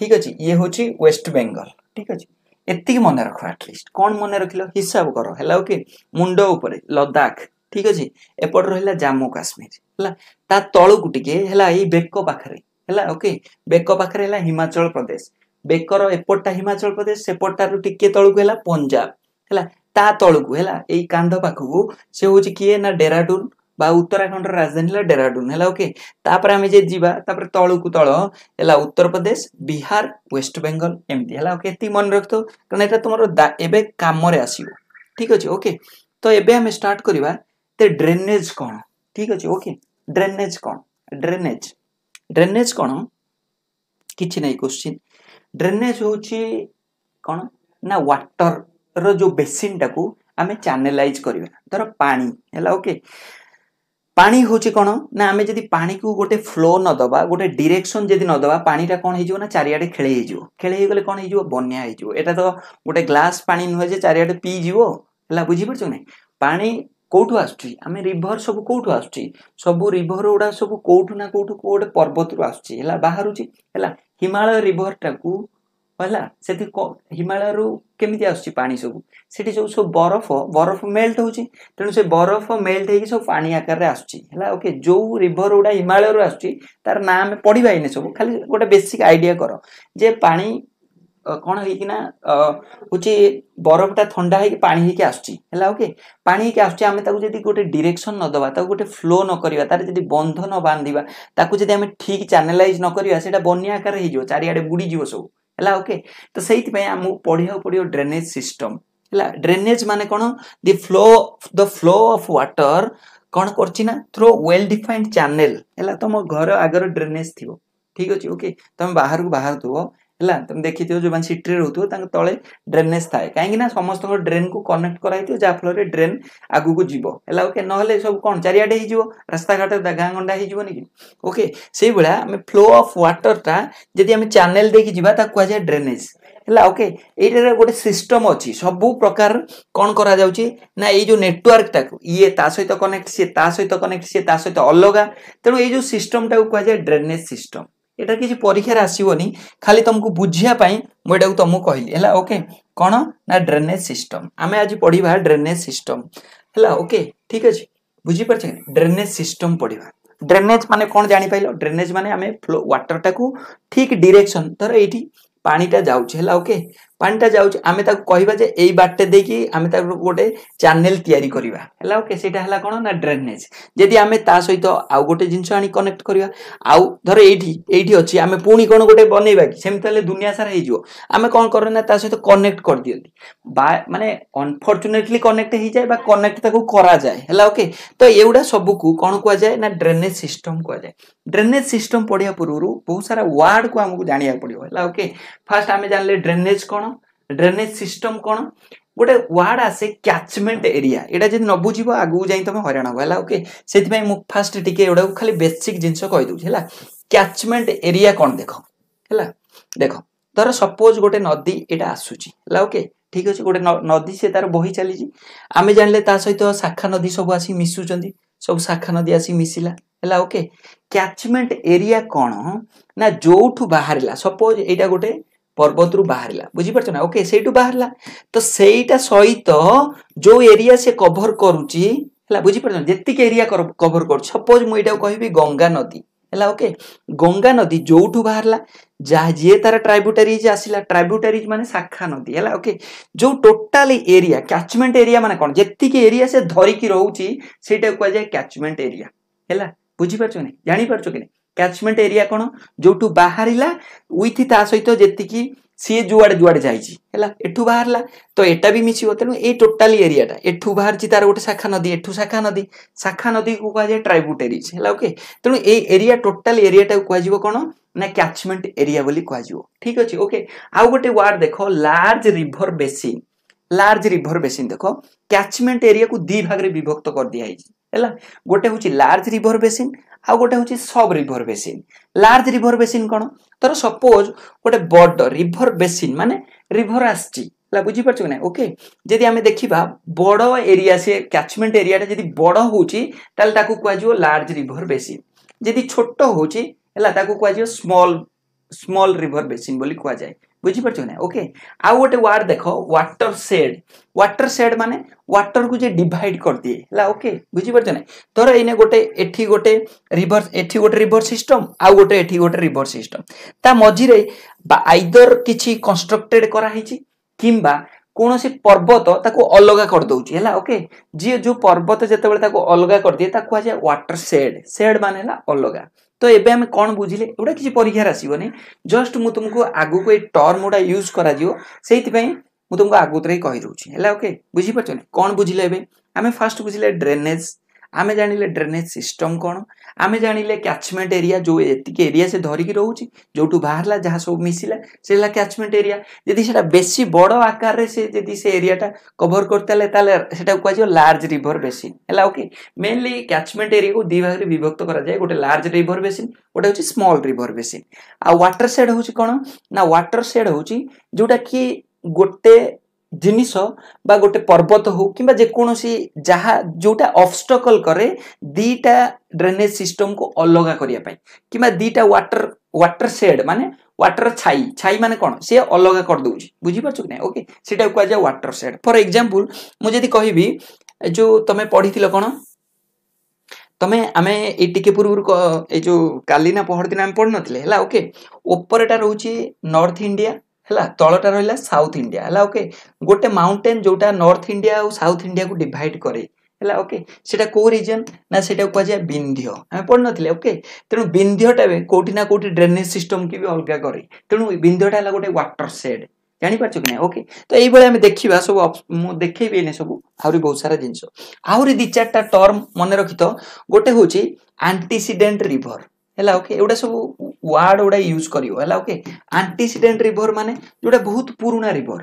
ଠିକ୍ ଅଛି ଇଏ ହେଉଛି ୱେଷ୍ଟ ବେଙ୍ଗଲ ଠିକ୍ ଅଛି ଏତିକି ମନେ ରଖ ଆଟଲିଷ୍ଟ କ'ଣ ମନେ ରଖିଲ ହିସାବ କର ହେଲା ଓକେ ମୁଣ୍ଡ ଉପରେ ଲଦାଖ ଠିକ୍ ଅଛି ଏପଟେ ରହିଲା ଜାମ୍ମୁ କାଶ୍ମୀର ହେଲା ତା ତଳକୁ ଟିକେ ହେଲା ଏଇ ବେକ ପାଖରେ ହେଲା ଓକେ ବେକ ପାଖରେ ହେଲା ହିମାଚଳ ପ୍ରଦେଶ ବେକର ଏପଟଟା ହିମାଚଳ ପ୍ରଦେଶ ସେପଟଟାରୁ ଟିକେ ତଳକୁ ହେଲା ପଞ୍ଜାବ ହେଲା ତା ତଳକୁ ହେଲା ଏଇ କାନ୍ଧ ପାଖକୁ ସେ ହେଉଛି କିଏ ନା ଡେରାଡୁନ বা উত্তরাখণ্ডর রাজধানী হল ডেরাডুন হল ওকে তাপরে আমি যে যা তাপরে তলকু তল হল উত্তরপ্রদেশ বিহার ওয়েস্ট বেঙ্গল এমতি হল ওকে এত মনে রাখত কারণ এটা তোমার এবে কামরে আসব ঠিক আছে ওকে তো এবে আমি স্টার্ট করা তে ড্রেনেজ কোণ ঠিক আছে ওকে ড্রেনেজ কোণ ড্রেনেজ ড্রেনেজ কোণ কিছু নাই কোশ্চিন ଡ୍ରେନେଜ୍ ହେଉଛି କ'ଣ ନା ୱାଟର୍ର ଯେଉଁ ବେସିନ୍ଟାକୁ ଆମେ ଚ୍ୟାନେଲାଇଜ୍ କରିବା ଧର ପାଣି ହେଲା ଓକେ ପାଣି ହେଉଛି କ'ଣ ନା ଆମେ ଯଦି ପାଣିକୁ ଗୋଟେ ଫ୍ଲୋ ନଦେବା ଗୋଟେ ଡିରେକ୍ସନ୍ ଯଦି ନଦେବା ପାଣିଟା କ'ଣ ହେଇଯିବ ନା ଚାରିଆଡ଼େ ଖେଳେଇ ହେଇଯିବ ଖେଳେଇ ହେଇଗଲେ କ'ଣ ହେଇଯିବ ବନ୍ୟା ହେଇଯିବ ଏଇଟା ତ ଗୋଟେ ଗ୍ଲାସ୍ ପାଣି ନୁହେଁ ଯେ ଚାରିଆଡ଼େ ପିଇଯିବ ହେଲା ବୁଝିପାରୁଛ କି ନାହିଁ ପାଣି কোউঠু আসুচি আমি রিভর সব কোউঠু আসুচি সব রিভর গুড়া সব কোউঠু না কোউঠু কোটে পর্বতরু আসুচি হেলা বাহারুচি হেলা হিমালয় রিভরটাকু ହେଲା ସେଠି ହିମାଳୟରୁ କେମିତି ଆସୁଛି ପାଣି ସବୁ ସେଠି ଯେଉଁ ସବୁ ବରଫ ବରଫ ମେଲ୍ଟ ହେଉଛି ତେଣୁ ସେ ବରଫ ମେଲ୍ଟ ହେଇକି ସବୁ ପାଣି ଆକାରରେ ଆସୁଛି ହେଲା ଓକେ ଯେଉଁ ରିଭର ଗୁଡ଼ା ହିମାଳୟରୁ ଆସୁଛି ତାର ନାଁ ଆମେ ପଢ଼ିବା ଏଇନେ ସବୁ ଖାଲି ଗୋଟେ ବେସିକ୍ ଆଇଡ଼ିଆ କର ଯେ ପାଣି କ'ଣ ହେଇକିନା ହେଉଛି ବରଫଟା ଥଣ୍ଡା ହେଇକି ପାଣି ହେଇକି ଆସୁଛି ହେଲା ଓକେ ପାଣି ହେଇକି ଆସୁଛି ଆମେ ତାକୁ ଯଦି ଗୋଟେ ଡିରେକ୍ସନ୍ ନ ଦେବା ତାକୁ ଗୋଟେ ଫ୍ଲୋ ନ କରିବା ତାର ଯଦି ବନ୍ଧ ନ ବାନ୍ଧିବା ତାକୁ ଯଦି ଆମେ ଠିକ୍ ଚ୍ୟାନେଲାଇଜ୍ ନ କରିବା ସେଇଟା ବନ୍ୟା ଆକାର ହେଇଯିବ ଚାରିଆଡ଼େ ବୁଡ଼ିଯିବ ସବୁ ହେଲା ଓକେ ତ ସେଇଥିପାଇଁ ଆମକୁ ପଢ଼ିବାକୁ ପଡ଼ିବ ଡ୍ରେନେଜ୍ ସିଷ୍ଟମ୍ ହେଲା ଡ୍ରେନେଜ୍ ମାନେ କ'ଣ the flow the flow of water କ'ଣ କରୁଛି ନା ଥ୍ରୋ ୱେଲ୍ ଡିଫାଇନ୍ଡ ଚ୍ୟାନେଲ୍ ହେଲା ତମ ଘର ଆଗର ଡ୍ରେନେଜ୍ ଥିବ ଠିକ୍ ଅଛି ଓକେ ତମେ ବାହାରକୁ ବାହାରୁଥିବ ହେଲା ତମେ ଦେଖିଥିବ ଯେଉଁମାନେ ସିଟିରେ ରହୁଥିବ ତାଙ୍କ ତଳେ ଡ୍ରେନେଜ୍ ଥାଏ କାହିଁକି ନା ସମସ୍ତଙ୍କ ଡ୍ରେନ୍କୁ କନେକ୍ଟ କରାହେଇଥିବ ଯାହାଫଳରେ ଡ୍ରେନ୍ ଆଗକୁ ଯିବ ହେଲା ଓକେ ନହେଲେ ସବୁ କ'ଣ ଚାରିଆଡ଼େ ହେଇଯିବ ରାସ୍ତାଘାଟ ଗାଁ ଗଣ୍ଡା ହେଇଯିବନି କି ଓକେ ସେଇଭଳିଆ ଆମେ ଫ୍ଲୋ ଅଫ୍ ୱାଟର୍ଟା ଯଦି ଆମେ ଚ୍ୟାନେଲ୍ ଦେଇକି ଯିବା ତାକୁ କୁହାଯାଏ ଡ୍ରେନେଜ୍ ହେଲା ଓକେ ଏଇଟାରେ ଗୋଟେ ସିଷ୍ଟମ୍ ଅଛି ସବୁ ପ୍ରକାର କ'ଣ କରାଯାଉଛି ନା ଏଇ ଯେଉଁ ନେଟୱାର୍କଟାକୁ ଇଏ ତା ସହିତ କନେକ୍ଟ ସିଏ ତା ସହିତ କନେକ୍ଟ ସିଏ ତା ସହିତ ଅଲଗା ତେଣୁ ଏଇ ଯେଉଁ ସିଷ୍ଟମ୍ଟାକୁ କୁହାଯାଏ ଡ୍ରେନେଜ୍ ସିଷ୍ଟମ୍ এটা কিছু পরীক্ষার আসবনি খালি তোমাকে বুঝিয়া মু এটা তোমাকে কহিলি হল ওকে কোণ না ড্রেনেজ সিস্টম আমি আজ পড়া ড্রেনেজ সিস্টম হল ওকে ঠিক আছে বুঝিপারছে ড্রেনেজ সিস্টম পড়া ড্রেনেজ মানে কোণ জাঁপাইল ড্রেনেজ মানে আমি ওয়াটরটা ঠিক ডিরেকশন ধর এইটি পাটা যাচ্ছে হল ওকে ପାଣିଟା ଯାଉଛି ଆମେ ତାକୁ କହିବା ଯେ ଏଇ ବାଟେ ଦେଇକି ଆମେ ତାକୁ ଗୋଟେ ଚ୍ୟାନେଲ୍ ତିଆରି କରିବା ହେଲା ଓକେ ସେଇଟା ହେଲା କ'ଣ ନା ଡ୍ରେନେଜ୍ ଯଦି ଆମେ ତା ସହିତ ଆଉ ଗୋଟେ ଜିନିଷ ଆଣି କନେକ୍ଟ କରିବା ଆଉ ଧର ଏଇଠି ଏଇଠି ଅଛି ଆମେ ପୁଣି କ'ଣ ଗୋଟେ ବନେଇବା କି ସେମିତି ହେଲେ ଦୁନିଆ ସାରା ହେଇଯିବ ଆମେ କ'ଣ କରୁ ନା ତା ସହିତ କନେକ୍ଟ କରିଦିଅନ୍ତି ବା ମାନେ ଅନଫର୍ଚୁନେଟଲି କନେକ୍ଟ ହେଇଯାଏ ବା କନେକ୍ଟ ତାକୁ କରାଯାଏ ହେଲା ଓକେ ତ ଏଗୁଡ଼ା ସବୁକୁ କ'ଣ କୁହାଯାଏ ନା ଡ୍ରେନେଜ୍ ସିଷ୍ଟମ୍ କୁହାଯାଏ ଡ୍ରେନେଜ୍ ସିଷ୍ଟମ୍ ପଢ଼ିବା ପୂର୍ବରୁ ବହୁତ ସାରା ୱାର୍ଡ଼କୁ ଆମକୁ ଜାଣିବାକୁ ପଡ଼ିବ ହେଲା ଓକେ ଫାର୍ଷ୍ଟ ଆମେ ଜାଣିଲେ ଡ୍ରେନେଜ୍ କ'ଣ ড্রেনেজ ସିଷ୍ଟମ୍ କ'ଣ ଗୋଟେ ୱାର୍ଡ଼ ଆସେ କ୍ୟାଚମେଣ୍ଟ ଏରିଆ ଏଇଟା ଯଦି ନ ବୁଝିବ ଆଗକୁ ଯାଇ ତମେ ହଇରାଣ ହେବ ହେଲା ଓକେ ସେଥିପାଇଁ ମୁଁ ଫାଷ୍ଟ ଟିକେ ଏଗୁଡ଼ାକୁ ଖାଲି ବେସିକ୍ ଜିନିଷ କହିଦେଉଛି ହେଲା କ୍ୟାଚମେଣ୍ଟ ଏରିଆ କ'ଣ ଦେଖ ହେଲା ଦେଖ ଧର ସପୋଜ୍ ଗୋଟେ ନଦୀ ଏଇଟା ଆସୁଛି ହେଲା ଓକେ ଠିକ୍ ଅଛି ଗୋଟେ ନଦୀ ସେ ତାର ବହି ଚାଲିଛି ଆମେ ଜାଣିଲେ ତା ସହିତ ଶାଖା ନଦୀ ସବୁ ଆସି ମିଶୁଛନ୍ତି ସବୁ ଶାଖା ନଦୀ ଆସି ମିଶିଲା ହେଲା ଓକେ କ୍ୟାଚମେଣ୍ଟ ଏରିଆ କ'ଣ ନା ଯୋଉଠୁ ବାହାରିଲା ସପୋଜ୍ ଏଇଟା ଗୋଟେ পର୍ବতরু বাহারা বুঝিপারছ না ওকে সেইটু বাহারা তো সেইটা সহিত যে এরিয়া সে কভর করুচি হ্যাঁ বুঝিপারছ যেতিকি এরিয়া କଭର କରୁଛି ସପୋଜ୍ ମୁଁ ଏଇଟାକୁ କହିବି ଗଙ୍ଗା ନଦୀ ହେଲା ଓକେ ଗଙ୍ଗା ନଦୀ ଯୋଉଠୁ ବାହାରିଲା ଯାହା ଯିଏ ତାର ଟ୍ରାଇବ୍ୟୁଟାରିଜ୍ ଆସିଲା ଟ୍ରାଇବ୍ୟୁଟାରିଜ୍ ମାନେ ଶାଖା ନଦୀ ହେଲା ଓକେ ଯୋଉ ଟୋଟାଲ ଏରିଆ କ୍ୟାଚମେଣ୍ଟ ଏରିଆ ମାନେ କ'ଣ ଯେତିକି ଏରିଆ ସେ ଧରିକି ରହୁଛି ସେଇଟାକୁ କୁହାଯାଏ କ୍ୟାଚମେଣ୍ଟ ଏରିଆ ହେଲା ବୁଝିପାରୁଛ କି ନାହିଁ ଜାଣିପାରୁଛ କି ନାହିଁ କ୍ୟାଚମେଣ୍ଟ ଏରିଆ କ'ଣ ଯେଉଁଠୁ ବାହାରିଲା ଉଇଥ୍ ତା ସହିତ ଯେତିକି ସିଏ ଯୁଆଡ଼େ ଯୁଆଡ଼େ ଯାଇଛି ହେଲା ଏଠୁ ବାହାରିଲା ତ ଏଟା ବି ମିଶିବ ତେଣୁ ଏଇ ଟୋଟାଲି ଏରିଆଟା ଏଠୁ ବାହାରିଛି ତାର ଗୋଟେ ଶାଖା ନଦୀ ଏଠୁ ଶାଖା ନଦୀ ଶାଖା ନଦୀକୁ କୁହାଯାଏ ଟ୍ରାଇବୁଟେରିଜ୍ ହେଲା ଓକେ ତେଣୁ ଏଇ ଏରିଆ ଟୋଟାଲି ଏରିଆଟାକୁ କୁହାଯିବ କ'ଣ ନା କ୍ୟାଚମେଣ୍ଟ ଏରିଆ ବୋଲି କୁହାଯିବ ଠିକ୍ ଅଛି ଓକେ ଆଉ ଗୋଟେ ୱାର୍ଡ ଦେଖ large river basin large river basin ଦେଖ କ୍ୟାଚମେଣ୍ଟ ଏରିଆକୁ ଦୁଇ ଭାଗରେ ବିଭକ୍ତ କରିଦିଆ ହେଇଛି ହେଲା ଗୋଟେ ହେଉଛି ଲାର୍ଜ ରିଭର ବେସିନ ଆଉ ଗୋଟେ ହେଉଛି sub river basin large river basin କ'ଣ ଧର ସପୋଜ୍ ଗୋଟେ ବଡ଼ ରିଭର ବେସିନ୍ ମାନେ ରିଭର ଆସିଛି ହେଲା ବୁଝିପାରୁଛ କି ନାହିଁ ଓକେ ଯଦି ଆମେ ଦେଖିବା ବଡ଼ ଏରିଆ ସେ କ୍ୟାଚମେଣ୍ଟ ଏରିଆଟା ଯଦି ବଡ଼ ହେଉଛି ତାହେଲେ ତାକୁ କୁହାଯିବ ଲାର୍ଜ ରିଭର୍ ବେସିନ୍ ଯଦି ଛୋଟ ହେଉଛି ହେଲା ତାକୁ କୁହାଯିବ ସ୍ମଲ୍ ସ୍ମଲ୍ ରିଭର୍ ବେସିନ୍ ବୋଲି କୁହାଯାଏ বুঝিপারছ না ওকে আউ গোটে ওয়ার্ড দেখ ওয়াটর সেড ওয়াটর সেড মানে ওয়াটরকু যে ডিভাইড করদিয়ে হল ওকে বুঝিপারছ না ধর এইনে গোটে এটি গোটে রিভর এটি গোটে রিভর সিস্টম আউ গোটে এটি গোটে রিভর সিস্টম তা মঝিরে বা আইদর কিছু কনস্ট্রক্টেড করা হয়েছে কিংবা কোণী পର୍ବত তাকে অলগা করেদি হল ওকে যে যে পর্বত যেতবে তাকে অলগা করেদিয়ে তা কুয়া যায় ওয়াটর সেড সেড মানে হল অলগা तो ये आम कौन बुझे एगुड़ा किसी परीक्षार आसवनी जस्ट मु तुमको आगु ये टर्म गुड़ा यूज करें तुमको आगुतरे कही रोचे ओके बुझीपार कौन बुझे एवं फास्ट बुझे ड्रेनेज ଆମେ ଜାଣିଲେ ଡ୍ରେନେଜ୍ ସିଷ୍ଟମ୍ କ'ଣ ଆମେ ଜାଣିଲେ କ୍ୟାଚମେଣ୍ଟ ଏରିଆ ଯେଉଁ ଏତିକି ଏରିଆ ସେ ଧରିକି ରହୁଛି ଯେଉଁଠୁ ବାହାରିଲା ଯାହା ସବୁ ମିଶିଲା ସେ ହେଲା କ୍ୟାଚମେଣ୍ଟ ଏରିଆ ଯଦି ସେଇଟା ବେଶୀ ବଡ଼ ଆକାରରେ ସେ ଯଦି ସେ ଏରିଆଟା କଭର୍ କରିଦେଲେ ତାହେଲେ ସେଇଟାକୁ କୁହାଯିବ ଲାର୍ଜ ରିଭର ବେସିନ୍ ହେଲା ଓକେ ମେନଲି କ୍ୟାଚମେଣ୍ଟ ଏରିଆକୁ ଦୁଇ ଭାଗରେ ବିଭକ୍ତ କରାଯାଏ ଗୋଟେ ଲାର୍ଜ ରିଭର୍ ବେସିନ୍ ଗୋଟେ ହେଉଛି ସ୍ମଲ୍ ରିଭର୍ ବେସିନ୍ ଆଉ ୱାଟର୍ ସେଡ୍ ହେଉଛି କ'ଣ ନା ୱାଟର୍ ସେଡ୍ ହେଉଛି ଯେଉଁଟାକି ଗୋଟେ জিনিস বা গোটে পর্বত হোক কিংবা যেকোনসি যাহা যেটা অবস্টকল করে দিটা ড্রেনেজ সিস্টমকু অলগা করিয়া পাই কিংবা দিটা ওয়াটার ওয়াটার সেড মানে ওয়াটার ছাই ছাই মানে কোণ সে অলগা করদেছি বুঝিপারছ কি না ওকে সেটা কুযায় ওয়াটার সেড ফর এক্সাম্পল মু যদি কহিবি যে তুমি পড়িছিল কোণ তুমি আমি এই টিকে পূর্বর এই যে কালি না পহরদিন আমি পড়ি নথিলে হেলা ওকে উপরেটা রয়েছে নর্থ ইন্ডিয়া ହେଲା ତଳଟା ରହିଲା ସାଉଥ ଇଣ୍ଡିଆ ହେଲା ଓକେ ଗୋଟେ ମାଉଣ୍ଟେନ୍ ଯେଉଁଟା ନର୍ଥ ଇଣ୍ଡିଆ ଆଉ ସାଉଥ ଇଣ୍ଡିଆକୁ ଡିଭାଇଡ୍ କରେ ହେଲା ଓକେ ସେଇଟା କେଉଁ ରିଜନ୍ ନା ସେଇଟାକୁ କୁହାଯାଏ ବିନ୍ଧ୍ୟ ଆମେ ପଢ଼ିନଥିଲେ ଓକେ ତେଣୁ ବିନ୍ଧ୍ୟଟା ଏବେ କେଉଁଠି ନା କେଉଁଠି ଡ୍ରେନେଜ୍ ସିଷ୍ଟମ୍ କି ବି ଅଲଗା କରେ ତେଣୁ ବିନ୍ଧ୍ୟଟା ହେଲା ଗୋଟେ ୱାଟର ସେଡ୍ ଜାଣିପାରୁଛ କି ନାହିଁ ଓକେ ତ ଏଇଭଳି ଆମେ ଦେଖିବା ସବୁ ମୁଁ ଦେଖେଇବି ଏଇନେ ସବୁ ଆହୁରି ବହୁତ ସାରା ଜିନିଷ ଆହୁରି ଦୁଇ ଚାରିଟା ଟର୍ମ ମନେ ରଖିଥ ଗୋଟେ ହେଉଛି ଆଣ୍ଟିସିଡେଣ୍ଟ ରିଭର ହେଲା ଓକେ ଏଗୁଡ଼ା ସବୁ ୱାର୍ଡ ଗୁଡ଼ା ୟୁଜ୍ କରିବ ହେଲା ଓକେ ଆଣ୍ଟିସିଡେଣ୍ଟ ରିଭର ମାନେ ଯେଉଁଟା ବହୁତ ପୁରୁଣା ରିଭର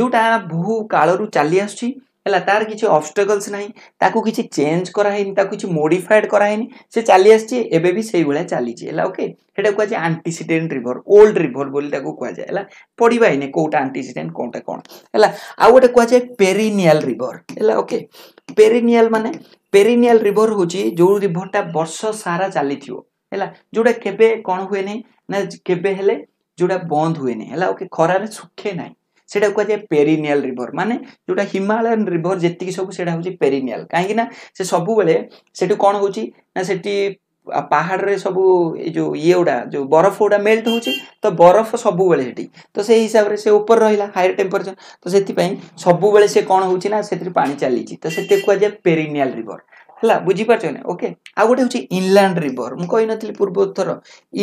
ଯେଉଁଟା ବହୁ କାଳରୁ ଚାଲି ଆସୁଛି ହେଲା ତାର କିଛି ଅବଷ୍ଟେକଲ୍ସ ନାହିଁ ତାକୁ କିଛି ଚେଞ୍ଜ କରାହେଇନି ତାକୁ କିଛି ମୋଡିଫାଏଡ୍ କରାହେଇନି ସେ ଚାଲି ଆସିଛି ଏବେ ବି ସେଇଭଳିଆ ଚାଲିଛି ହେଲା ଓକେ ସେଇଟା କୁହାଯାଏ ଆଣ୍ଟିସିଡେଣ୍ଟ ରିଭର ଓଲ୍ଡ ରିଭର ବୋଲି ତାକୁ କୁହାଯାଏ ହେଲା ପଡ଼ିବା ହେଇନି କେଉଁଟା ଆଣ୍ଟିସିଡେଣ୍ଟ କେଉଁଟା କ'ଣ ହେଲା ଆଉ ଗୋଟେ କୁହାଯାଏ ପେରିନିଆଲ ରିଭର ହେଲା ଓକେ ପେରିନିଆଲ ମାନେ ପେରିନିଆଲ ରିଭର ହେଉଛି ଯେଉଁ ରିଭରଟା ବର୍ଷ ସାରା ଚାଲିଥିବ ହେଲା ଯେଉଁଟା କେବେ କ'ଣ ହୁଏନି ନା କେବେ ହେଲେ ଯେଉଁଟା ବନ୍ଦ ହୁଏନି ହେଲା ଓକେ ଖରାରେ ଶୁଖେ ନାହିଁ ସେଇଟା କୁହାଯାଏ ପେରିନିଆଲ ରିଭର ମାନେ ଯେଉଁଟା ହିମାଳୟନ ରିଭର ଯେତିକି ସବୁ ସେଇଟା ହେଉଛି ପେରିନିଆଲ କାହିଁକି ନା ସେ ସବୁବେଳେ ସେଠି କ'ଣ ହେଉଛି ନା ସେଠି ପାହାଡ଼ରେ ସବୁ ଏ ଯେଉଁ ଇଏ ଗୁଡ଼ା ଯେଉଁ ବରଫ ଗୁଡ଼ା ମେଲ୍ଟ ହେଉଛି ତ ବରଫ ସବୁବେଳେ ସେଠି ତ ସେଇ ହିସାବରେ ସେ ଉପରେ ରହିଲା ହାଇର ଟେମ୍ପରେଚର ତ ସେଥିପାଇଁ ସବୁବେଳେ ସେ କ'ଣ ହେଉଛି ନା ସେଥିରେ ପାଣି ଚାଲିଛି ତ ସେଥିରେ କୁହାଯାଏ ପେରିନିଆଲ ରିଭର ହେଲା ବୁଝିପାରୁଛ ନା ଓକେ ଆଉ ଗୋଟେ ହେଉଛି ଇନଲ୍ୟାଣ୍ଡ ରିଭର ମୁଁ କହିନଥିଲି ପୂର୍ବ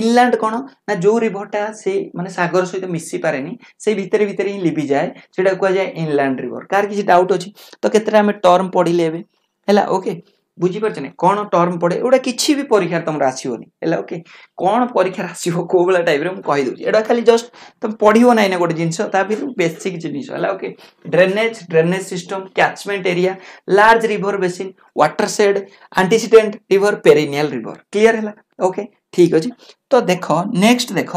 ଇନଲ୍ୟାଣ୍ଡ କ'ଣ ନା ଯେଉଁ ରିଭରଟା ସେ ମାନେ ସାଗର ସହିତ ମିଶିପାରେନି ସେଇ ଭିତରେ ଭିତରେ ହିଁ ଲିଭିଯାଏ ସେଇଟା କୁହାଯାଏ ଇନଲ୍ୟାଣ୍ଡ ରିଭର କାହାର କିଛି ଡାଉଟ୍ ଅଛି ତ କେତେଟା ଆମେ ଟର୍ମ ପଢ଼ିଲେ ଏବେ ହେଲା ଓକେ বুঝিপারছ না কোণ টর্ম পড়ে এগুলা কিছু বি পরীক্ষার তোমার আসবনি হলে ওকে কোণ পরীক্ষার আসব কোভাবে টাইপের মু কহিদেছি এটা খালি জস্ট তুমি পড়ব না না গোটে জিনিস তা ভিতর বেসিক জিনিস হলে okay drainage drainage system catchment area large river basin watershed antecedent river perennial river clear হল ওকে ঠিক আছে তো দেখ নেক্সট দেখ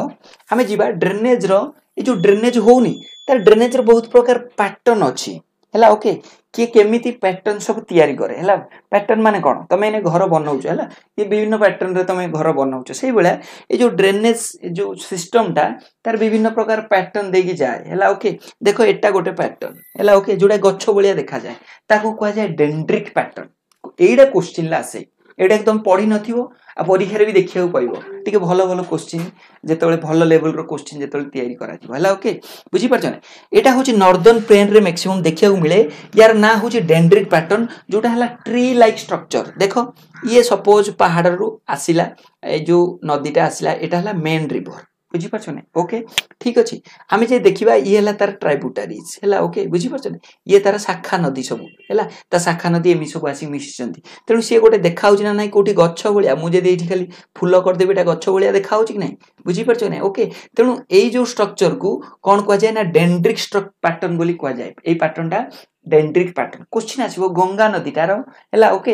আমি যা ড্রেনেজর এই যে ড্রেনেজ হোনি তার ড্রেনেজর বহুত প্রকার প্যাটর্ন অছি ହେଲା ଓକେ କିଏ କେମିତି ପ୍ୟାଟର୍ନ ସବୁ ତିଆରି କରେ ହେଲା ପ୍ୟାଟର୍ନ ମାନେ କ'ଣ ତମେ ଏଇନେ ଘର ବନଉଛ ହେଲା ଇଏ ବିଭିନ୍ନ ପ୍ୟାଟର୍ନରେ ତମେ ଘର ବନଉଛ ସେଇଭଳିଆ ଏ ଯେଉଁ ଡ୍ରେନେଜ ଯେଉଁ ସିଷ୍ଟମଟା ତାର ବିଭିନ୍ନ ପ୍ରକାର ପ୍ୟାଟର୍ନ ଦେଇକି ଯାଏ ହେଲା ଓକେ ଦେଖ ଏଟା ଗୋଟେ ପ୍ୟାଟର୍ନ ହେଲା ଓକେ ଯେଉଁଟା ଗଛ ଭଳିଆ ଦେଖାଯାଏ ତାକୁ କୁହାଯାଏ ଡେଣ୍ଡ୍ରିକ୍ ପ୍ୟାଟର୍ନ ଏଇଟା କୋଶ୍ଚିନ୍ରେ ଆସେ ଏଇଟା ଏକଦମ ପଢ଼ିନଥିବ ଆଉ ପରୀକ୍ଷାରେ ବି ଦେଖିବାକୁ ପାଇବ ଟିକେ ଭଲ ଭଲ କୋଶ୍ଚିନ୍ ଯେତେବେଳେ ଭଲ ଲେବଲ୍ର କୋଶ୍ଚିନ୍ ଯେତେବେଳେ ତିଆରି କରାଯିବ ହେଲା ଓକେ ବୁଝିପାରୁଛ ନା ଏଇଟା ହେଉଛି ନର୍ଦର୍ନ ପ୍ଲେନ୍ରେ ମ୍ୟାକ୍ସିମମ୍ ଦେଖିବାକୁ ମିଳେ ୟାର ନାଁ ହେଉଛି ଡେଣ୍ଡ୍ରିଟ୍ ପ୍ୟାଟର୍ନ ଯେଉଁଟା ହେଲା ଟ୍ରି ଲାଇକ୍ ଷ୍ଟ୍ରକ୍ଚର୍ ଦେଖ ଇଏ ସପୋଜ୍ ପାହାଡ଼ରୁ ଆସିଲା ଏ ଯେଉଁ ନଦୀଟା ଆସିଲା ଏଇଟା ହେଲା ମେନ୍ ରିଭର୍ বুঝিপারছ না ওকে ঠিক ଅଛି ଆମେ ଯଦି ଦେଖିବା ଇଏ ହେଲା ତାର ଟ୍ରାଇବୁଟାରିଜ୍ ହେଲା ଓକେ ବୁଝିପାରୁଛ ନା ଇଏ ତାର ଶାଖା ନଦୀ ସବୁ ହେଲା ତା ଶାଖା ନଦୀ ଏମିତି ସବୁ ଆସିକି ମିଶିଛନ୍ତି ତେଣୁ ସିଏ ଗୋଟେ ଦେଖାହେଉଛି ନା ନାହିଁ କେଉଁଠି ଗଛ ଭଳିଆ ମୁଁ ଯଦି ଏଇଠି ଖାଲି ଫୁଲ କରିଦେବି ଏଇଟା ଗଛ ଭଳିଆ ଦେଖାହେଉଛି କି ନାହିଁ ବୁଝିପାରୁଛ କି ନାହିଁ ଓକେ ତେଣୁ ଏଇ ଯେଉଁ ଷ୍ଟ୍ରକ୍ଚରକୁ କ'ଣ କୁହାଯାଏ ନା ଡେଣ୍ଡ୍ରିକ୍ ଷ୍ଟ୍ରକ୍ ପାଟର୍ନ ବୋଲି କୁହାଯାଏ ଏଇ ପାଟର୍ନଟା ডেন্ড্রিক প্যাটার্ন কোশ্চিন আসব গঙ্গা নদীটার হল ওকে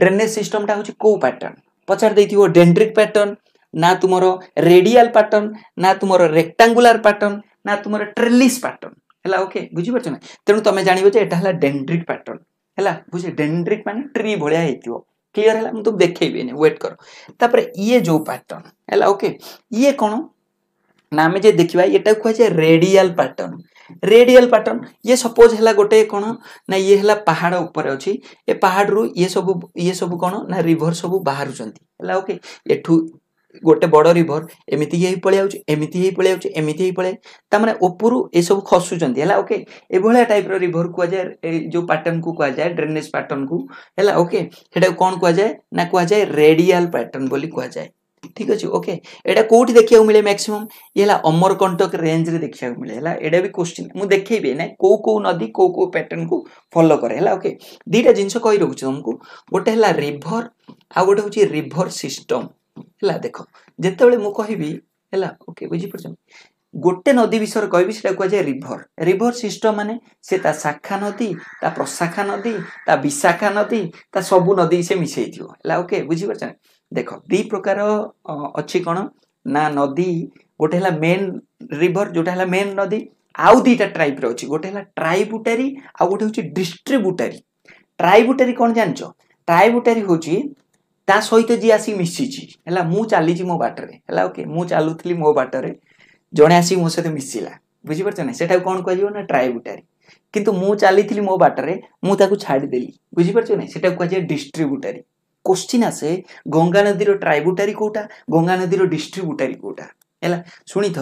ড্রেনেজ সিস্টমটা হচ্ছে কেউ প্যাটার্ন পচার দিয়ে ডেন্ড্রিক প্যাটার্ন ना तुम रेडियाल पैटर्न ना तुम रेक्टांगुलर पैटर्न ना तुम ट्रेलिस पैटर्न है ओके बुझीपार ना तेणु तुम जानवे यहाँ डेंड्रिक पैटर्न है बुझे डेंड्रिक मान ट्री भाया हो क्लीयर है मुझे देखनी व्वेट कर तापर ये जो पैटर्न है ओके ये कौन ना आम जे देखा ये कहुए रेडियाल पैटर्न रेडियल पैटर्न ये सपोज है गोटे कौन ना ये है पहाड़ उपर अच्छी ये पहाड़ रू ये सब ये सब कौन ना रिभर सब बाहर ओके ये ଗୋଟେ ବଡ଼ ରିଭର ଏମିତି ହେଇ ପଳେଇ ଆଉଛି ଏମିତି ହେଇ ପଳେଇ ଆଉଛି ଏମିତି ହେଇ ପଳେଇ ତାମାନେ ଉପରୁ ଏସବୁ ଖସୁଛନ୍ତି ହେଲା ଓକେ ଏଭଳିଆ ଟାଇପ୍ର ରିଭର କୁହାଯାଏ ଏଇ ଯେଉଁ ପାଟର୍ନକୁ କୁହାଯାଏ ଡ୍ରେନେଜ୍ ପାଟର୍ନକୁ ହେଲା ଓକେ ସେଟାକୁ କ'ଣ କୁହାଯାଏ ନା କୁହାଯାଏ ରେଡ଼ିଆଲ ପାଟର୍ନ ବୋଲି କୁହାଯାଏ ଠିକ୍ ଅଛି ଓକେ ଏଇଟା କେଉଁଠି ଦେଖିବାକୁ ମିଳେ ମ୍ୟାକ୍ସିମମ୍ ଇଏ ହେଲା ଅମରକଣ୍ଟକ ରେଞ୍ଜରେ ଦେଖିବାକୁ ମିଳେ ହେଲା ଏଇଟା ବି କ୍ୱେଶ୍ଚିନ୍ ମୁଁ ଦେଖେଇବି ନା କେଉଁ କେଉଁ ନଦୀ କେଉଁ କେଉଁ ପ୍ୟାଟର୍ନକୁ ଫଲୋ କରେ ହେଲା ଓକେ ଦୁଇଟା ଜିନିଷ କହି ରଖୁଛି ତୁମକୁ ଗୋଟେ ହେଲା ରିଭର ଆଉ ଗୋଟେ ହେଉଛି ରିଭର ସିଷ୍ଟମ୍ ହେଲା ଦେଖ ଯେତେବେଳେ ମୁଁ କହିବି ହେଲା ଓକେ ବୁଝିପାରୁଛନ୍ତି ଗୋଟେ ନଦୀ ବିଷୟରେ କହିବି ସେଇଟା କୁହାଯାଏ ରିଭର ରିଭର ସିଷ୍ଟମ ମାନେ ସେ ତା ଶାଖା ନଦୀ ତା ପ୍ରଶାଖା ନଦୀ ତା ବିଶାଖା ନଦୀ ତା ସବୁ ନଦୀ ସେ ମିଶେଇଥିବ ହେଲା ଓକେ ବୁଝିପାରୁଛନ୍ତି ଦେଖ ଦୁଇ ପ୍ରକାର ଅଛି କ'ଣ ନା ନଦୀ ଗୋଟେ ହେଲା ମେନ୍ ରିଭର ଯେଉଁଟା ହେଲା ମେନ୍ ନଦୀ ଆଉ ଦୁଇଟା ଟ୍ରାଇବ୍ର ଅଛି ଗୋଟେ ହେଲା ଟ୍ରାଇବୁଟାରୀ ଆଉ ଗୋଟେ ହେଉଛି ଡିଷ୍ଟ୍ରିବ୍ୟୁଟାରୀ ଟ୍ରାଇବୁଟାରୀ କ'ଣ ଜାଣିଛ ଟ୍ରାଇବୁଟାରୀ ହେଉଛି ତା ସହିତ ଯିଏ ଆସି ମିଶିଛି ହେଲା ମୁଁ ଚାଲିଛି ମୋ ବାଟରେ ହେଲା ଓକେ ମୁଁ ଚାଲୁଥିଲି ମୋ ବାଟରେ ଜଣେ ଆସିକି ମୋ ସହିତ ମିଶିଲା ବୁଝିପାରୁଛ ନା ସେଟାକୁ କ'ଣ କୁହାଯିବ ନା ଟ୍ରାଇବୁଟାରୀ କିନ୍ତୁ ମୁଁ ଚାଲିଥିଲି ମୋ ବାଟରେ ମୁଁ ତାକୁ ଛାଡ଼ିଦେଲି ବୁଝିପାରୁଛ ନା ସେଟାକୁ କୁହାଯାଏ ଡିଷ୍ଟ୍ରିବ୍ୟୁଟାରୀ କୋଶ୍ଚିନ୍ ଆସେ ଗଙ୍ଗା ନଦୀର ଟ୍ରାଇବୁଟାରୀ କେଉଁଟା ଗଙ୍ଗା ନଦୀର ଡିଷ୍ଟ୍ରିବ୍ୟୁଟାରୀ କେଉଁଟା ହେଲା ଶୁଣିଥ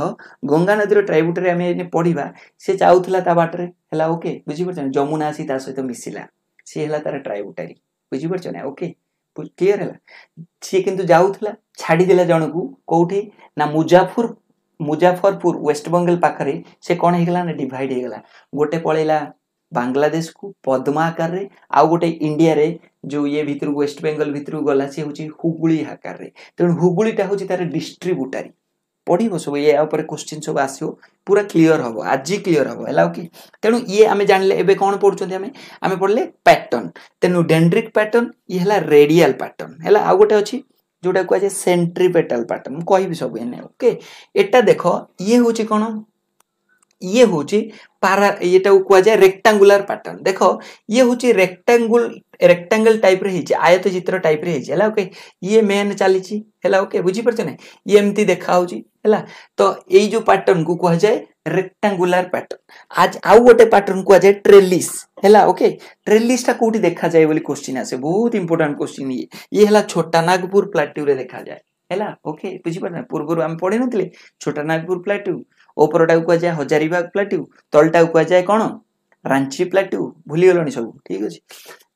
ଗଙ୍ଗା ନଦୀର ଟ୍ରାଇବୁଟାରୀ ଆମେ ପଢ଼ିବା ସେ ଯାଉଥିଲା ତା ବାଟରେ ହେଲା ଓକେ ବୁଝିପାରୁଛ ନା ଯମୁନା ଆସି ତା ସହିତ ମିଶିଲା ସିଏ ହେଲା ତାର ଟ୍ରାଇବୁଟାରୀ ବୁଝିପାରୁଛ ନା ଓକେ କ୍ଲିଅର ହେଲା ସିଏ କିନ୍ତୁ ଯାଉଥିଲା ଛାଡ଼ିଦେଲା ଜଣକୁ କେଉଁଠି ନା ମୁଜାଫୁର ମୁଜାଫରପୁର ୱେଷ୍ଟବେଙ୍ଗଲ ପାଖରେ ସେ କ'ଣ ହେଇଗଲା ନା ଡିଭାଇଡ଼ ହେଇଗଲା ଗୋଟେ ପଳେଇଲା ବାଂଲାଦେଶକୁ ପଦ୍ମା ଆକାରରେ ଆଉ ଗୋଟେ ଇଣ୍ଡିଆରେ ଯେଉଁ ଇଏ ଭିତରୁ ୱେଷ୍ଟବେଙ୍ଗଲ ଭିତରକୁ ଗଲା ସିଏ ହେଉଛି ହୁଗୁଳି ଆକାରରେ ତେଣୁ ହୁଗୁଳିଟା ହେଉଛି ତାର ଡିଷ୍ଟ୍ରିବ୍ୟୁଟାରୀ পড়িব সব ইয়া উপরে কোশ্চিন সব আসব পুরা ক্লিয়র হব আজি ক্লিয়র হব হল ওকে তেমন ইয়ে আমি জাঁলে এবে কোণ পড়ছেন আমি আমি পড়লে প্যাটর্ন তেমন ডেন্ড্রিক প্যাটর্ন ইয়ে হল রেডিয়াল প্যাটর্ন হল আউ গোটে অছি যেটা কুয়া যায় সেন্ট্রিপেটাল প্যাটর্ন কহবি সব এনে ওকে এটা দেখ ইয়ে হচ্ছে কোণ ये हूँ पारा येटा कहुए रेक्टांगुलार पैटर्न देख ये हूँ रेक्टांगुल रेक्टांगल टाइप रही आयत चित्र टाइप रही ओके ये मेन चली ओके बुझीपार ना ये एमती देखाऊ है तो यही जो पैटर्न को कहुए रेक्टांगुलार पैटर्न आज आउ गोटे पैटर्न कहुए ट्रेलिस है ओके ट्रेलिस टा देखा जाए बोली क्वेश्चन आसे बहुत इंपोर्टां क्वेश्चन ये ये है छोटा नागपुर प्लाट्यू देखा जाए है ओके बुझीपार पूर्व आम पढ़े नुले छोटा नागपुर प्लाट्यू ଉପରଟାକୁ କୁହାଯାଏ ହଜାରିବାଗ ପ୍ଲାଟ୍ୟୁ ତଳଟାକୁ କୁହାଯାଏ କ'ଣ ରାଞ୍ଚି ପ୍ଲାଟ୍ୟୁ ଭୁଲିଗଲଣି ସବୁ ଠିକ୍ ଅଛି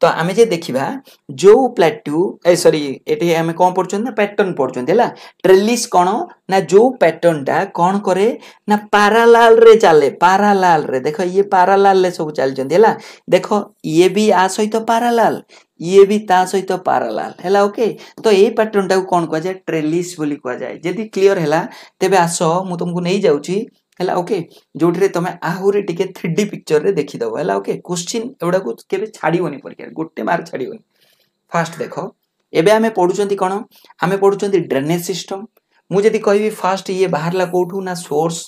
ତ ଆମେ ଯେ ଦେଖିବା ଯୋଉ ପ୍ଲାଟ୍ୟୁ ଏ ସରି ଏଠି ଆମେ କ'ଣ ପଢ଼ୁଛନ୍ତି ନା ପ୍ୟାଟର୍ନ ପଢ଼ୁଛନ୍ତି ହେଲା ଟ୍ରେଲିସ୍ କ'ଣ ନା ଯୋଉ ପ୍ୟାଟର୍ନଟା କ'ଣ କରେ ନା ପାରାଲାଲରେ ଚାଲେ ପାରାଲାଲରେ ଦେଖ ଇଏ ପାରାଲାଲରେ ସବୁ ଚାଲିଛନ୍ତି ହେଲା ଦେଖ ଇଏ ବି ଆ ସହିତ ପାରାଲାଲ ଇଏ ବି ତା ସହିତ ପାରାଲାଲ ହେଲା ଓକେ ତ ଏଇ ପାଟର୍ନଟାକୁ କ'ଣ କୁହାଯାଏ ଟ୍ରେଲିସ୍ ବୋଲି କୁହାଯାଏ ଯଦି କ୍ଲିଅର ହେଲା ତେବେ ଆସ ମୁଁ ତୁମକୁ ନେଇଯାଉଛି ହେଲା ଓକେ ଯେଉଁଥିରେ ତମେ ଆହୁରି ଟିକେ ଥ୍ରୀ ଡି ପିକ୍ଚରରେ ଦେଖିଦେବ ହେଲା ଓକେ କୋଶ୍ଚିନ୍ ଏଗୁଡ଼ାକୁ କେବେ ଛାଡ଼ିବନି ପରୀକ୍ଷାରେ ଗୋଟେ ମାର୍କ ଛାଡ଼ିବନି ଫାଷ୍ଟ ଦେଖ ଏବେ ଆମେ ପଢ଼ୁଛନ୍ତି କ'ଣ ଆମେ ପଢ଼ୁଛନ୍ତି ଡ୍ରେନେଜ୍ ସିଷ୍ଟମ୍ ମୁଁ ଯଦି କହିବି ଫାଷ୍ଟ ଇଏ ବାହାରିଲା କେଉଁଠୁ ନା ସୋର୍ସ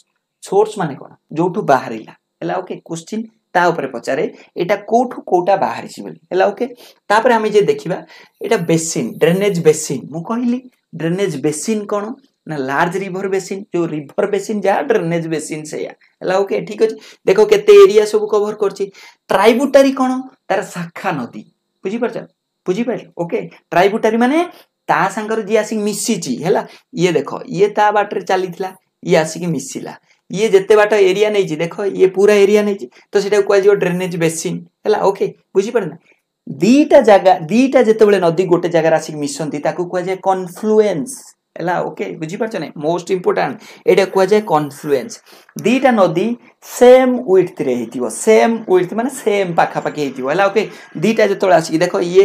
ସୋର୍ସ ମାନେ କ'ଣ ଯେଉଁଠୁ ବାହାରିଲା ହେଲା ଓକେ କୋଶ୍ଚିନ୍ ତା ଉପରେ ପଚାରେ ଏଇଟା କେଉଁଠୁ କେଉଁଟା ବାହାରିଛି ବୋଲି ହେଲା ଓକେ ତାପରେ ଆମେ ଯେ ଦେଖିବା ଏଇଟା ବେସିନ୍ ଡ୍ରେନେଜ୍ ବେସିନ୍ ମୁଁ କହିଲି ଡ୍ରେନେଜ୍ ବେସିନ୍ କ'ଣ ନା ଲାର୍ଜ ରିଭର ବେସିନ୍ ଯେଉଁ ରିଭର ବେସିନ୍ ଯାହା ଡ୍ରେନେଜ୍ ବେସିନ୍ ସେଇଆ ହେଲା ଓକେ ଠିକ୍ ଅଛି ଦେଖ କେତେ ଏରିଆ ସବୁ କଭର କରୁଛି ଟ୍ରାଇବୁଟାରୀ କ'ଣ ତାର ଶାଖା ନଦୀ ବୁଝିପାରୁଛ ବୁଝିପାରିଲ ଓକେ ଟ୍ରାଇବୁଟାରୀ ମାନେ ତା ସାଙ୍ଗରେ ଯିଏ ଆସିକି ମିଶିଛି ହେଲା ଇଏ ଦେଖ ଇଏ ତା ବାଟରେ ଚାଲିଥିଲା ଇଏ ଆସିକି ମିଶିଲା ଇଏ ଯେତେ ବାଟ ଏରିଆ ନେଇଛି ଦେଖ ଇଏ ପୁରା ଏରିଆ ନେଇଛି ତ ସେଟାକୁ କୁହାଯିବ ଡ୍ରେନେଜ ବେସିନ୍ ହେଲା ଓକେ ବୁଝିପାରିଲେ ନା ଦୁଇଟା ଜାଗା ଦୁଇଟା ଯେତେବେଳେ ନଦୀ ଗୋଟେ ଜାଗାରେ ଆସିକି ମିଶନ୍ତି ତାକୁ କୁହାଯାଏ କନଫ୍ଲୁଏନ୍ସ ହେଲା ଓକେ ବୁଝିପାରୁଛ ନାଇଁ ମୋଷ୍ଟ ଇମ୍ପୋର୍ଟାଣ୍ଟ ଏଇଟା କୁହାଯାଏ କନଫ୍ଲୁଏନ୍ସ ଦୁଇଟା ନଦୀ ସେମ୍ ୱିଥ୍ରେ ହେଇଥିବ ସେମ୍ ୱିଥ୍ ମାନେ ସେମ୍ ପାଖାପାଖି ହେଇଥିବ ହେଲା ଓକେ ଦୁଇଟା ଯେତେବେଳେ ଆସିକି ଦେଖ ଇଏ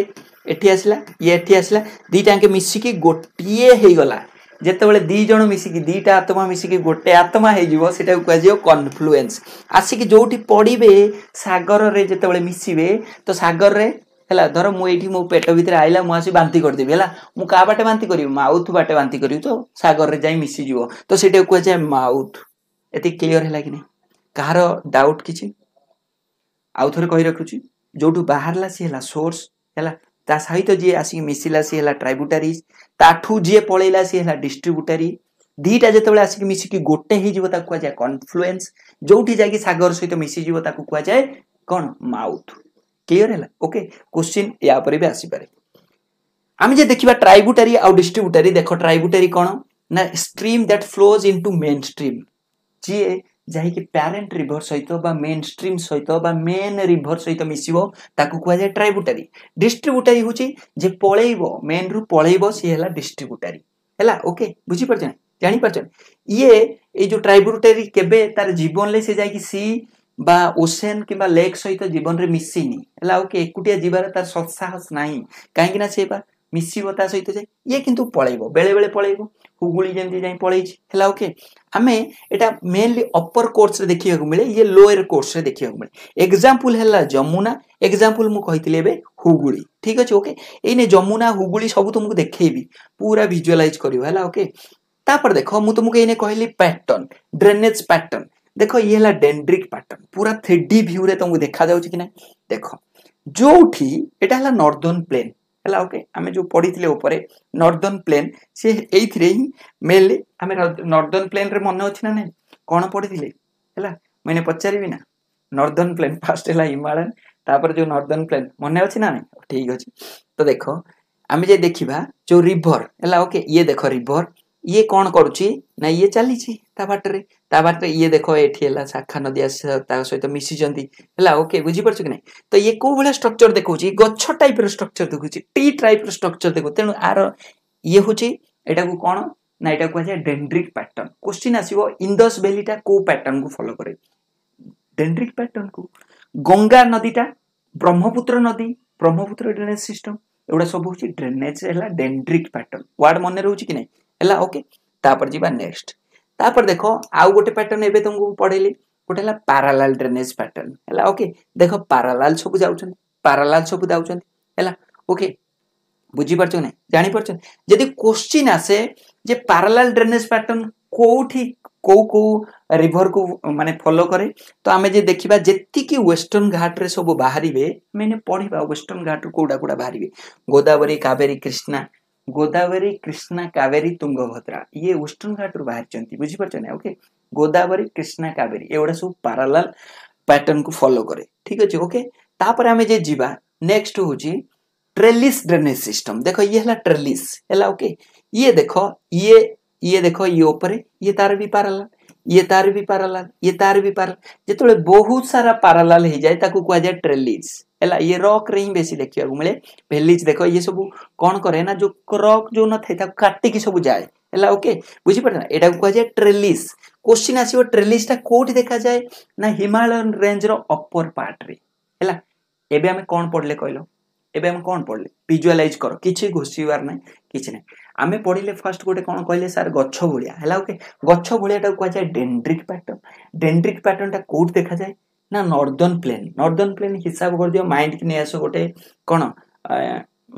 ଏଠି ଆସିଲା ଇଏ ଏଠି ଆସିଲା ଦୁଇଟାଙ୍କ ମିଶିକି ଗୋଟିଏ ହେଇଗଲା ଯେତେବେଳେ ଦୁଇ ଜଣ ମିଶିକି ଦୁଇଟା ଆତ୍ମା ମିଶିକି ଗୋଟେ ଆତ୍ମା ହେଇଯିବ ସେଟାକୁ କୁହାଯିବ କନଫ୍ଲୁଏନ୍ସ ଆସିକି ଯୋଉଠି ପଡ଼ିବେ ସାଗରରେ ଯେତେବେଳେ ମିଶିବେ ତ ସାଗରରେ ହେଲା ଧର ମୁଁ ଏଇଠି ମୋ ପେଟ ଭିତରେ ଆଇଲା ମୁଁ ଆସି ବାନ୍ତି କରିଦେବି ହେଲା ମୁଁ କାହା ବାଟେ ବାନ୍ତି କରିବି ମାଉଥ ବାଟେ ବାନ୍ତି କରିବି ତ ସାଗରରେ ଯାଇ ମିଶିଯିବ ତ ସେଇଟାକୁ କୁହାଯାଏ ମାଉଥ ଏତିକି କ୍ଲିଅର୍ ହେଲା କି ନାହିଁ କାହାର ଡାଉଟ୍ କିଛି ଆଉ ଥରେ କହି ରଖୁଛି ଯୋଉଠୁ ବାହାରିଲା ସିଏ ହେଲା ସୋର୍ସ ହେଲା ତା ସହିତ ଯିଏ ଆସିକି ମିଶିଲା ସିଏ ହେଲା ଟ୍ରାଇବୁଟାରିଜ୍ ତାଠୁ ଯିଏ ପଳେଇଲା ସିଏ ହେଲା ଡିଷ୍ଟ୍ରିବ୍ୟୁଟାରୀ ଦୁଇଟା ଯେତେବେଳେ ଆସିକି ମିଶିକି ଗୋଟେ ହେଇଯିବ ତାକୁ କୁହାଯାଏ କନଫ୍ଲୁଏନ୍ସ ଯୋଉଠି ଯାଇକି ସାଗର ସହିତ ମିଶିଯିବ ତାକୁ କୁହାଯାଏ କ'ଣ ମାଉଥ କ୍ଲିଅର ହେଲା ଓକେ କୋଶ୍ଚିନ୍ ୟା ଉପରେ ବି ଆସିପାରେ ଆମେ ଯେ ଦେଖିବା ଟ୍ରାଇବୁଟାରୀ ଆଉ ଡିଷ୍ଟ୍ରିବ୍ୟୁଟାରୀ ଦେଖ ଟ୍ରାଇବୁଟାରୀ କ'ଣ ନା stream that flows into main stream ଯିଏ ଯାହାକି ପ୍ୟାରେଣ୍ଟ ରିଭର୍ ସହିତ ବା ମେନ୍ ଷ୍ଟ୍ରିମ୍ ସହିତ ବା ମେନ୍ ରିଭର୍ ସହିତ ମିଶିବ ତାକୁ କୁହାଯାଏ ଟ୍ରାଇବୁଟାରୀ ଡିଷ୍ଟ୍ରିବ୍ୟୁଟାରୀ ହେଉଛି ଯେ ପଳେଇବ ମେନ୍ରୁ ପଳେଇବ ସିଏ ହେଲା ଡିଷ୍ଟ୍ରିବ୍ୟୁଟାରୀ ହେଲା ଓକେ ବୁଝିପାରୁଛନ୍ତି ଜାଣିପାରୁଛନ୍ତି ଇଏ ଏଇ ଯେଉଁ ଟ୍ରାଇବୁଟାରୀ କେବେ ତାର ଜୀବନରେ ସେ ଯାଇକି ସି বা ওসেন কিংবা লেক সহিত জীবনরে মিশিনি হলে আউকে একুটিয়া যাবার তার সৎসাহস নাই কাইকি না সে বা ମିଶିବ ତା ସହିତ ଯାଇ ଇଏ କିନ୍ତୁ ପଳେଇବ ବେଳେବେଳେ ପଳେଇବ ହୁଗୁଳି ଯେମିତି ଯାଇ ପଳେଇଛି ହେଲା ଓକେ ଆମେ ଏଇଟା ମେନଲି ଅପର କୋର୍ସରେ ଦେଖିବାକୁ ମିଳେ ଇଏ ଲୋୟର କୋର୍ସରେ ଦେଖିବାକୁ ମିଳେ ଏକ୍ଜାମ୍ପଲ୍ ହେଲା ଯମୁନା ଏକ୍ଜାମ୍ପଲ୍ ମୁଁ କହିଥିଲି ଏବେ ହୁଗୁଳି ଠିକ୍ ଅଛି ଓକେ ଏଇନେ ଯମୁନା ହୁଗୁଳି ସବୁ ତୁମକୁ ଦେଖେଇବି ପୁରା ଭିଜୁଆଲାଇଜ୍ କରିବ ହେଲା ଓକେ ତାପରେ ଦେଖ ମୁଁ ତୁମକୁ ଏଇନେ କହିଲି ପ୍ୟାଟର୍ନ ଡ୍ରେନେଜ୍ ପ୍ୟାଟର୍ନ ଦେଖ ଇଏ ହେଲା ଡେଣ୍ଡ୍ରିକ୍ ପ୍ୟାଟର୍ନ ପୁରା ଥ୍ରୀ ଡି ଭ୍ୟୁରେ ତୁମକୁ ଦେଖାଯାଉଛି କି ନାହିଁ ଦେଖ ଯେଉଁଠି ଏଇଟା ହେଲା ନର୍ଦର୍ଣ୍ଣ ପ୍ଲେନ୍ ହେଲା ଓକେ ଆମେ ଯେଉଁ ପଢ଼ିଥିଲେ ଉପରେ ନର୍ଦର୍ନ ପ୍ଲେନ୍ ସେ ଏଇଥିରେ ହିଁ ମେନ୍ଲି ଆମେ ନର୍ଦର୍ନ ପ୍ଲେନ୍ରେ ମନେ ଅଛି ନା ନାହିଁ କ'ଣ ପଢ଼ିଥିଲେ ହେଲା ମୁଁ ଏଇନେ ପଚାରିବି ନା ନର୍ଦର୍ନ ପ୍ଲେନ୍ ଫାର୍ଷ୍ଟ ହେଲା ହିମାଳୟନ ତାପରେ ଯେଉଁ ନର୍ଦର୍ନ ପ୍ଲେନ୍ ମନେ ଅଛି ନା ନାହିଁ ଠିକ୍ ଅଛି ତ ଦେଖ ଆମେ ଯଦି ଦେଖିବା ଯେଉଁ ରିଭର ହେଲା ଓକେ ଇଏ ଦେଖ ରିଭର ଇଏ କ'ଣ କରୁଛି ନା ଇଏ ଚାଲିଛି ତା ବାଟରେ ତା ବାଟରେ ଇଏ ଦେଖ ଏଠି ହେଲା ଶାଖା ନଦୀ ଆସି ତା ସହିତ ମିଶିଛନ୍ତି ହେଲା ଓକେ ବୁଝିପାରୁଛ କି ନାହିଁ ତ ଇଏ କୋଉ ଭଳିଆ ଷ୍ଟ୍ରକ୍ଚର ଦେଖାଉଛି ଗଛ ଟାଇପ୍ର ଷ୍ଟ୍ରକ୍ଚର ଦେଖାଉଛି ଟି ଟାଇପ୍ର ଷ୍ଟ୍ରକ୍ଚର ଦେଖୁ ତେଣୁ ଆର ଇଏ ହେଉଛି ଏଇଟାକୁ କ'ଣ ନା ଏଇଟା କୁହାଯାଏ ଡେଣ୍ଡ୍ରିକ୍ ପ୍ୟାଟର୍ନ କୋଶ୍ଚିନ୍ ଆସିବ ଇନ୍ଦସ୍ ଭ୍ୟାଲିଟା କୋଉ ପ୍ୟାଟର୍ନକୁ ଫଲୋ କରେ ଡେଣ୍ଡ୍ରିକ୍ ପ୍ୟାଟର୍ନକୁ ଗଙ୍ଗା ନଦୀଟା ବ୍ରହ୍ମପୁତ୍ର ନଦୀ ବ୍ରହ୍ମପୁତ୍ର ଡ୍ରେନେଜ୍ ସିଷ୍ଟମ୍ ଏଗୁଡ଼ା ସବୁ ହେଉଛି ଡ୍ରେନେଜ୍ ହେଲା ଡେଣ୍ଡ୍ରିକ୍ ପ୍ୟାଟର୍ନ ୱାର୍ଡ଼ ମନେ ରହୁଛି କି ନାହିଁ ହେଲା ଓକେ ତାପରେ ଯିବା ନେକ୍ସଟ ତାପରେ ଦେଖ ଆଉ ଗୋଟେ ପ୍ୟାଟର୍ନ ଏବେ ତୁମକୁ ପଢେଇଲି ଗୋଟେ ହେଲା ପାରାଲାଲ ଡ୍ରେନେଜ ପ୍ୟାଟର୍ନ ହେଲା ଓକେ ଦେଖ ପାରାଲାଲ ସବୁ ଯାଉଛନ୍ତି ପାରାଲାଲ ସବୁ ଯାଉଛନ୍ତି ହେଲା ଓକେ ବୁଝିପାରୁଛ କି ନାହିଁ ଜାଣିପାରୁଛ ଯଦି କୋଶ୍ଚିନ୍ ଆସେ ଯେ ପାରାଲାଲ ଡ୍ରେନେଜ ପ୍ୟାଟର୍ନ କୋଉଠି কেউ কেউ রিভর কু মানে ফলো করে তো আমি যে দেখিবা যেতিকি ওয়েস্টর্ন ঘাটরে সব বাহারিবে মানে পড়িবা ওয়েস্টর্ন ঘাটর কোটা কোটা বাহারিবে গোদাবরী কাবেরী কৃষ্ণা गोदावरी कृष्णा कावेरी तुंगभद्रा ये वेस्टर्न रु बाहर बुझिपार ओके गोदावरी कृष्णा कावेरी एगुड़ा सब पारालाल पैटर्न को फॉलो करे ठीक अच्छे ओके तापर आम जे जीवा नेक्स्ट हूँ ट्रेलिस ड्रेनेज सिस्टम देख ये है ट्रेलिस है ओके ये देख ये ये देख ये ऊपर ये तार भी पारालाल ଇଏ ତାର ବି ପାରାଲାଲ ଇଏ ତାର ବି ପାରାଲାଲ ଯେତେବେଳେ ବହୁତ ସାରା ପାରାଲାଲ ହେଇଯାଏ ତାକୁ କୁହାଯାଏ ଟ୍ରେଲିଜ୍ ହେଲା ଇଏ ରକ୍ରେ ହିଁ ବେଶୀ ଦେଖିବାକୁ ମିଳେ ଭେଲିଜ୍ ଦେଖ ଇଏ ସବୁ କ'ଣ କରେ ନା ଯୋଉ ରକ୍ ଯୋଉ ନଥାଏ ତାକୁ କାଟିକି ସବୁ ଯାଏ ହେଲା ଓକେ ବୁଝିପାରିଲେ ନା ଏଇଟାକୁ କୁହାଯାଏ ଟ୍ରେଲିସ୍ କୋଶ୍ଚିନ୍ ଆସିବ ଟ୍ରେଲିସ୍ଟା କୋଉଠି ଦେଖାଯାଏ ନା ହିମାଳୟନ ରେଞ୍ଜର ଅପର ପାର୍ଟରେ ହେଲା ଏବେ ଆମେ କ'ଣ ପଢ଼ିଲେ କହିଲ ଏବେ ଆମେ କ'ଣ ପଢ଼ିଲେ ଭିଜୁଆଲାଇଜ୍ କର କିଛି ଘୋଷିବାର ନାହିଁ କିଛି ନାହିଁ ଆମେ ପଢ଼ିଲେ ଫାର୍ଷ୍ଟ ଗୋଟେ କ'ଣ କହିଲେ ସାର୍ ଗଛ ଭଳିଆ ହେଲା ଓକେ ଗଛ ଭଳିଆଟାକୁ କୁହାଯାଏ ଡେଣ୍ଡ୍ରିକ୍ ପ୍ୟାଟର୍ନ ଡେଣ୍ଡ୍ରିକ୍ ପ୍ୟାଟର୍ନଟା କେଉଁଠି ଦେଖାଯାଏ ନା ନର୍ଦର୍ନ ପ୍ଲେନ୍ ନର୍ଦର୍ନ ପ୍ଲେନ୍ ହିସାବ କରିଦିଅ ମାଇଣ୍ଡକି ନେଇ ଆସ ଗୋଟେ କ'ଣ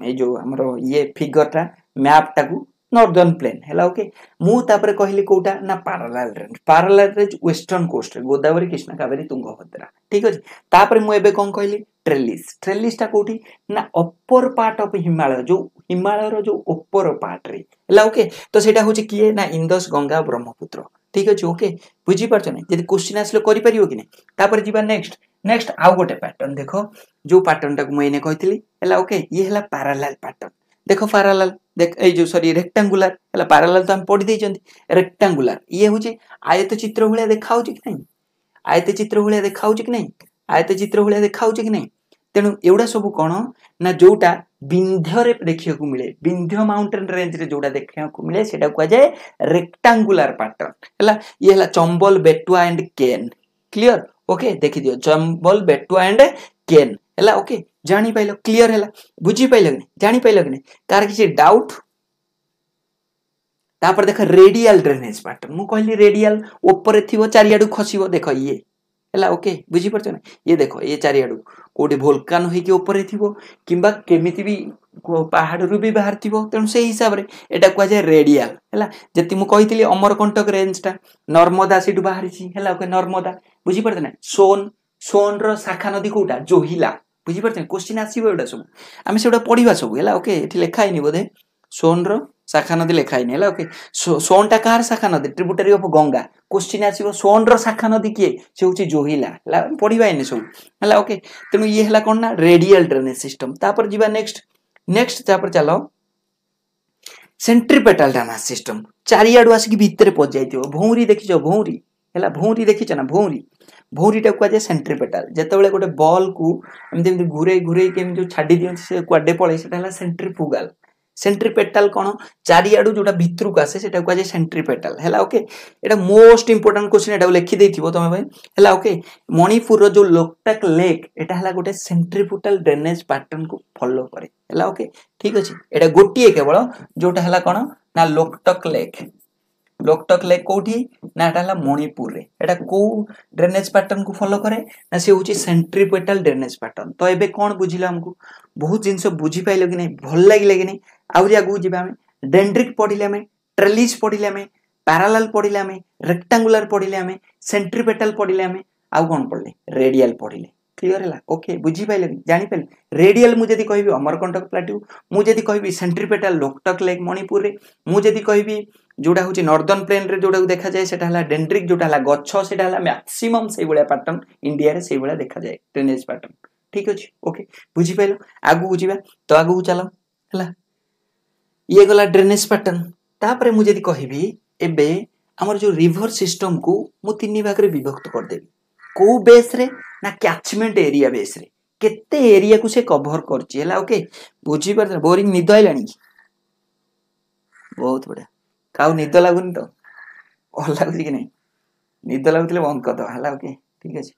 ଏଇ ଯେଉଁ ଆମର ଇଏ ଫିଗରଟା ମ୍ୟାପ୍ଟାକୁ ନର୍ଦର୍ନ ପ୍ଲେନ୍ ହେଲା ଓକେ ମୁଁ ତାପରେ କହିଲି କେଉଁଟା ନା parallel range parallel range western କୋଷ୍ଟରେ ଗୋଦାବରୀ କ୍ରିଷ୍ଣା କାବେରୀ ତୁଙ୍ଗଭଦ୍ରା ଠିକ୍ ଅଛି ତାପରେ ମୁଁ ଏବେ କ'ଣ କହିଲି ଟ୍ରେଲିସ୍ ଟ୍ରେଲିସ୍ଟା କେଉଁଠି ନା ଅପର ପାର୍ଟ ଅଫ୍ ହିମାଳୟ ଯେଉଁ ହିମାଳୟର ଯେଉଁ ଉପର ପାର୍ଟରେ ହେଲା ଓକେ ତ ସେଇଟା ହେଉଛି କିଏ ନା ଇନ୍ଦସ୍ ଗଙ୍ଗା ବ୍ରହ୍ମପୁତ୍ର ଠିକ୍ ଅଛି ଓକେ ବୁଝିପାରୁଛ ନା ଯଦି କୋଶ୍ଚିନ୍ ଆସିଲେ କରିପାରିବ କି ନାହିଁ ତାପରେ ଯିବା ନେକ୍ସଟ ନେକ୍ସଟ ଆଉ ଗୋଟେ ପ୍ୟାଟର୍ନ ଦେଖ ଯେଉଁ ପ୍ୟାଟର୍ନଟାକୁ ମୁଁ ଏଇନେ କହିଥିଲି ହେଲା ଓକେ ଇଏ ହେଲା ପାରାଲାଲ ପ୍ୟାଟର୍ନ ଦେଖ ପାରାଲାଲ ଦେଖ ଏଇ ଯେଉଁ ସରି ରେକ୍ଟାଙ୍ଗୁଲାର ହେଲା ପାରାଲାଲ ତ ଆମେ ପଢ଼ିଦେଇଛନ୍ତି ରେକ୍ଟାଙ୍ଗୁଲାର ଇଏ ହେଉଛି ଆୟତ ଚିତ୍ର ଭଳିଆ ଦେଖାହେଉଛି କି ନାହିଁ ଆୟତ ଚିତ୍ର ଭଳିଆ ଦେଖାହେଉଛି କି ନାହିଁ ଆୟତ ଚିତ୍ର ଭଳିଆ ଦେଖାହେଉଛି କି ନାହିଁ तेणु एगुड़ा सब कौन ना जोटा बिंध्यरे देखा मिले बिंध्य माउंटेन रेंज रे जो देखा मिले से जाए रेक्टांगुलर पैटर्न है ये Chambal Betwa and Ken clear okay देखी दियो चंबल बेटुआ एंड केन है ओके जानी पाइल क्लीयर है बुझी पाइल कि नहीं जानी पाइल कि नहीं कार किसी डाउट तापर देख रेडियल ड्रेनेज पैटर्न मुझे कहली रेडियाल चारिड़ू खस देख ये ओके ओके बुझीपार ये देख ये चारिड़ू କେଉଁଠି ଭୋଲକାନ ହୋଇକି ଉପରେ ଥିବ କିମ୍ବା କେମିତି ବି ପାହାଡ଼ରୁ ବି ବାହାରିଥିବ ତେଣୁ ସେହି ହିସାବରେ ଏଇଟା କୁହାଯାଏ ରେଡ଼ିଆଲ ହେଲା ଯେତିକି ମୁଁ କହିଥିଲି ଅମରକଣ୍ଟକ ରେଞ୍ଜଟା ନର୍ମଦା ସେଠୁ ବାହାରିଛି ହେଲା ଓକେ ନର୍ମଦା ବୁଝିପାରୁଛ ନା ସୋନ ସୋନର ଶାଖା ନଦୀ କେଉଁଟା ଜୋହିଲା ବୁଝିପାରୁଛ ନା କୋଶ୍ଚିନ୍ ଆସିବ ଏଗୁଡ଼ା ସବୁ ଆମେ ସେଗୁଡ଼ା ପଢ଼ିବା ସବୁ ହେଲା ଓକେ ଏଠି ଲେଖା ହେଇନି ବୋଧେ ସୋନର शाखा नदी लेखा है ओके सोन टा कह शाखा नदी ट्रिब्यूटरी अफ गंगा क्वेश्चन आसो सोन राखा नदी किए से हूँ जोहिला पढ़वा एने सब है ओके तेणु ये कौन ना रेडियल ड्रेनेज सिस्टम तापर जी नेक्स्ट नेक्स्ट तापर चल सेंट्रीपेटाल ड्रेनेज सिस्टम चारिआड़ आसिक भितर पजाई थो भौरी देखीच भौरी है भौरी देखीच ना भौरी भौरीटा कहुए सेंट्रीपेटाल जिते गोटे बल को घूरे घूरे छाड़ी दिखते कड़े पड़े से सेंट्रीफुगाल সেন্ট্রিপেটাল কোণ চারিআড়ু যেটা ভিতরক আসে সেটা কুয়া সেন্ট্রিপেটাল হেলা ওকে এটা মোস্ট ইম্পর্টাট কোশ্চিন এটা লিখি দেইথিবো তুমি ভাই হেলা ওকে মণিপুরর যে লোকটাক লেক এটা হেলা গোটে সেন্ট্রিপেটাল ড্রেনেজ প্যাটর্ন কু ফলো করে হেলা ওকে ঠিক আছে এটা গোটিয়ে কেবল যেটা হেলা কোণ না লোকটক লেক লোকটক লেক কোটি না এটা হল মণিপুরে এটা কেউ ড্রেনেজ প্যাটর্ন কু ফলো করে না সে হচ্ছে সেন্ট্রিপেটাল ড্রেনেজ প্যাটর্ন তো এবে কোণ বুঝিল আমাকে বহুত জিনিস বুঝি পাইল কি না ভাল লাগিল কি না ଆହୁରି ଆଗକୁ ଯିବା ଆମେ ଡେଣ୍ଡ୍ରିକ୍ ପଢ଼ିଲେ ଆମେ ଟ୍ରେଲିଜ୍ ପଢ଼ିଲେ ଆମେ ପ୍ୟାରାଲାଲ୍ ପଢ଼ିଲେ ଆମେ ରେକ୍ଟାଙ୍ଗୁଲାର ପଢ଼ିଲେ ଆମେ ସେଣ୍ଟ୍ରିପେଟାଲ୍ ପଢ଼ିଲେ ଆମେ ଆଉ କ'ଣ ପଢ଼ିଲେ ରେଡ଼ିଆଲ୍ ପଢ଼ିଲେ କ୍ଲିୟର ହେଲା ଓକେ ବୁଝିପାରିଲେନି ଜାଣିପାରିଲେ ରେଡ଼ିଆଲ୍ ମୁଁ ଯଦି କହିବି ଅମରକଣ୍ଟକ ପ୍ଲାଟୁ ମୁଁ ଯଦି କହିବି ସେଣ୍ଟ୍ରିପେଟାଲ୍ ଲୋକଟକ୍ ଲେକ୍ ମଣିପୁରରେ ମୁଁ ଯଦି କହିବି ଯେଉଁଟା ହେଉଛି ନର୍ଦର୍ନ ପ୍ଲେନ୍ରେ ଯେଉଁଟାକୁ ଦେଖାଯାଏ ସେଟା ହେଲା ଡେଣ୍ଡ୍ରିକ୍ ଯେଉଁଟା ହେଲା ଗଛ ସେଟା ହେଲା ମ୍ୟାକ୍ସିମମ୍ ସେଇଭଳିଆ ପାଟର୍ନ ଇଣ୍ଡିଆରେ ସେଇଭଳିଆ ଦେଖାଯାଏ ଡ୍ରେନେଜ୍ ପାଟର୍ନ ଠିକ୍ ଅଛି ଓକେ ବୁଝିପାରିଲ ଆଗକୁ ଯିବା ତ ଆଗକୁ ଚାଲ ହେଲା ये गला ड्रेनेज पैटर्न तापर मुझे कहबी एवं आमर जो रिभर सिस्टम को मुझ तीन भाग में विभक्त करदेवी कौ बेस्रे ना क्याचमेंट एरिया बेस्रे केते एरिया को से कभर कर ओके बुझी निद आइला बहुत बढ़िया काउ निद लगुन तो भल लगुच कि नहीं निद लगुले बंद करद है ओके ठीक अच्छे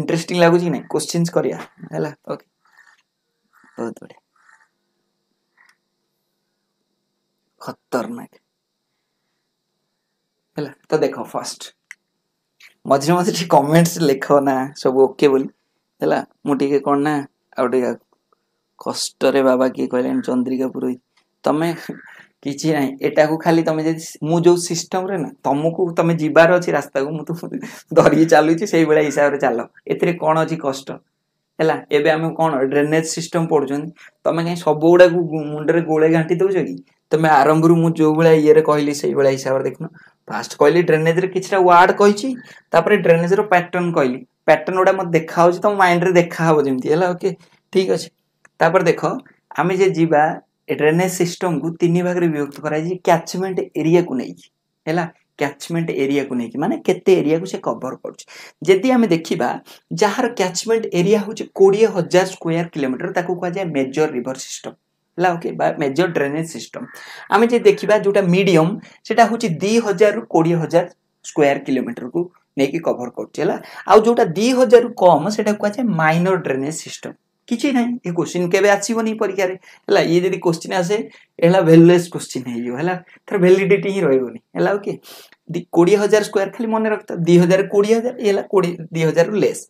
इंटरेस्टिंग लगुच कि नहीं क्वेश्चन करा बहुत बढ़िया ખતરનાક ହେଲା ତ ଦେଖ ଫାର୍ଷ୍ଟ ମଝିରେ ମଝିରେ କମେଣ୍ଟସ୍ ଲେଖ ନା ସବୁ ଓକେ ବୋଲି ହେଲା ମୁଁ ଟିକେ କ'ଣ ନା ଆଉ ଟିକେ କଷ୍ଟରେ ବାବା କିଏ କହିଲେଣି ଚନ୍ଦ୍ରିକା ପୁରୋହିତ ତମେ କିଛି ନାହିଁ ଏଟାକୁ ଖାଲି ତମେ ଯଦି ମୁଁ ଯୋଉ ସିଷ୍ଟମରେ ନା ତମକୁ ତମେ ଯିବାର ଅଛି ରାସ୍ତାକୁ ମୁଁ ତମକୁ ଧରିକି ଚାଲୁଛି ସେଇଭଳିଆ ହିସାବରେ ଚାଲ ଏଥିରେ କ'ଣ ଅଛି କଷ୍ଟ ହେଲା ଏବେ ଆମେ କ'ଣ ଡ୍ରେନେଜ୍ ସିଷ୍ଟମ ପଢ଼ୁଛନ୍ତି ତମେ କାହିଁ ସବୁଗୁଡ଼ାକୁ ମୁଣ୍ଡରେ ଗୋଳେଇ ଘାଣ୍ଟି ଦେଉଛ କି ତମେ ଆରମ୍ଭରୁ ମୁଁ ଯୋଉ ଇଏରେ କହିଲି ସେଇଭଳିଆ ହିସାବରେ ଦେଖୁନ ଫାଷ୍ଟ କହିଲି ଡ୍ରେନେଜରେ କିଛିଟା ୱାର୍ଡ କହିଛି ତାପରେ ଡ୍ରେନେଜର ପ୍ୟାଟର୍ନ କହିଲି ପ୍ୟାଟର୍ନ ଗୁଡ଼ା ମୋତେ ଦେଖାହେଉଛି ତମ ମାଇଣ୍ଡରେ ଦେଖାହେବ ଯେମିତି ହେଲା ଓକେ ଠିକ୍ ଅଛି ତାପରେ ଦେଖ ଆମେ ଯେ ଯିବା ଡ୍ରେନେଜ୍ ସିଷ୍ଟମକୁ ତିନି ଭାଗରେ ବିଭକ୍ତ କରାଯାଇଛି କ୍ୟାଚମେଣ୍ଟ ଏରିଆକୁ ନେଇକି ହେଲା କ୍ୟାଚମେଣ୍ଟ ଏରିଆକୁ ନେଇକି ମାନେ କେତେ ଏରିଆକୁ ସେ କଭର କରୁଛି ଯଦି ଆମେ ଦେଖିବା ଯାହାର କ୍ୟାଚମେଣ୍ଟ ଏରିଆ ହେଉଛି କୋଡ଼ିଏ ହଜାର ସ୍କୋୟାର କିଲୋମିଟର ତାକୁ କୁହାଯାଏ ମେଜର ରିଭର ସିଷ୍ଟମ୍ ହେଲା ମେଜର ଡ୍ରେନେଜ୍ ସିଷ୍ଟମ୍ ଆମେ ଯଦି ଦେଖିବା ଯେଉଁଟା ମିଡ଼ିୟମ୍ ସେଇଟା ହେଉଛି ଦୁଇ ହଜାରରୁ କୋଡ଼ିଏ ହଜାର ସ୍କୋୟାର କିଲୋମିଟରକୁ ନେଇକି କଭର କରୁଛି ହେଲା ଆଉ ଯେଉଁଟା ଦୁଇ ହଜାରରୁ କମ୍ ସେଇଟା କୁହାଯାଏ ମାଇନର ଡ୍ରେନେଜ୍ ସିଷ୍ଟମ୍ କିଛି ନାହିଁ ଏ କୋଶ୍ଚିନ୍ କେବେ ଆସିବନି ପରୀକ୍ଷାରେ ହେଲା ଇଏ ଯଦି କୋଶ୍ଚିନ୍ ଆସେ ହେଲା ଭ୍ୟାଲୁଏସ୍ କୋଶ୍ଚିନ୍ ହେଇଯିବ ହେଲା ତାର ଭ୍ୟାଲିଡିଟି ହିଁ ରହିବନି ହେଲା ଓକେ କୋଡ଼ିଏ ହଜାର ସ୍କୋୟାର ଖାଲି ମନେ ରଖିଥାଅ ଦୁଇ ହଜାର କୋଡ଼ିଏ ହଜାର ଇଏ ହେଲା କୋଡ଼ିଏ ଦୁଇ ହଜାରରୁ ଲେସ୍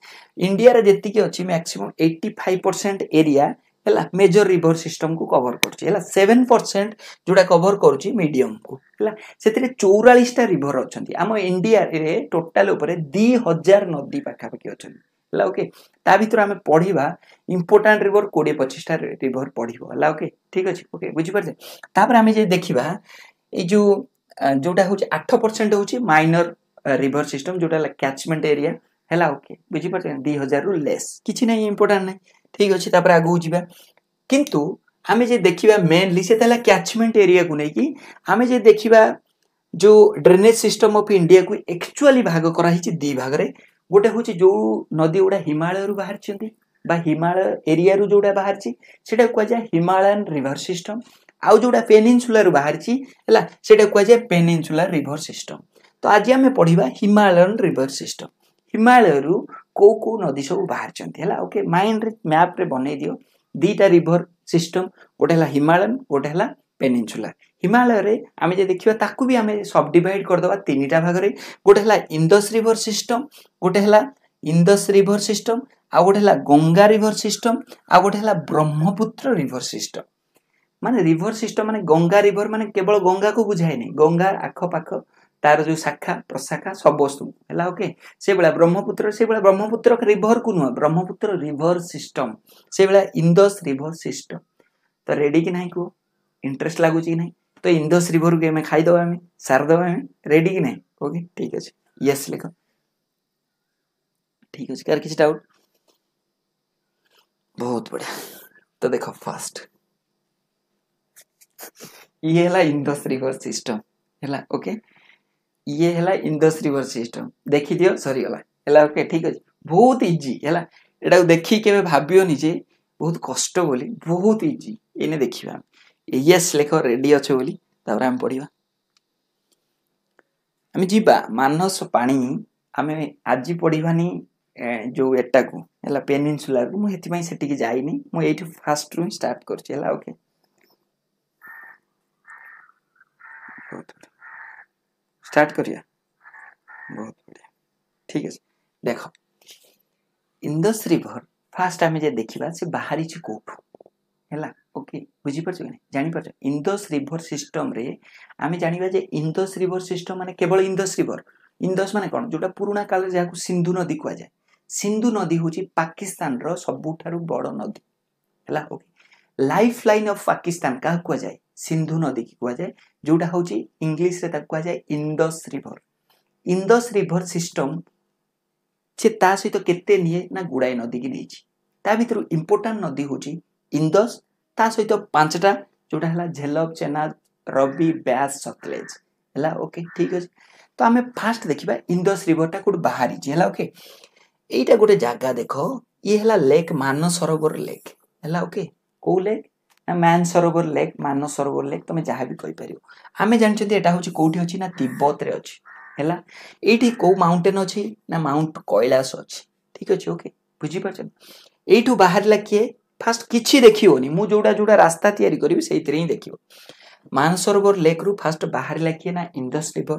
ଇଣ୍ଡିଆରେ ଯେତିକି ଅଛି maximum eighty five percent area ହେଲା ମେଜର ରିଭର ସିଷ୍ଟମକୁ କଭର କରୁଛି ହେଲା ସେଭେନ୍ ପରସେଣ୍ଟ ଯେଉଁଟା କଭର କରୁଛି ମିଡିୟମକୁ ହେଲା ସେଥିରେ ଚଉରାଳିଶଟା ରିଭର ଅଛନ୍ତି ଆମ ଇଣ୍ଡିଆରେ ଟୋଟାଲ ଉପରେ ଦୁଇ ହଜାର ନଦୀ ପାଖାପାଖି ଅଛନ୍ତି ହେଲା ଓକେ ତା ଭିତରୁ ଆମେ ପଢ଼ିବା ଇମ୍ପୋର୍ଟାଣ୍ଟ ରିଭର କୋଡ଼ିଏ ପଚିଶଟା ରିଭର ପଢ଼ିବ ହେଲା ଓକେ ଠିକ୍ ଅଛି ଓକେ ବୁଝିପାରୁଛେ ତାପରେ ଆମେ ଯଦି ଦେଖିବା ଏଇ ଯେଉଁ ଯେଉଁଟା ହେଉଛି ଆଠ ପରସେଣ୍ଟ ହେଉଛି ମାଇନର ରିଭର ସିଷ୍ଟମ ଯେଉଁଟା ହେଲା କ୍ୟାଚମେଣ୍ଟ ଏରିଆ ହେଲା ଓକେ ବୁଝିପାରୁଛେ ଦୁଇ ହଜାରରୁ ଲେସ୍ କିଛି ନାହିଁ ଇମ୍ପୋର୍ଟାଣ୍ଟ ନାହିଁ ठीक अच्छे आगे जावा कि आम जे देखा मेनली से क्याचमेंट एरिया को लेकिन आम जे देखा जो ड्रेनेज सिस्टम ऑफ इंडिया को एक्चुअली भाग कराई दी भाग में गोटे हूँ जो नदी गुड़ा हिमालय बाहर हिमालय एरिया जो बाहर से क्या हिमालयन रिभर सिस्टम आउ जो पेनिनसुलू बाहर है कहुए पेनिनसुला रिभर सिस्टम तो आज आम पढ़ा हिमालयन रिभर सिस्टम ହିମାଳୟରୁ କେଉଁ କେଉଁ ନଦୀ ସବୁ ବାହାରିଛନ୍ତି ହେଲା ଓକେ ମାଇଣ୍ଡରେ ମ୍ୟାପ୍ରେ ବନେଇ ଦିଅ ଦୁଇଟା ରିଭର ସିଷ୍ଟମ୍ ଗୋଟେ ହେଲା ହିମାଳୟନ ଗୋଟେ ହେଲା ପେନିନସୁଲାର ହିମାଳୟରେ ଆମେ ଯଦି ଦେଖିବା ତାକୁ ବି ଆମେ ସବ୍ ଡିଭାଇଡ଼୍ କରିଦେବା ତିନିଟା ଭାଗରେ ଗୋଟେ ହେଲା ଇନ୍ଦସ୍ ରିଭର ସିଷ୍ଟମ୍ ଗୋଟେ ହେଲା ଇନ୍ଦସ୍ ରିଭର ସିଷ୍ଟମ୍ ଆଉ ଗୋଟେ ହେଲା ଗଙ୍ଗା ରିଭର ସିଷ୍ଟମ୍ ଆଉ ଗୋଟେ ହେଲା ବ୍ରହ୍ମପୁତ୍ର ରିଭର ସିଷ୍ଟମ୍ ମାନେ ରିଭର ସିଷ୍ଟମ୍ ମାନେ ଗଙ୍ଗା ରିଭର ମାନେ କେବଳ ଗଙ୍ଗାକୁ ବୁଝାଏନି ଗଙ୍ଗା ଆଖପାଖ तार जो शाखा प्रशाखा सब वस्तु है ओके से भाया ब्रह्मपुत्र से भाया ब्रह्मपुत्र रिभर को नुह ब्रह्मपुत्र रिभर सिस्टम से भाया इंदस रिभर सिस्टम तो रेडी कि ना कह इंटरेस्ट लगुच कि ना तो इंदस रिभर को आम सारद रेडी कि ना ओके ठीक अच्छे यस लिख ठीक अच्छे कह डाउट बहुत बढ़िया तो देख फास्ट ये इंदस रिभर सिस्टम है ओके ये है इंदस रिवर सिस्टम देखी दियो सरीगला ହେଲା ଓକେ ଠିକ୍ ଅଛି ବହୁତ ଇଜି ହେଲା ଏଟାକୁ ଦେଖିକି କେବେ ଭାବିବନି ଯେ ବହୁତ କଷ୍ଟ ବୋଲି ବହୁତ ଇଜି ଏନେ ଦେଖିବା ଆମେ ୟେସ୍ ଲେଖ ରେଡ଼ି ଅଛ ବୋଲି ତାପରେ ଆମେ ପଢ଼ିବା ଆମେ ଯିବା ମାନସ ପାଣି ଆମେ ଆଜି ପଢ଼ିବାନି ଯେଉଁ ଏଟାକୁ ହେଲା ପେନିନସୁଲାକୁ ମୁଁ ସେଥିପାଇଁ ସେଠିକି ଯାଇନି ମୁଁ ଏଇଠି ଫାର୍ଷ୍ଟରୁ ହିଁ ଷ୍ଟାର୍ଟ କରିଛି ହେଲା ଓକେ स्टार्ट करिए बहुत बढ़िया ଠିକ୍ ଅଛି ଦେଖ ଇନ୍ଦସ୍ ରିଭର ଫାର୍ଷ୍ଟ ଆମେ ଯେ ଦେଖିବା ସେ ବାହାରିଛି କେଉଁଠୁ ହେଲା ଓକେ ବୁଝିପାରୁଛ କି ନାହିଁ ଜାଣିପାରୁଛ ଇନ୍ଦସ୍ ରିଭର ସିଷ୍ଟମରେ ଆମେ ଜାଣିବା ଯେ ଇନ୍ଦସ୍ ରିଭର ସିଷ୍ଟମ ମାନେ କେବଳ ଇନ୍ଦସ୍ ରିଭର ଇନ୍ଦସ୍ ମାନେ କ'ଣ ଯେଉଁଟା ପୁରୁଣା କାଳରେ ଯାହାକୁ ସିନ୍ଧୁ ନଦୀ କୁହାଯାଏ ସିନ୍ଧୁ ନଦୀ ହେଉଛି ପାକିସ୍ତାନର ସବୁଠାରୁ ବଡ଼ ନଦୀ ହେଲା okay lifeline of Pakistan କାହାକୁ କୁହାଯାଏ ସିନ୍ଧୁ ନଦୀକି କୁହାଯାଏ ଯେଉଁଟା ହେଉଛି ଇଂଲିଶରେ ତାକୁ କୁହାଯାଏ Indus river Indus river system ସେ ତା ସହିତ କେତେ ନିଏ ନା ଗୁଡ଼ାଏ ନଦୀକି ନେଇଛି ତା ଭିତରୁ ଇମ୍ପୋର୍ଟାଣ୍ଟ ନଦୀ ହେଉଛି ଇନ୍ଦସ୍ ତା ସହିତ ପାଞ୍ଚଟା ଯେଉଁଟା ହେଲା ଝେଲବ ଚେନାବ ରବି ବ୍ୟାସ ସତଲେଜ ହେଲା ଓକେ ଠିକ୍ ଅଛି ତ ଆମେ ଫାଷ୍ଟ ଦେଖିବା ଇନ୍ଦସ୍ ରିଭରଟା କେଉଁଠୁ ବାହାରିଛି ହେଲା ଓକେ ଏଇଟା ଗୋଟେ ଜାଗା ଦେଖ ଇଏ ହେଲା ଲେକ୍ ମାନସରୋବର ଲେକ୍ ହେଲା ଓକେ କେଉଁ lake Mansarovar lake Mansarovar lake ତୁମେ ଯାହା ବି କହିପାରିବ ଆମେ ଜାଣିଛନ୍ତି ଏଇଟା ହେଉଛି କେଉଁଠି ଅଛି ନା ତିବ୍ବତରେ ଅଛି ହେଲା ଏଇଠି କେଉଁ ମାଉଣ୍ଟେନ୍ ଅଛି ନା ମାଉଣ୍ଟ କୈଳାସ ଅଛି ଠିକ୍ ଅଛି ଓକେ ବୁଝିପାରୁଛନ୍ତି ଏଇଠୁ ବାହାରିଲା କିଏ ଫାଷ୍ଟ କିଛି ଦେଖିବନି ମୁଁ ଯେଉଁଟା ଯେଉଁଟା ରାସ୍ତା ତିଆରି କରିବି ସେଇଥିରେ ହିଁ ଦେଖିବ ମାନସରୋବର ଲେକ୍ରୁ ଫାଷ୍ଟ ବାହାରିଲା କିଏ ନା ଇଣ୍ଡସ୍ ରିଭର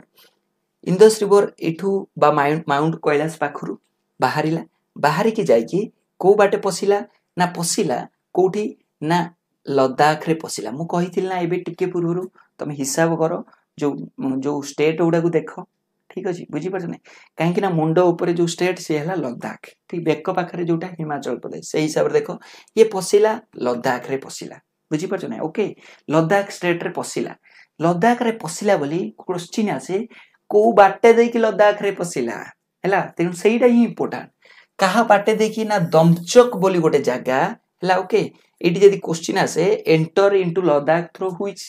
ଇଣ୍ଡସ୍ ରିଭର ଏଠୁ ବା ମାଉଣ୍ଟ କୈଳାସ ପାଖରୁ ବାହାରିଲା ବାହାରିକି ଯାଇକି କେଉଁ ବାଟେ ପଶିଲା ନା ପଶିଲା କେଉଁଠି ନା ଲଦାଖରେ ପଶିଲା ମୁଁ କହିଥିଲି ନା ଏବେ ଟିକେ ପୂର୍ବରୁ ତମେ ହିସାବ କର ଯେଉଁ ଯେଉଁ ଷ୍ଟେଟ୍ ଗୁଡ଼ାକୁ ଦେଖ ଠିକ୍ ଅଛି ବୁଝିପାରୁଛ ନାହିଁ କାହିଁକି ନା ମୁଣ୍ଡ ଉପରେ ଯେଉଁ ଷ୍ଟେଟ୍ ସିଏ ହେଲା ଲଦାଖ ଠିକ୍ ବେକ ପାଖରେ ଯେଉଁଟା ହିମାଚଳ ପ୍ରଦେଶ ସେଇ ହିସାବରେ ଦେଖ ଇଏ ପଶିଲା ଲଦାଖରେ ପଶିଲା ବୁଝିପାରୁଛ ନାହିଁ ଓକେ ଲଦାଖ ଷ୍ଟେଟ୍ରେ ପଶିଲା ଲଦାଖରେ ପଶିଲା ବୋଲି କୋଶ୍ଚିନ୍ ଆସେ କେଉଁ ବାଟେ ଦେଇକି ଲଦାଖରେ ପଶିଲା ହେଲା ତେଣୁ ସେଇଟା ହିଁ ଇମ୍ପୋର୍ଟାଣ୍ଟ କାହା ବାଟେ ଦେଇକି ନା ଦମଚକ୍ ବୋଲି ଗୋଟେ ଜାଗା ହେଲା ଓକେ এটি যদি কোশ্চিন আসে enter into Ladakh through which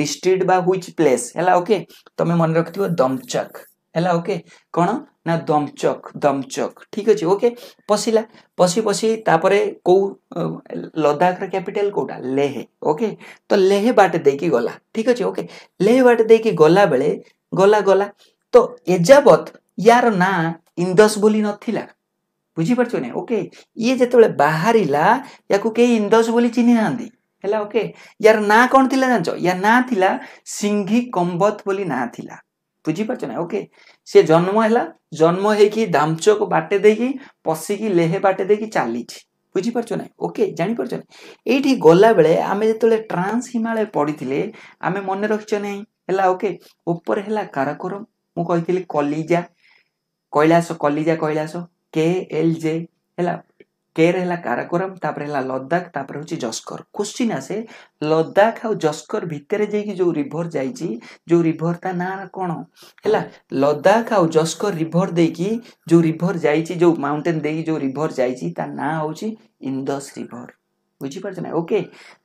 district বা হুইচ প্লেস হ্যাঁ ওকে তুমি মনে রাখি দমচক হ্যাঁ ওকে কোণ না দমচক দমচক ঠিক আছে ওকে পশিলা পশি পশি তাপরে কেউ লদাখর ক্যাপিটাল কোটা লেহ ওকে তো লেহ বাটে দেখি গলা ঠিক আছে ওকে লেহ বাটে দেখি গলা বেড়ে গলা গলা তো এযাবৎ ইয়ার না ইন্দস বলি নথিলা बुझिपारे ओके ये जो बाहर या कोई इंदस बोली चिन्ह ना है ओके यार ना कौन थी जान या ना थिला सिंघी कम्बत बोली ना थिला ना ओके सी जन्म है जन्म है दामच को बाटे पशिक लेह बाटे चली ना ओके जापर ये गला बेले आम जो ट्रांस हिमालय पढ़ी आम मन रखीचना ओके ऊपर है काराकोरम मुझे कलिजा कैलाश कलिजा कैलाश কে ହେଲା କେର ହେଲା କାରାକୋରମ ତାପରେ ହେଲା ଲଦାଖ ତାପରେ ହେଉଛି ଜସ୍କର କୋଶ୍ଚିନ୍ ଆସେ ଲଦାଖ ଆଉ ଜସ୍କର ଭିତରେ ଯାଇକି ଯେଉଁ ରିଭର ଯାଇଛି ଯେଉଁ ରିଭର ତା ନାଁ କ'ଣ ହେଲା ଲଦାଖ ଆଉ ଜସ୍କର ରିଭର ଦେଇକି ଯେଉଁ ରିଭର ଯାଇଛି ଯେଉଁ ମାଉଣ୍ଟେନ୍ ଦେଇକି ଯେଉଁ ରିଭର ଯାଇଛି ତା ନାଁ ହେଉଛି ଇନ୍ଦସ୍ ରିଭର ବୁଝିପାରୁଛ ନା ଓକେ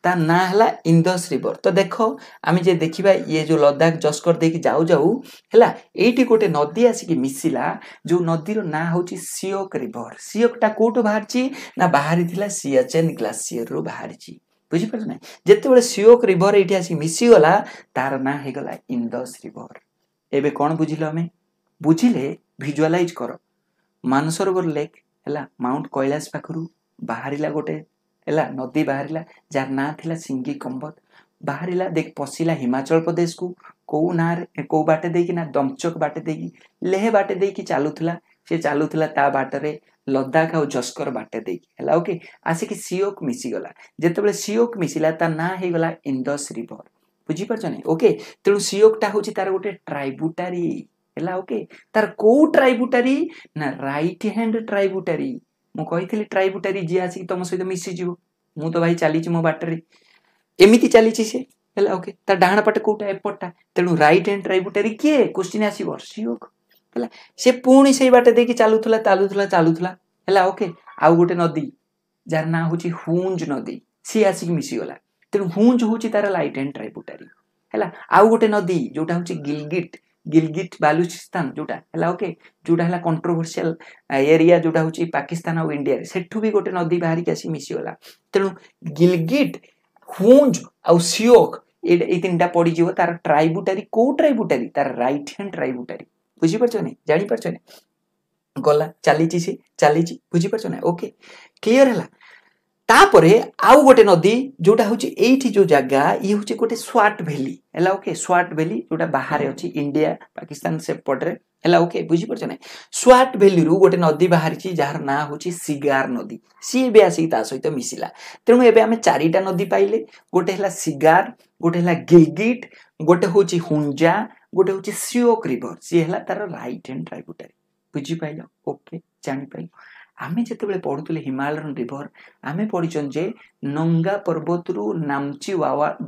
ତା ନାଁ ହେଲା ଇନ୍ଦସ୍ ରିଭର୍ ତ ଦେଖ ଆମେ ଯେ ଦେଖିବା ଇଏ ଯେଉଁ ଲଦାଖ ଯସ୍କର ଦେଇକି ଯାଉ ଯାଉ ହେଲା ଏଇଠି ଗୋଟେ ନଦୀ ଆସିକି ମିଶିଲା ଯେଉଁ ନଦୀର ନାଁ ହେଉଛି ସିଓକ୍ ରିଭର୍ ସିଓକ୍ଟା କେଉଁଠୁ ବାହାରିଛି ନା ବାହାରିଥିଲା ସିଆଚେନ୍ ଗ୍ଲାସିୟରରୁ ବାହାରିଛି ବୁଝିପାରୁଛ ନା ଯେତେବେଳେ ସିଓକ୍ ରିଭର୍ ଏଇଠି ଆସିକି ମିଶିଗଲା ତାର ନାଁ ହେଇଗଲା ଇନ୍ଦସ୍ ରିଭର୍ ଏବେ କ'ଣ ବୁଝିଲୁ ଆମେ ବୁଝିଲେ ଭିଜୁଆଲାଇଜ୍ କର ମାନସରୋବର ଲେକ୍ ହେଲା ମାଉଣ୍ଟ କୈଳାସ ପାଖରୁ ବାହାରିଲା ଗୋଟେ ହେଲା ନଦୀ ବାହାରିଲା ଯାହାର ନାଁ ଥିଲା ସିଙ୍ଗି କମ୍ବତ ବାହାରିଲା ଦେଖ ପଶିଲା ହିମାଚଳ ପ୍ରଦେଶକୁ କେଉଁ ନାଁରେ କେଉଁ ବାଟ ଦେଇକି ନା ଦମଚକ ବାଟ ଦେଇକି ଲେହ ବାଟ ଦେଇକି ଚାଲୁଥିଲା ସେ ଚାଲୁଥିଲା ତା ବାଟରେ ଲଦାଖ ଆଉ ଜସ୍କର ବାଟ ଦେଇକି ହେଲା ଓକେ ଆସିକି ସିଓକ୍ ମିଶିଗଲା ଯେତେବେଳେ ସିଓକ୍ ମିଶିଲା ତା ନାଁ ହେଇଗଲା ଇଣ୍ଡସ୍ ରିଭର ବୁଝିପାରୁଛ ନାଇଁ ଓକେ ତେଣୁ ସିଓକ୍ଟା ହେଉଛି ତାର ଗୋଟେ ଟ୍ରାଇବୁଟାରୀ ହେଲା ଓକେ ତାର କେଉଁ ଟ୍ରାଇବୁଟାରୀ ନା ରାଇଟ୍ ହ୍ୟାଣ୍ଡ ଟ୍ରାଇବୁଟାରୀ ମୁଁ କହିଥିଲି ଟ୍ରାଇବୁଟାରି ଯିଏ ଆସିକି ତମ ସହିତ ମିଶିଯିବ ମୁଁ ତ ଭାଇ ଚାଲିଛି ମୋ ବାଟରେ ଏମିତି ଚାଲିଛି ସିଏ ହେଲା ଓକେ ତା ଡାହାଣ ପଟେ କୋଉଟା ଏପଟଟା ତେଣୁ ରାଇଟ୍ ହ୍ୟାଣ୍ଡ ଟ୍ରାଇବୁଟାରି କିଏ କୋଶ୍ଚିନ୍ ଆସିବ ସିଓ ହେଲା ସେ ପୁଣି ସେଇ ବାଟ ଦେଇକି ଚାଲୁଥିଲା ଚାଲୁଥିଲା ଚାଲୁଥିଲା ହେଲା ଓକେ ଆଉ ଗୋଟେ ନଦୀ ଯାହାର ନାଁ ହେଉଛି ହୁଞ୍ଜ ନଦୀ ସିଏ ଆସିକି ମିଶିଗଲା ତେଣୁ ହୁଞ୍ଜ ହେଉଛି ତାର ରାଇଟ୍ ହ୍ୟାଣ୍ଡ ଟ୍ରାଇବୁଟାରି ହେଲା ଆଉ ଗୋଟେ ନଦୀ ଯୋଉଟା ହେଉଛି ଗିଲଗିଟ୍ ଗିଲଗିଟ ବାଲୁଚିସ୍ତାନ ଯେଉଁଟା ହେଲା ଓକେ ଯେଉଁଟା ହେଲା କଣ୍ଟ୍ରୋଭର୍ସିଆଲ ଏରିଆ ଯେଉଁଟା ହେଉଛି ପାକିସ୍ତାନ ଆଉ ଇଣ୍ଡିଆରେ ସେଠୁ ବି ଗୋଟେ ନଦୀ ବାହାରିକି ଆସି ମିଶିଗଲା ତେଣୁ ଗିଲଗିଟ ହୁଞ୍ଜ ଆଉ ସିଓକ ଏଇ ତିନିଟା ପଡ଼ିଯିବ ତାର ଟ୍ରାଇବୁଟାରୀ କୋଉ ଟ୍ରାଇବୁଟାରୀ ତାର ରାଇଟ୍ ହ୍ୟାଣ୍ଡ ଟ୍ରାଇବୁଟାରୀ ବୁଝିପାରୁଛ ନାଇଁ ଜାଣିପାରୁଛ ନାଇଁ ଗଲା ଚାଲିଛି ସେ ଚାଲିଛି ବୁଝିପାରୁଛ ନା ଓକେ କ୍ଲିଅର ହେଲା ତାପରେ ଆଉ ଗୋଟେ ନଦୀ ଯେଉଁଟା ହେଉଛି ଏଇଠି ଯେଉଁ ଜାଗା ଇଏ ହେଉଛି ଗୋଟେ ସ୍ୱାଟ ଭ୍ୟାଲି ହେଲା ଓକେ ସ୍ୱାଟ ଭ୍ୟାଲି ଯେଉଁଟା ବାହାରେ ଅଛି ଇଣ୍ଡିଆ ପାକିସ୍ତାନ ସେପଟରେ ହେଲା ଓକେ ବୁଝିପାରୁଛ ନା ସ୍ୱାଟ ଭ୍ୟାଲିରୁ ଗୋଟେ ନଦୀ ବାହାରିଛି ଯାହାର ନାଁ ହେଉଛି ସିଗାର ନଦୀ ସିଏ ବି ଆସିକି ତା ସହିତ ମିଶିଲା ତେଣୁ ଏବେ ଆମେ ଚାରିଟା ନଦୀ ପାଇଲେ ଗୋଟେ ହେଲା ସିଗାର ଗୋଟେ ହେଲା ଗେଗିଟ୍ ଗୋଟେ ହେଉଛି ହୁଞ୍ଜା ଗୋଟେ ହେଉଛି ସିଓକ୍ ରିଭର ସିଏ ହେଲା ତାର ରାଇଟ୍ ହ୍ୟାଣ୍ଡ ଟ୍ରାଇବୁଟାରୀ ବୁଝିପାଇଲ ଓକେ ଜାଣିପାଇଲ ଆମେ ଯେତେବେଳେ ପଢ଼ୁଥିଲେ ହିମାଳୟନ ରିଭର ଆମେ ପଢ଼ିଛନ୍ ଯେ ନଙ୍ଗା ପର୍ବତରୁ ନାମଚି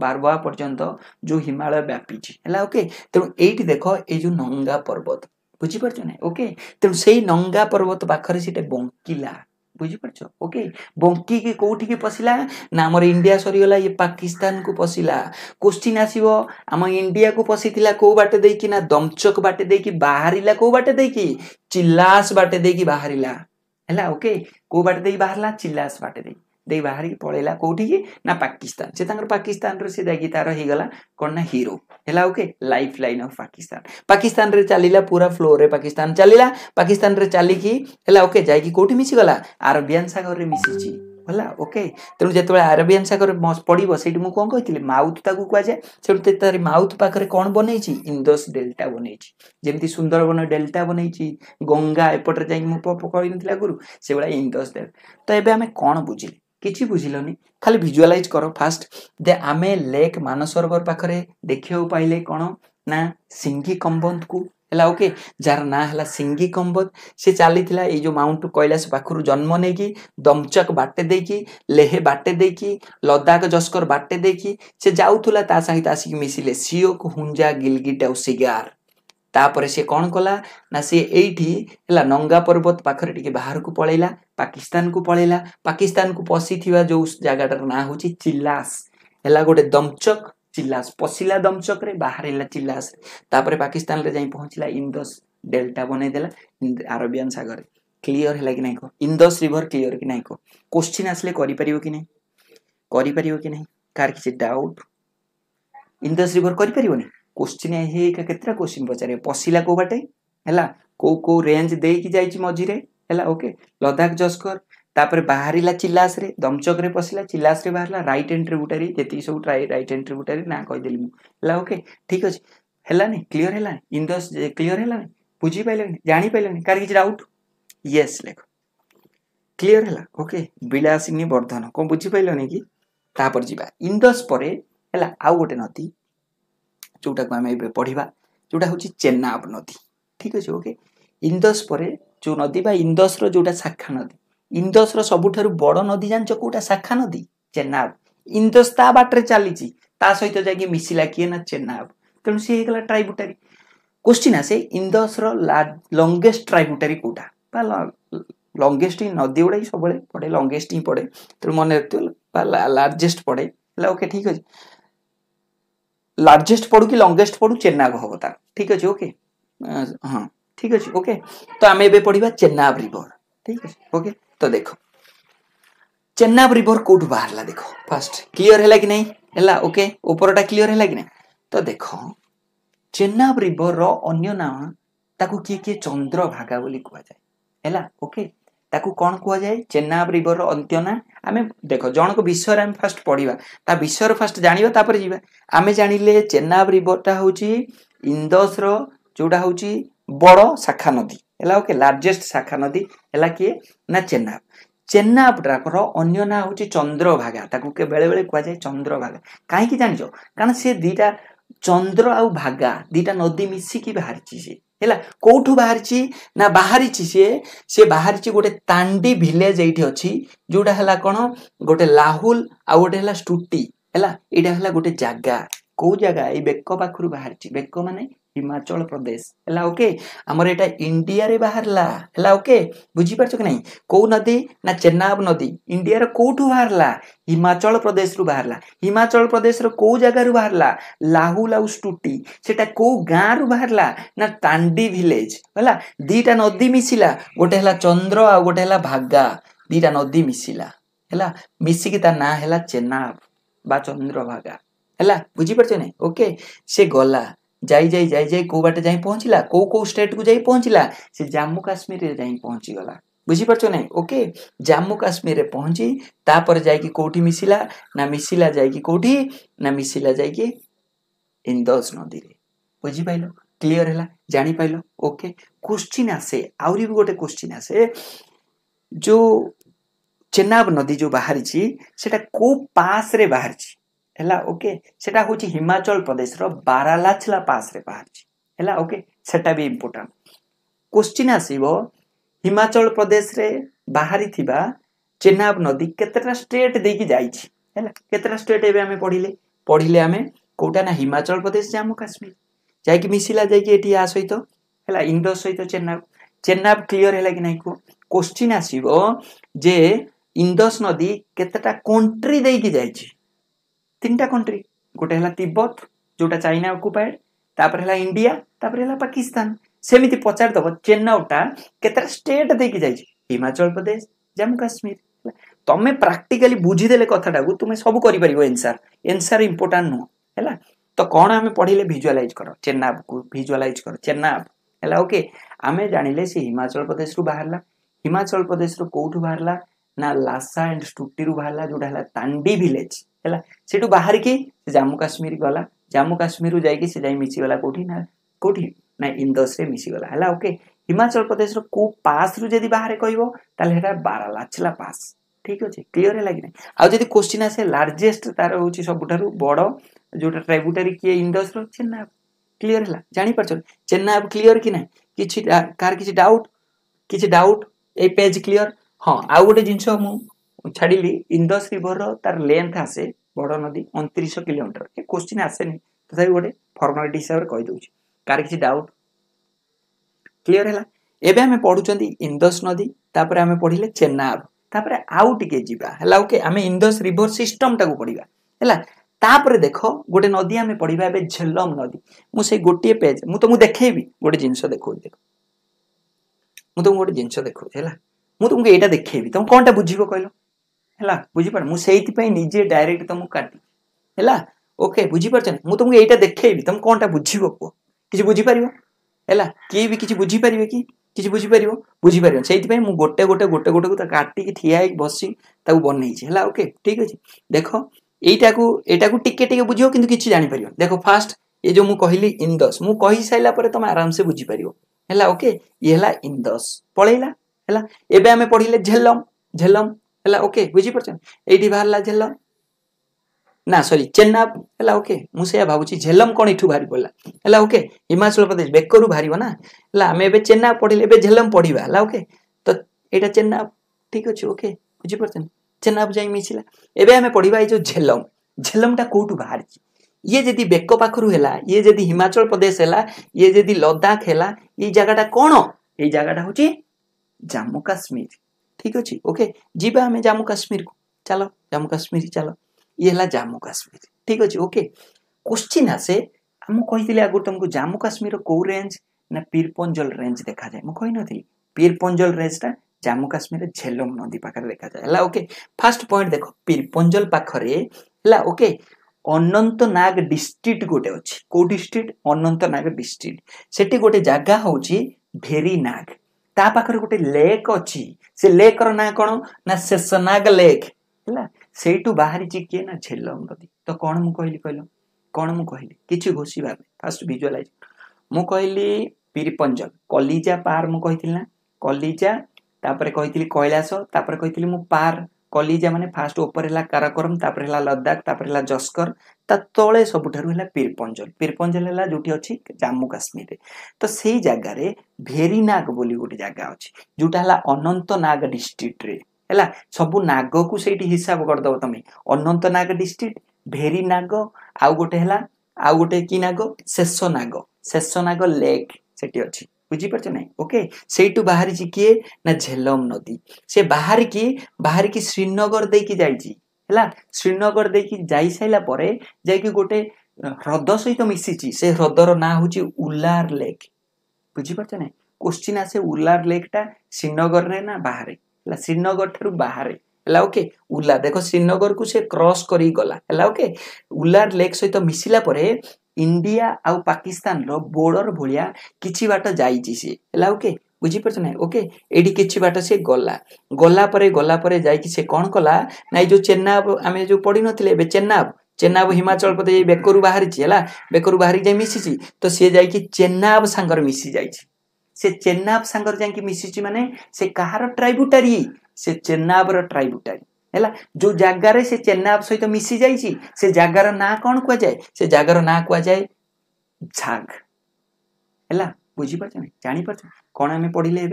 ବାରୱା ପର୍ଯ୍ୟନ୍ତ ଯେଉଁ ହିମାଳୟ ବ୍ୟାପିଛି ହେଲା ଓକେ ତେଣୁ ଏଇଠି ଦେଖ ଏଇ ଯେଉଁ ନଙ୍ଗା ପର୍ବତ ବୁଝିପାରୁଛ ନା ଓକେ ତେଣୁ ସେଇ ନଙ୍ଗା ପର୍ବତ ପାଖରେ ସେଇଟା ବଙ୍କିଲା ବୁଝିପାରୁଛ ଓକେ ବଙ୍କିକି କେଉଁଠିକି ପଶିଲା ନା ଆମର ଇଣ୍ଡିଆ ସରିଗଲା ଇଏ ପାକିସ୍ତାନକୁ ପଶିଲା କୋଶ୍ଚିନ୍ ଆସିବ ଆମ ଇଣ୍ଡିଆକୁ ପଶିଥିଲା କେଉଁ ବାଟେ ଦେଇକି ନା ଦମଚକ ବାଟେ ଦେଇକି ବାହାରିଲା କେଉଁ ବାଟେ ଦେଇକି ଚିଲାସ ବାଟେ ଦେଇକି ବାହାରିଲା ହେଲା ଓକେ କେଉଁ ବାଟ ଦେଇ ବାହାରିଲା ଚିଲାସ ବାଟ ଦେଇ ଦେଇ ବାହାରିକି ପଳେଇଲା କୋଉଠିକି ନା ପାକିସ୍ତାନ ସେ ତାଙ୍କର ପାକିସ୍ତାନରୁ ସେ ଯାଇକି ତାର ହେଇଗଲା କ'ଣ ନା ହିରୋ ହେଲା okay lifeline of Pakistan ପାକିସ୍ତାନରେ ଚାଲିଲା ପୁରା ଫ୍ଲୋରରେ ପାକିସ୍ତାନ ଚାଲିଲା ପାକିସ୍ତାନରେ ଚାଲିକି ହେଲା ଓକେ ଯାଇକି କୋଉଠି ମିଶିଗଲା ଆରବିଆନ୍ ସାଗରରେ ମିଶିଛି ହେଲା ଓକେ ତେଣୁ ଯେତେବେଳେ ଆରବିଆନ୍ ସାଗର ପଡ଼ିବ ସେଇଠି ମୁଁ କ'ଣ କହିଥିଲି ମାଉଥ୍ ତାକୁ କୁହାଯାଏ ସେଠୁ ତାରି ମାଉଥ୍ ପାଖରେ କ'ଣ ବନେଇଛି ଇନ୍ଦୋସ୍ ଡେଲ୍ଟା ବନେଇଛି ଯେମିତି ସୁନ୍ଦରବନ ଡେଲ୍ଟା ବନେଇଛି ଗଙ୍ଗା ଏପଟରେ ଯାଇକି ମୁଁ କହିନଥିଲି ଆଗରୁ ସେଭଳିଆ ଇନ୍ଦୋସ୍ ଡେଲ୍ଟା ତ ଏବେ ଆମେ କ'ଣ ବୁଝିଲେ କିଛି ବୁଝିଲନି ଖାଲି ଭିଜୁଆଲାଇଜ୍ କର ଫାଷ୍ଟ ଯେ ଆମେ ଲେକ୍ ମାନସରୋବର ପାଖରେ ଦେଖିବାକୁ ପାଇଲେ କ'ଣ ନା ସିଙ୍ଗି କମ୍ବନ୍ତକୁ ହେଲା ଓକେ ଯାହାର ନାଁ ହେଲା ସିଙ୍ଗି କମ୍ବଦ ସେ ଚାଲିଥିଲା ଏଇ ଯେଉଁ ମାଉଣ୍ଟ କୈଳାସ ପାଖରୁ ଜନ୍ମ ନେଇକି ଦମଚକ୍ ବାଟେ ଦେଇକି ଲେହେ ବାଟେ ଦେଇକି ଲଦାଖ ଜସ୍କର ବାଟେ ଦେଇକି ସେ ଯାଉଥିଲା ତା ସହିତ ଆସିକି ମିଶିଲେ ସିଓକୁ ହୁଞ୍ଜା ଗିଲଗିଟ ଆଉ ସିଗାର ତାପରେ ସେ କ'ଣ କଲା ନା ସେ ଏଇଠି ହେଲା ନଙ୍ଗା ପର୍ବତ ପାଖରେ ଟିକେ ବାହାରକୁ ପଳେଇଲା ପାକିସ୍ତାନକୁ ପଳେଇଲା ପାକିସ୍ତାନକୁ ପଶିଥିବା ଯେଉଁ ଜାଗାଟାର ନାଁ ହେଉଛି ଚିଲାସ ହେଲା ଗୋଟେ ଦମଚକ୍ ଚିଲାସ ପଶିଲା ଦମଚକରେ ବାହାରିଲା ଚିଲାସରେ ତାପରେ ପାକିସ୍ତାନରେ ଯାଇ ପହଞ୍ଚିଲା ଇନ୍ଦସ ଡେଲ୍ଟା ବନେଇଦେଲା ଆରବିଆନ ସାଗରରେ କ୍ଲିଅର ହେଲା କି ନାହିଁ କହ ଇନ୍ଦସ ରିଭର କ୍ଲିଅର କି ନାହିଁ କହ କୋଶ୍ଚିନ୍ ଆସିଲେ କରିପାରିବ କି ନାହିଁ କରିପାରିବ କି ନାହିଁ କାହାର କିଛି ଡାଉଟ୍ ଇନ୍ଦସ ରିଭର କରିପାରିବନି କୋଶ୍ଚିନ୍ ହେଇକା କେତେଟା କୋଶ୍ଚିନ୍ ପଚାରିବ ପଶିଲା କୋଉ ବାଟେ ହେଲା କେଉଁ କେଉଁ ରେଞ୍ଜ ଦେଇକି ଯାଇଛି ମଝିରେ ହେଲା ଓକେ ଲଦାଖ ଜସ୍କର ତାପରେ ବାହାରିଲା ଚିଲାସରେ ଦମଚକରେ ପଶିଲା ଚିଲାସରେ ବାହାରିଲା ରାଇଟ୍ ହ୍ୟାଣ୍ଡ ଟ୍ରିବୁଟାରୀ ଯେତିକି ସବୁ ଟ୍ରାଇ ରାଇଟ୍ ହ୍ୟାଣ୍ଡ ଟ୍ରିବୁଟାରୀ ନାଁ କହିଦେଲି ମୁଁ ହେଲା ଓକେ ଠିକ୍ ଅଛି ହେଲାନି କ୍ଲିଅର୍ ହେଲାନି ଇନ୍ଦସ୍ କ୍ଲିଅର୍ ହେଲାନି ବୁଝିପାରିଲେନି ଜାଣିପାରିଲେନି କାହାର କିଛି ଡାଉଟ୍ ୟେସ୍ ଲେଖ କ୍ଲିଅର୍ ହେଲା ଓକେ ବିଳାସିନୀ ବର୍ଦ୍ଧନ କ'ଣ ବୁଝିପାରିଲନି କି ତାପରେ ଯିବା ଇନ୍ଦସ୍ ପରେ ହେଲା ଆଉ ଗୋଟେ ନଦୀ ଯେଉଁଟାକୁ ଆମେ ଏବେ ପଢ଼ିବା ଯେଉଁଟା ହେଉଛି ଚେନ୍ନାବ ନଦୀ ଠିକ୍ ଅଛି ଓକେ ଇନ୍ଦସ୍ ପରେ ଯେଉଁ ନଦୀ ବା ଇନ୍ଦସ୍ର ଯେଉଁଟା ଶାଖା ନଦୀ ଇନ୍ଦସର ସବୁଠାରୁ ବଡ଼ ନଦୀ ଜାଣିଛ କୋଉଟା ଶାଖା ନଦୀ ଚେନାବ ଇନ୍ଦସ ତା ବାଟରେ ଚାଲିଛି ତା ସହିତ ଯାଇକି ମିଶିଲା କିଏ ନା ଚେନାବ ତେଣୁ ସିଏ ହେଇଗଲା ଟ୍ରାଇବୁଟାରୀ କୋଶ୍ଚିନ୍ ଆସେ ଇନ୍ଦୋସର ଲଙ୍ଗେଷ୍ଟ ଟ୍ରାଇବୁଟାରୀ କୋଉଟା ବା ଲଙ୍ଗେଷ୍ଟ ହିଁ ନଦୀ ଗୁଡ଼ା ହିଁ ସବୁବେଳେ ପଡ଼େ ଲଙ୍ଗେଷ୍ଟ ହିଁ ପଡ଼େ ତେଣୁ ମନେ ରଖିଥିବ ବା ଲାର୍ଜେଷ୍ଟ ପଡ଼େ ହେଲା ଓକେ ଠିକ୍ ଅଛି ଲାର୍ଜେଷ୍ଟ ପଡ଼ୁ କି ଲଙ୍ଗେଷ୍ଟ ପଡ଼ୁ ଚେନାବ ହବ ତାର ଠିକ୍ ଅଛି ଓକେ ହଁ ଠିକ୍ ଅଛି ଓକେ ତ ଆମେ ଏବେ ପଢ଼ିବା ଚେନାବ ରିଭର ଠିକ୍ ଅଛି ଓକେ তো ଦେଖ ଚେନ୍ନାବ ରିଭର କୋଉଠୁ ବାହାରିଲା ଦେଖ ଫାଷ୍ଟ କ୍ଲିଅର ହେଲା କି ନାହିଁ ହେଲା ଓକେ ଉପରଟା କ୍ଲିଅର ହେଲା କି ନାହିଁ ତ ଦେଖ ଚେନ୍ନାବ ରିଭରର ଅନ୍ୟ ନାମ ତାକୁ କିଏ କିଏ ଚନ୍ଦ୍ରଭାଗା ବୋଲି କୁହାଯାଏ ହେଲା ଓକେ ତାକୁ କ'ଣ କୁହାଯାଏ ଚେନ୍ନାବ ରିଭରର ଅନ୍ତ୍ୟ ନା ଆମେ ଦେଖ ଜଣଙ୍କ ବିଷୟରେ ଆମେ ଫାଷ୍ଟ ପଢ଼ିବା ତା ବିଷୟରେ ଫାଷ୍ଟ ଜାଣିବା ତାପରେ ଯିବା ଆମେ ଜାଣିଲେ ଚେନ୍ନାବ ରିଭରଟା ହେଉଛି ଇନ୍ଦସର ଯେଉଁଟା ହେଉଛି ବଡ଼ ଶାଖା ନଦୀ ହେଲା ଓକେ ଲାର୍ଜେଷ୍ଟ ଶାଖା ନଦୀ ହେଲା କିଏ ନା ଚେନାବ ଚେନ୍ନାବର ଅନ୍ୟ ନାଁ ହେଉଛି ଚନ୍ଦ୍ରଭାଗା ତାକୁ ବେଳେବେଳେ କୁହାଯାଏ ଚନ୍ଦ୍ରଭାଗା କାହିଁକି ଜାଣିଛ କାରଣ ସେ ଦୁଇଟା ଚନ୍ଦ୍ର ଆଉ ଭାଗା ଦୁଇଟା ନଦୀ ମିଶିକି ବାହାରିଛି ସିଏ ହେଲା କୋଉଠୁ ବାହାରିଛି ନା ବାହାରିଛି ସିଏ ସିଏ ବାହାରିଛି ଗୋଟେ ତାଣ୍ଡି ଭିଲେଜ ଏଇଠି ଅଛି ଯୋଉଟା ହେଲା କ'ଣ ଗୋଟେ ଲାହୁଲ ଆଉ ଗୋଟେ ହେଲା ଷ୍ଟୁଟି ହେଲା ଏଇଟା ହେଲା ଗୋଟେ ଜାଗା କୋଉ ଜାଗା ଏଇ ବେକ ପାଖରୁ ବାହାରିଛି ବେକ ମାନେ हिमाचल प्रदेश है ओके आमर यहाँ इंडिया रे बाहरला है ओके बुझीपार कि ना कौ नदी ना चेन्नाब नदी इंडिया रे बाहर ला हिमाचल प्रदेश रु बाहरला हिमाचल प्रदेश रो कौ जगार बाहरला लाहुल आउ स्टुटी सेटा कौ गाँव रु बाहरला ना टांडी भिलेज है दीटा नदी मिशिला गोटे है चंद्र आ गोटे है भागा दीटा नदी मिशिला है मिसिकी ता ना है चेन्नाब बा चंद्रभागा है बुझीपार ओके से गला ଯାଇ ଯାଇ ଯାଇ ଯାଇ କେଉଁ ବାଟେ ଯାଇ ପହଞ୍ଚିଲା କେଉଁ କେଉଁ ଷ୍ଟେଟ୍କୁ ଯାଇ ପହଞ୍ଚିଲା ସେ ଜାମ୍ମୁ କାଶ୍ମୀରରେ ଯାଇ ପହଞ୍ଚିଗଲା ବୁଝିପାରୁଛ ନାହିଁ ଓକେ ଜାମ୍ମୁ କାଶ୍ମୀରରେ ପହଞ୍ଚି ତାପରେ ଯାଇକି କେଉଁଠି ମିଶିଲା ନା ମିଶିଲା ଯାଇକି କେଉଁଠି ନା ମିଶିଲା ଯାଇକି ଇନ୍ଦୋସ୍ ନଦୀରେ ବୁଝିପାରିଲ କ୍ଲିଅର ହେଲା ଜାଣିପାରିଲ ଓକେ କୋଶ୍ଚିନ୍ ଆସେ ଆହୁରି ବି ଗୋଟେ କୋଶ୍ଚିନ୍ ଆସେ ଯେଉଁ ଚେନାବ ନଦୀ ଯେଉଁ ବାହାରିଛି ସେଟା କେଉଁ ପାସ୍ରେ ବାହାରିଛି ହେଲା ଓକେ ସେଟା ହେଉଛି ହିମାଚଳ ପ୍ରଦେଶର ବାରାଲାଚଲା ପାସ୍ରେ ବାହାରିଛି ହେଲା ଓକେ ସେଟା ବି ଇମ୍ପୋର୍ଟାଣ୍ଟ କ୍ୱେଶ୍ଚିନ୍ ଆସିବ ହିମାଚଳ ପ୍ରଦେଶରେ ବାହାରିଥିବା ଚେନାବ ନଦୀ କେତେଟା ଷ୍ଟେଟ୍ ଦେଇକି ଯାଇଛି ହେଲା କେତେଟା ଷ୍ଟେଟ୍ ଏବେ ଆମେ ପଢ଼ିଲେ ପଢ଼ିଲେ ଆମେ କେଉଁଟା ନା ହିମାଚଳ ପ୍ରଦେଶ ଜାମ୍ମୁ କାଶ୍ମୀର ଯାଇକି ମିଶିଲା ଯାଇକି ଏଠି ୟା ସହିତ ହେଲା ଇଣ୍ଡୋର ସହିତ ଚେନାବ ଚେନାବ କ୍ଲିଅର ହେଲା କି ନାହିଁ କୁହ କୋଶ୍ଚିନ୍ ଆସିବ ଯେ ଇଣ୍ଡସ୍ ନଦୀ କେତେଟା କଣ୍ଟ୍ରି ଦେଇକି ଯାଇଛି তিনটা কন্ট্রি ଗୋଟେ ହେଲା ତିବ୍ବତ ଯେଉଁଟା ଚାଇନା ଅକୁପାଏଡ୍ ତାପରେ ହେଲା ଇଣ୍ଡିଆ ତାପରେ ହେଲା ପାକିସ୍ତାନ ସେମିତି ପଚାରିଦେବ ଚେନ୍ନାଉଟା କେତେଟା ଷ୍ଟେଟ୍ ଦେଇକି ଯାଇଛି ହିମାଚଳ ପ୍ରଦେଶ ଜାମ୍ମୁ କାଶ୍ମୀର ତମେ ପ୍ରାକ୍ଟିକାଲି ବୁଝିଦେଲେ କଥାଟାକୁ ତୁମେ ସବୁ କରିପାରିବ ଏନ୍ସାର ଏନ୍ସାର ଇମ୍ପୋର୍ଟାଣ୍ଟ ନୁହଁ ହେଲା ତ କ'ଣ ଆମେ ପଢ଼ିଲେ ଭିଜୁଆଲାଇଜ୍ କର ଚେନ୍ନାବକୁ ଭିଜୁଆଲାଇଜ୍ କର ଚେନ୍ନାବ ହେଲା ଓକେ ଆମେ ଜାଣିଲେ ସେ ହିମାଚଳ ପ୍ରଦେଶରୁ ବାହାରିଲା ହିମାଚଳ ପ୍ରଦେଶରୁ କୋଉଠୁ ବାହାରିଲା ନା ଲାସା ଆଣ୍ଡ ଷ୍ଟୁଟିରୁ ବାହାରିଲା ଯେଉଁଟା ହେଲା ତାଣ୍ଡି ଭିଲେଜ୍ है बाहर की जम्मू काश्मीर गला जम्मू काश्मीर जाए मिशीगला कौटी ना कौटी ना इंदोस मिशीगला है ओके हिमाचल प्रदेश रो पास रु जब बाहर कह बारालाचला पास ठीक अच्छे क्लीयर है लगे आज जब क्वेश्चन आसे लार्जेस्ट तार हूँ सब बड़ जो ट्राइबुटारी किए इंदोस चेन्नाब क्लीयर है जापार चेन्नाब क्लीयर कि ना कि कार किसी डाउट किसी डाउट ये पेज क्लीयर हाँ आउ गोटे जिनस मुझे ছাড়িলি ইন্দস রিভরর তার লেন্থ আসে বড় নদী অণতিরিশ কিলোমিটার এ কোশ্চিন আসেনি তথাপি গোটে ফর্মালিটি হিসাবে কইদেউছি কার কিছু ডাউট ক্লিয়ার ହେଲା ଏବେ ଆମେ ପଢ଼ୁଛନ୍ତି ଇନ୍ଦସ୍ ନଦୀ ତାପରେ ଆମେ ପଢ଼ିଲେ ଚେନାବ୍ ତାପରେ ଆଉ ଟିକେ ଯିବା ହେଲା ଓକେ ଆମେ ଇନ୍ଦସ୍ ରିଭର ସିଷ୍ଟମଟାକୁ ପଢ଼ିବା ହେଲା ତାପରେ ଦେଖ ଗୋଟେ ନଦୀ ଆମେ ପଢ଼ିବା ଏବେ ଝେଲମ୍ ନଦୀ ମୁଁ ସେଇ ଗୋଟିଏ ପେଜ୍ ମୁଁ ତୁମକୁ ଦେଖେଇବି ଗୋଟେ ଜିନିଷ ଦେଖଉଛି ଦେଖ ମୁଁ ତୁମକୁ ଗୋଟେ ଜିନିଷ ଦେଖଉଛି ହେଲା ମୁଁ ତୁମକୁ ଏଇଟା ଦେଖେଇବି ତୁମେ କ'ଣଟା ବୁଝିବ କହିଲ ହେଲା ବୁଝିପାର ମୁଁ ସେଇଥିପାଇଁ ନିଜେ ଡାଇରେକ୍ଟ ତମକୁ କାଟିବି ହେଲା ଓକେ ବୁଝିପାରୁଛ ନା ମୁଁ ତମକୁ ଏଇଟା ଦେଖେଇବି ତମେ କ'ଣଟା ବୁଝିବ କୁହ କିଛି ବୁଝିପାରିବ ହେଲା କିଏ ବି କିଛି ବୁଝିପାରିବେ କି କିଛି ବୁଝିପାରିବ ବୁଝିପାରିବ ସେଇଥିପାଇଁ ମୁଁ ଗୋଟେ ଗୋଟେ ଗୋଟେ ଗୋଟେକୁ ତାକୁ କାଟିକି ଠିଆ ହେଇକି ବସି ତାକୁ ବନେଇଛି ହେଲା ଓକେ ଠିକ୍ ଅଛି ଦେଖ ଏଇଟାକୁ ଏଇଟାକୁ ଟିକେ ଟିକେ ବୁଝିବ କିନ୍ତୁ କିଛି ଜାଣିପାରିବ ଦେଖ ଫାର୍ଷ୍ଟ ଏ ଯେଉଁ ମୁଁ କହିଲି ଇନ୍ଦସ୍ ମୁଁ କହିସାରିଲା ପରେ ତମେ ଆରାମସେ ବୁଝିପାରିବ ହେଲା ଓକେ ଇଏ ହେଲା ଇନ୍ଦସ୍ ପଳେଇଲା ହେଲା ଏବେ ଆମେ ପଢ଼ିଲେ ଝେଲମ୍ ଝେଲମ୍ ହେଲା ଓକେ ବୁଝିପାରୁଛନ୍ତି ଏଇଠି ବାହାରିଲା ଝେଲମ ନା ସରି ଚେନ୍ନାବ ହେଲା ଓକେ ମୁଁ ସେଇଆ ଭାବୁଛି ଝେଲମ କ'ଣ ଏଠୁ ବାହାରି ପଡ଼ିଲା ହେଲା ଓକେ ହିମାଚଳ ପ୍ରଦେଶ ବେକରୁ ବାହାରିବ ନା ହେଲା ଆମେ ଏବେ ଚେନ୍ନାବ ପଢ଼ିଲେ ଏବେ ଝେଲମ ପଢ଼ିବା ହେଲା ଓକେ ତ ଏଇଟା ଚେନ୍ନାବ ଠିକ୍ ଅଛି ଓକେ ବୁଝିପାରୁଛନ୍ତି ଚେନ୍ନାବ ଯାଇ ମିଶିଲା ଏବେ ଆମେ ପଢ଼ିବା ଏଇ ଯେଉଁ ଝେଲମ ଝେଲମଟା କେଉଁଠୁ ବାହାରିଛି ଇଏ ଯଦି ବେକ ପାଖରୁ ହେଲା ଇଏ ଯଦି ହିମାଚଳ ପ୍ରଦେଶ ହେଲା ଇଏ ଯଦି ଲଦାଖ ହେଲା ଏଇ ଜାଗାଟା କ'ଣ ଏଇ ଜାଗାଟା ହେଉଛି ଜାମ୍ମୁ କାଶ୍ମୀର ଠିକ୍ ଅଛି ଓକେ ଯିବା ଆମେ ଜାମ୍ମୁ କାଶ୍ମୀରକୁ ଚାଲ ଜାମ୍ମୁ କାଶ୍ମୀର ଚାଲ ଇଏ ହେଲା ଜାମ୍ମୁ କାଶ୍ମୀର ଠିକ୍ ଅଛି ଓକେ କୋଶ୍ଚିନ୍ ଆସେ ମୁଁ କହିଥିଲି ଆଗରୁ ତୁମକୁ ଜାମ୍ମୁ କାଶ୍ମୀରର କେଉଁ ରେଞ୍ଜ ନା ପୀରପଞ୍ଜଲ ରେଞ୍ଜ ଦେଖାଯାଏ ମୁଁ କହିନଥିଲି ପୀରପଞ୍ଜଲ ରେଞ୍ଜଟା ଜାମ୍ମୁ କାଶ୍ମୀରରେ ଝେଲମ ନଦୀ ପାଖରେ ଦେଖାଯାଏ ହେଲା ଓକେ ଫାର୍ଷ୍ଟ ପଏଣ୍ଟ ଦେଖ ପୀରପଞ୍ଜଲ ପାଖରେ ହେଲା ଓକେ ଅନନ୍ତନାଗ ଡିଷ୍ଟ୍ରିକ୍ଟ ଗୋଟେ ଅଛି କେଉଁ ଡିଷ୍ଟ୍ରିକ୍ଟ ଅନନ୍ତନାଗ ଡିଷ୍ଟ୍ରିକ୍ଟ ସେଠି ଗୋଟେ ଜାଗା ହେଉଛି ଭେରିନାଗ ତା ପାଖରେ ଗୋଟେ ଲେକ୍ ଅଛି ସେ ଲେକ୍ର ନାଁ କ'ଣ ନା ଶେଷନାଗ ଲେକ୍ ହେଲା ସେଇଠୁ ବାହାରିଛି କିଏ ନା ଝେଲମ ନଦୀ ତ କ'ଣ ମୁଁ କହିଲି କହିଲ କ'ଣ ମୁଁ କହିଲି କିଛି ଘୋଷିବା ପାଇଁ ଫାର୍ଷ୍ଟ ଭିଜୁଆଲାଇଜ ମୁଁ କହିଲି ପିରିପଞ୍ଜଲ କଲିଜା ପାର ମୁଁ କହିଥିଲି ନା କଲିଜା ତାପରେ କହିଥିଲି କୈଳାସ ତାପରେ କହିଥିଲି ମୁଁ ପାର କଲିଜା ମାନେ ଫାର୍ଷ୍ଟ ଉପରେ ହେଲା କାରାକୋରମ ତାପରେ ହେଲା ଲଦାଖ ତାପରେ ହେଲା ଜସ୍କର ତା ତଳେ ସବୁଠାରୁ ହେଲା ପିରପଞ୍ଜଲ ପିରପଞ୍ଜଲ ହେଲା ଯେଉଁଠି ଅଛି ଜାମ୍ମୁ କାଶ୍ମୀରରେ ତ ସେଇ ଜାଗାରେ ଭେରିନାଗ ବୋଲି ଗୋଟେ ଜାଗା ଅଛି ଯେଉଁଟା ହେଲା ଅନନ୍ତନାଗ ଡିଷ୍ଟ୍ରିକ୍ଟରେ ହେଲା ସବୁ ନାଗକୁ ସେଇଠି ହିସାବ କରିଦେବ ତମେ ଅନନ୍ତନାଗ ଡିଷ୍ଟ୍ରିକ୍ଟ ଭେରିନାଗ ଆଉ ଗୋଟେ ହେଲା ଆଉ ଗୋଟେ କି ନାଗ ଶେଷ ନାଗ ଶେଷ ନାଗ ଲେକ୍ ସେଠି ଅଛି ବୁଝିପାରୁଛ ନାହିଁ ଓକେ ସେଇଠୁ ବାହାରିଛି କିଏ ନା ଝେଲମ ନଦୀ ସେ ବାହାରିକି ବାହାରିକି ଶ୍ରୀନଗର ଦେଇକି ଯାଇଛି ହେଲା ଶ୍ରୀନଗର ଦେଇକି ଯାଇସାରିଲା ପରେ ଯାଇକି ଗୋଟେ ହ୍ରଦ ସହିତ ମିଶିଛି ସେ ହ୍ରଦର ନାଁ ହେଉଛି ଉଲାର ଲେକ୍ ବୁଝିପାରୁଛ ନା କୋଶ୍ଚିନ୍ ଆସେ ଉଲାର ଲେକ୍ଟା ଶ୍ରୀନଗରରେ ନା ବାହାରେ ହେଲା ଶ୍ରୀନଗର ଠାରୁ ବାହାରେ ହେଲା ଓକେ ଉଲା ଦେଖ ଶ୍ରୀନଗରକୁ ସେ କ୍ରସ୍ କରିକି ଗଲା ହେଲା ଓକେ ଉଲାର ଲେକ୍ ସହିତ ମିଶିଲା ପରେ ଇଣ୍ଡିଆ ଆଉ ପାକିସ୍ତାନର ବୋର୍ଡର ଭଳିଆ କିଛି ବାଟ ଯାଇଛି ସିଏ ହେଲା ଓକେ ବୁଝିପାରୁଛ ନାହିଁ ଓକେ ଏଇଠି କିଛି ବାଟ ସେ ଗଲା ଗଲା ପରେ ଗଲା ପରେ ଯାଇକି ସେ କ'ଣ କଲା ନା ଏଇ ଯେଉଁ ଚେନ୍ନାବ ଆମେ ଯେଉଁ ପଢ଼ିନଥିଲେ ଏବେ ଚେନ୍ନାବ ଚେନ୍ନାବ ହିମାଚଳ ପ୍ରଦେଶ ବେକରୁ ବାହାରିଛି ହେଲା ବେକରୁ ବାହାରିକି ଯାଇ ମିଶିଛି ତ ସିଏ ଯାଇକି ଚେନ୍ନାବ ସାଙ୍ଗରେ ମିଶି ଯାଇଛି ସେ ଚେନ୍ନାବ ସାଙ୍ଗରେ ଯାଇକି ମିଶିଛି ମାନେ ସେ କାହାର ଟ୍ରାଇବୁଟାରୀ ସେ ଚେନ୍ନାବର ଟ୍ରାଇବୁଟାରୀ ହେଲା ଯେଉଁ ଜାଗାରେ ସେ ଚେନ୍ନାବ ସହିତ ମିଶି ଯାଇଛି ସେ ଜାଗାର ନାଁ କ'ଣ କୁହାଯାଏ ସେ ଜାଗାର ନାଁ କୁହାଯାଏ ଝାଗ ହେଲା बुझीपार जापार कौन आम पढ़ले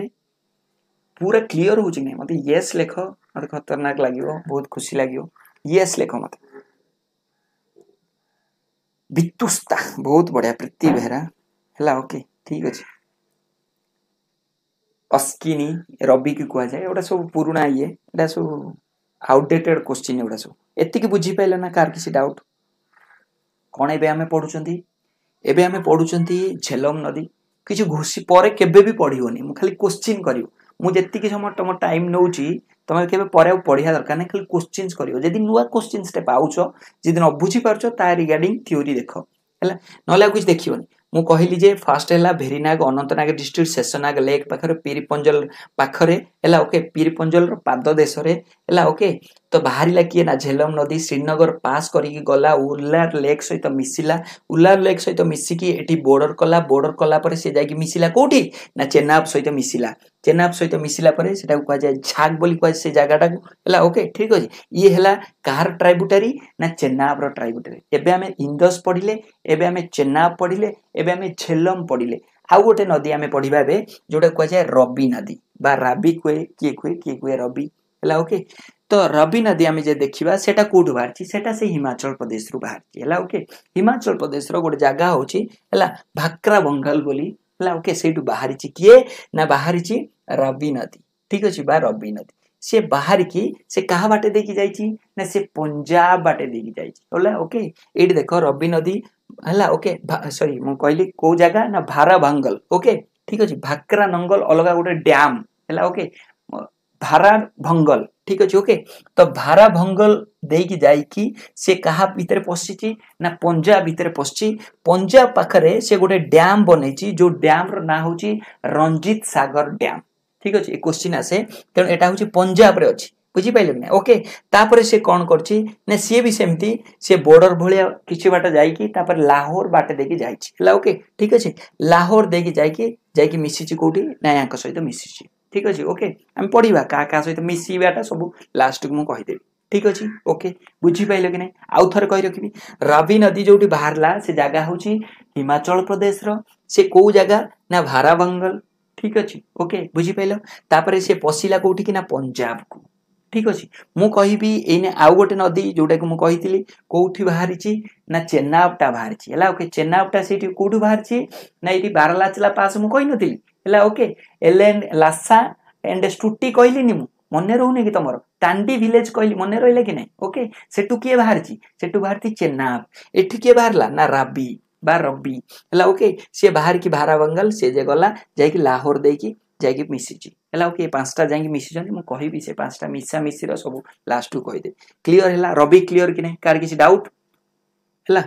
पूरा क्लीयर हो मत ये लेख मत खतरनाक लगे बहुत खुशी लगे येस लेख मत वितुस्ता बहुत बढ़िया प्रीति बेहरा है ओके ठीक अच्छे अस्किनी रवि की कह जाए गुटा सब पुणा ये सब आउटडेटेड क्वेश्चन गुड़ा सब एति बुझी पारे ना कार किसी डाउट कौन एवं आम पढ़ुं एवं आम पढ़ुं झेलम नदी କିଛି ଘୋଷି ପରେ କେବେ ବି ପଢ଼ିବନି ମୁଁ ଖାଲି କୋଶ୍ଚିନ୍ କରିବ ମୁଁ ଯେତିକି ସମୟ ତୁମ ଟାଇମ୍ ନେଉଛି ତୁମେ କେବେ ପରେ ଆଉ ପଢ଼ିବା ଦରକାର ନାହିଁ ଖାଲି କୋଶ୍ଚିନ୍ସ କରିବ ଯଦି ନୂଆ କୋଶ୍ଚିନ୍ସଟେ ପାଉଛ ଯଦି ନ ବୁଝିପାରୁଛ ତା ରିଗାର୍ଡ଼ିଂ ଥିଓରି ଦେଖ ହେଲା ନହେଲେ ଆଉ କିଛି ଦେଖିବନି ମୁଁ କହିଲି ଯେ ଫାର୍ଷ୍ଟ ହେଲା ଭେରିନାଗ ଅନନ୍ତନାଗ ଡିଷ୍ଟ୍ରିକ୍ଟ ଶେଷନାଗ ଲେକ୍ ପାଖରେ ପିରିପଞ୍ଜଲ ପାଖରେ ହେଲା ଓକେ ପିରିପଞ୍ଜଲର ପାଦ ଦେଶରେ ହେଲା ଓକେ ତ ବାହାରିଲା କିଏ ନା ଝେଲମ ନଦୀ ଶ୍ରୀନଗର ପାସ୍ କରିକି ଗଲା ଉର୍ଲାର ଲେକ୍ ସହିତ ମିଶିଲା ଉର୍ଲାର ଲେକ୍ ସହିତ ମିଶିକି ଏଠି ବୋର୍ଡର କଲା ବୋର୍ଡର କଲା ପରେ ସେ ଯାଇକି ମିଶିଲା କେଉଁଠି ନା ଚେନାବ୍ ସହିତ ମିଶିଲା ଚେନାବ୍ ସହିତ ମିଶିଲା ପରେ ସେଟାକୁ କୁହାଯାଏ ଝାକ୍ ବୋଲି କୁହାଯାଏ ସେ ଜାଗାଟାକୁ ହେଲା ଓକେ ଠିକ୍ ଅଛି ଇଏ ହେଲା କାହାର ଟ୍ରାଇବୁଟାରୀ ନା ଚେନାବର ଟ୍ରାଇବୁଟାରୀ ଏବେ ଆମେ ଇନ୍ଦସ୍ ପଢ଼ିଲେ ଏବେ ଆମେ ଚେନାବ୍ ପଢ଼ିଲେ ଏବେ ଆମେ ଝେଲମ ପଢ଼ିଲେ ଆଉ ଗୋଟେ ନଦୀ ଆମେ ପଢ଼ିବା ଏବେ ଯେଉଁଟା କୁହାଯାଏ ରବି ନଦୀ ବା ରାବି କୁହେ କିଏ କୁହେ କିଏ କୁହେ ରବି ହେଲା ଓକେ ତ ରବି ନଦୀ ଆମେ ଯେ ଦେଖିବା ସେଟା କୋଉଠୁ ବାହାରିଛି ସେଟା ସେ ହିମାଚଳ ପ୍ରଦେଶରୁ ବାହାରିଛି ହେଲା ଓକେ ହିମାଚଳ ପ୍ରଦେଶର ଗୋଟେ ଜାଗା ହେଉଛି ହେଲା ଭାକ୍ରା ବଙ୍ଗାଲ ବୋଲି ହେଲା ଓକେ ସେଇଠୁ ବାହାରିଛି କିଏ ନା ବାହାରିଛି ରବି ନଦୀ ଠିକ ଅଛି ବା ରବି ନଦୀ ସେ ବାହାରିକି ସେ କାହା ବାଟେ ଦେଇକି ଯାଇଛି ନା ସେ ପଞ୍ଜାବ ବାଟେ ଦେଇକି ଯାଇଛି ହେଲା ଓକେ ଏଇଠି ଦେଖ ରବି ନଦୀ ହେଲା ଓକେ ସରି ମୁଁ କହିଲି କୋଉ ଜାଗା ନା ଭାରା ଭାଙ୍ଗଲ ଓକେ ଠିକ ଅଛି ଭାକ୍ରା ନଙ୍ଗଲ ଅଲଗା ଗୋଟେ ଡ୍ୟାମ୍ ହେଲା ଓକେ ଭାରା ଭଙ୍ଗଲ ঠিক ଅଛି ଓକେ ତ ଭାରା ଭଙ୍ଗଲ ଦେଇକି ଯାଇକି ସେ କାହା ଭିତରେ ପଶିଛି ନା ପଞ୍ଜା ଭିତରେ ପଶିଛି ପଞ୍ଜା ପାଖରେ ସେ ଗୋଟେ ଡ୍ୟାମ୍ ବନେଇଛି ଯୋଉ ଡ୍ୟାମ୍ର ନାଁ ହେଉଛି ରଞ୍ଜିତ ସାଗର ଡ୍ୟାମ୍ ଠିକ ଅଛି ଏ କୋଶ୍ଚିନ୍ ଆସେ ତେଣୁ ଏଇଟା ହେଉଛି ପଞ୍ଜାବରେ ଅଛି ବୁଝିପାରିଲେ ନା ଓକେ ତାପରେ ସେ କ'ଣ କରିଛି ନା ସିଏ ବି ସେମିତି ସେ ବର୍ଡର ଭଳିଆ କିଛି ବାଟ ଯାଇକି ତାପରେ ଲାହୋର ବାଟ ଦେଇକି ଯାଇଛି ହେଲା ଓକେ ଠିକ ଅଛି ଲାହୋର ଦେଇକି ଯାଇକି ଯାଇକି ମିଶିଛି କୋଉଠି ନା ୟାଙ୍କ ସହିତ ମିଶିଛି ঠিক আছে ওকে আমি পଢ଼ିବା କାହା କାହା ସହିତ ମିଶିବାଟା ସବୁ ଲାଷ୍ଟକୁ ମୁଁ କହିଦେବି ଠିକ୍ ଅଛି ଓକେ ବୁଝିପାରିଲ କି ନାହିଁ ଆଉ ଥରେ କହି ରଖିବି ରାବି ନଦୀ ଯେଉଁଠି ବାହାରିଲା ସେ ଜାଗା ହେଉଛି ହିମାଚଳ ପ୍ରଦେଶର ସେ କେଉଁ ଜାଗା ନା ଭାରାବଙ୍ଗଲ ଠିକ୍ ଅଛି ଓକେ ବୁଝିପାରିଲ ତାପରେ ସେ ପଶିଲା କେଉଁଠିକି ନା ପଞ୍ଜାବକୁ ଠିକ୍ ଅଛି ମୁଁ କହିବି ଏଇନେ ଆଉ ଗୋଟେ ନଦୀ ଯେଉଁଟାକି ମୁଁ କହିଥିଲି କେଉଁଠି ବାହାରିଛି ନା ଚେନାବଟା ବାହାରିଛି ହେଲା ଓକେ ଚେନାବଟା ସେଇଠି କେଉଁଠୁ ବାହାରିଛି ନା ଏଇଠି ବାରଲାଚଲା ପାସ୍ ମୁଁ କହିନଥିଲି ହେଲା ଓକେ ଏଲେନ୍ ଲାସା ଏଣ୍ଡ ଷ୍ଟୁଟି କହିଲିନି ମୁଁ ମନେ ରହୁନି କି ତମର ତାଣ୍ଡି ଭିଲେଜ କହିଲି ମନେ ରହିଲା କି ନାହିଁ ଓକେ ସେଠୁ କିଏ ବାହାରିଛି ସେଠୁ ବାହାରିଛି ଚେନ୍ନାବ ଏଠି କିଏ ବାହାରିଲା ନା ରାବି ବା ରବି ହେଲା ଓକେ ସିଏ ବାହାରିକି ଭାରା ବଙ୍ଗାଲ ସିଏ ଯେ ଗଲା ଯାଇକି ଲାହୋର ଦେଇକି ଯାଇକି ମିଶିଛି ହେଲା ଓକେ ପାଞ୍ଚଟା ଯାଇକି ମିଶିଛନ୍ତି ମୁଁ କହିବି ସେ ପାଞ୍ଚଟା ମିଶାମିଶିର ସବୁ ଲାଷ୍ଟକୁ କହିଦେବି କ୍ଲିଅର ହେଲା ରବି କ୍ଲିଅର କି ନାହିଁ କାହାର କିଛି ଡାଉଟ୍ ହେଲା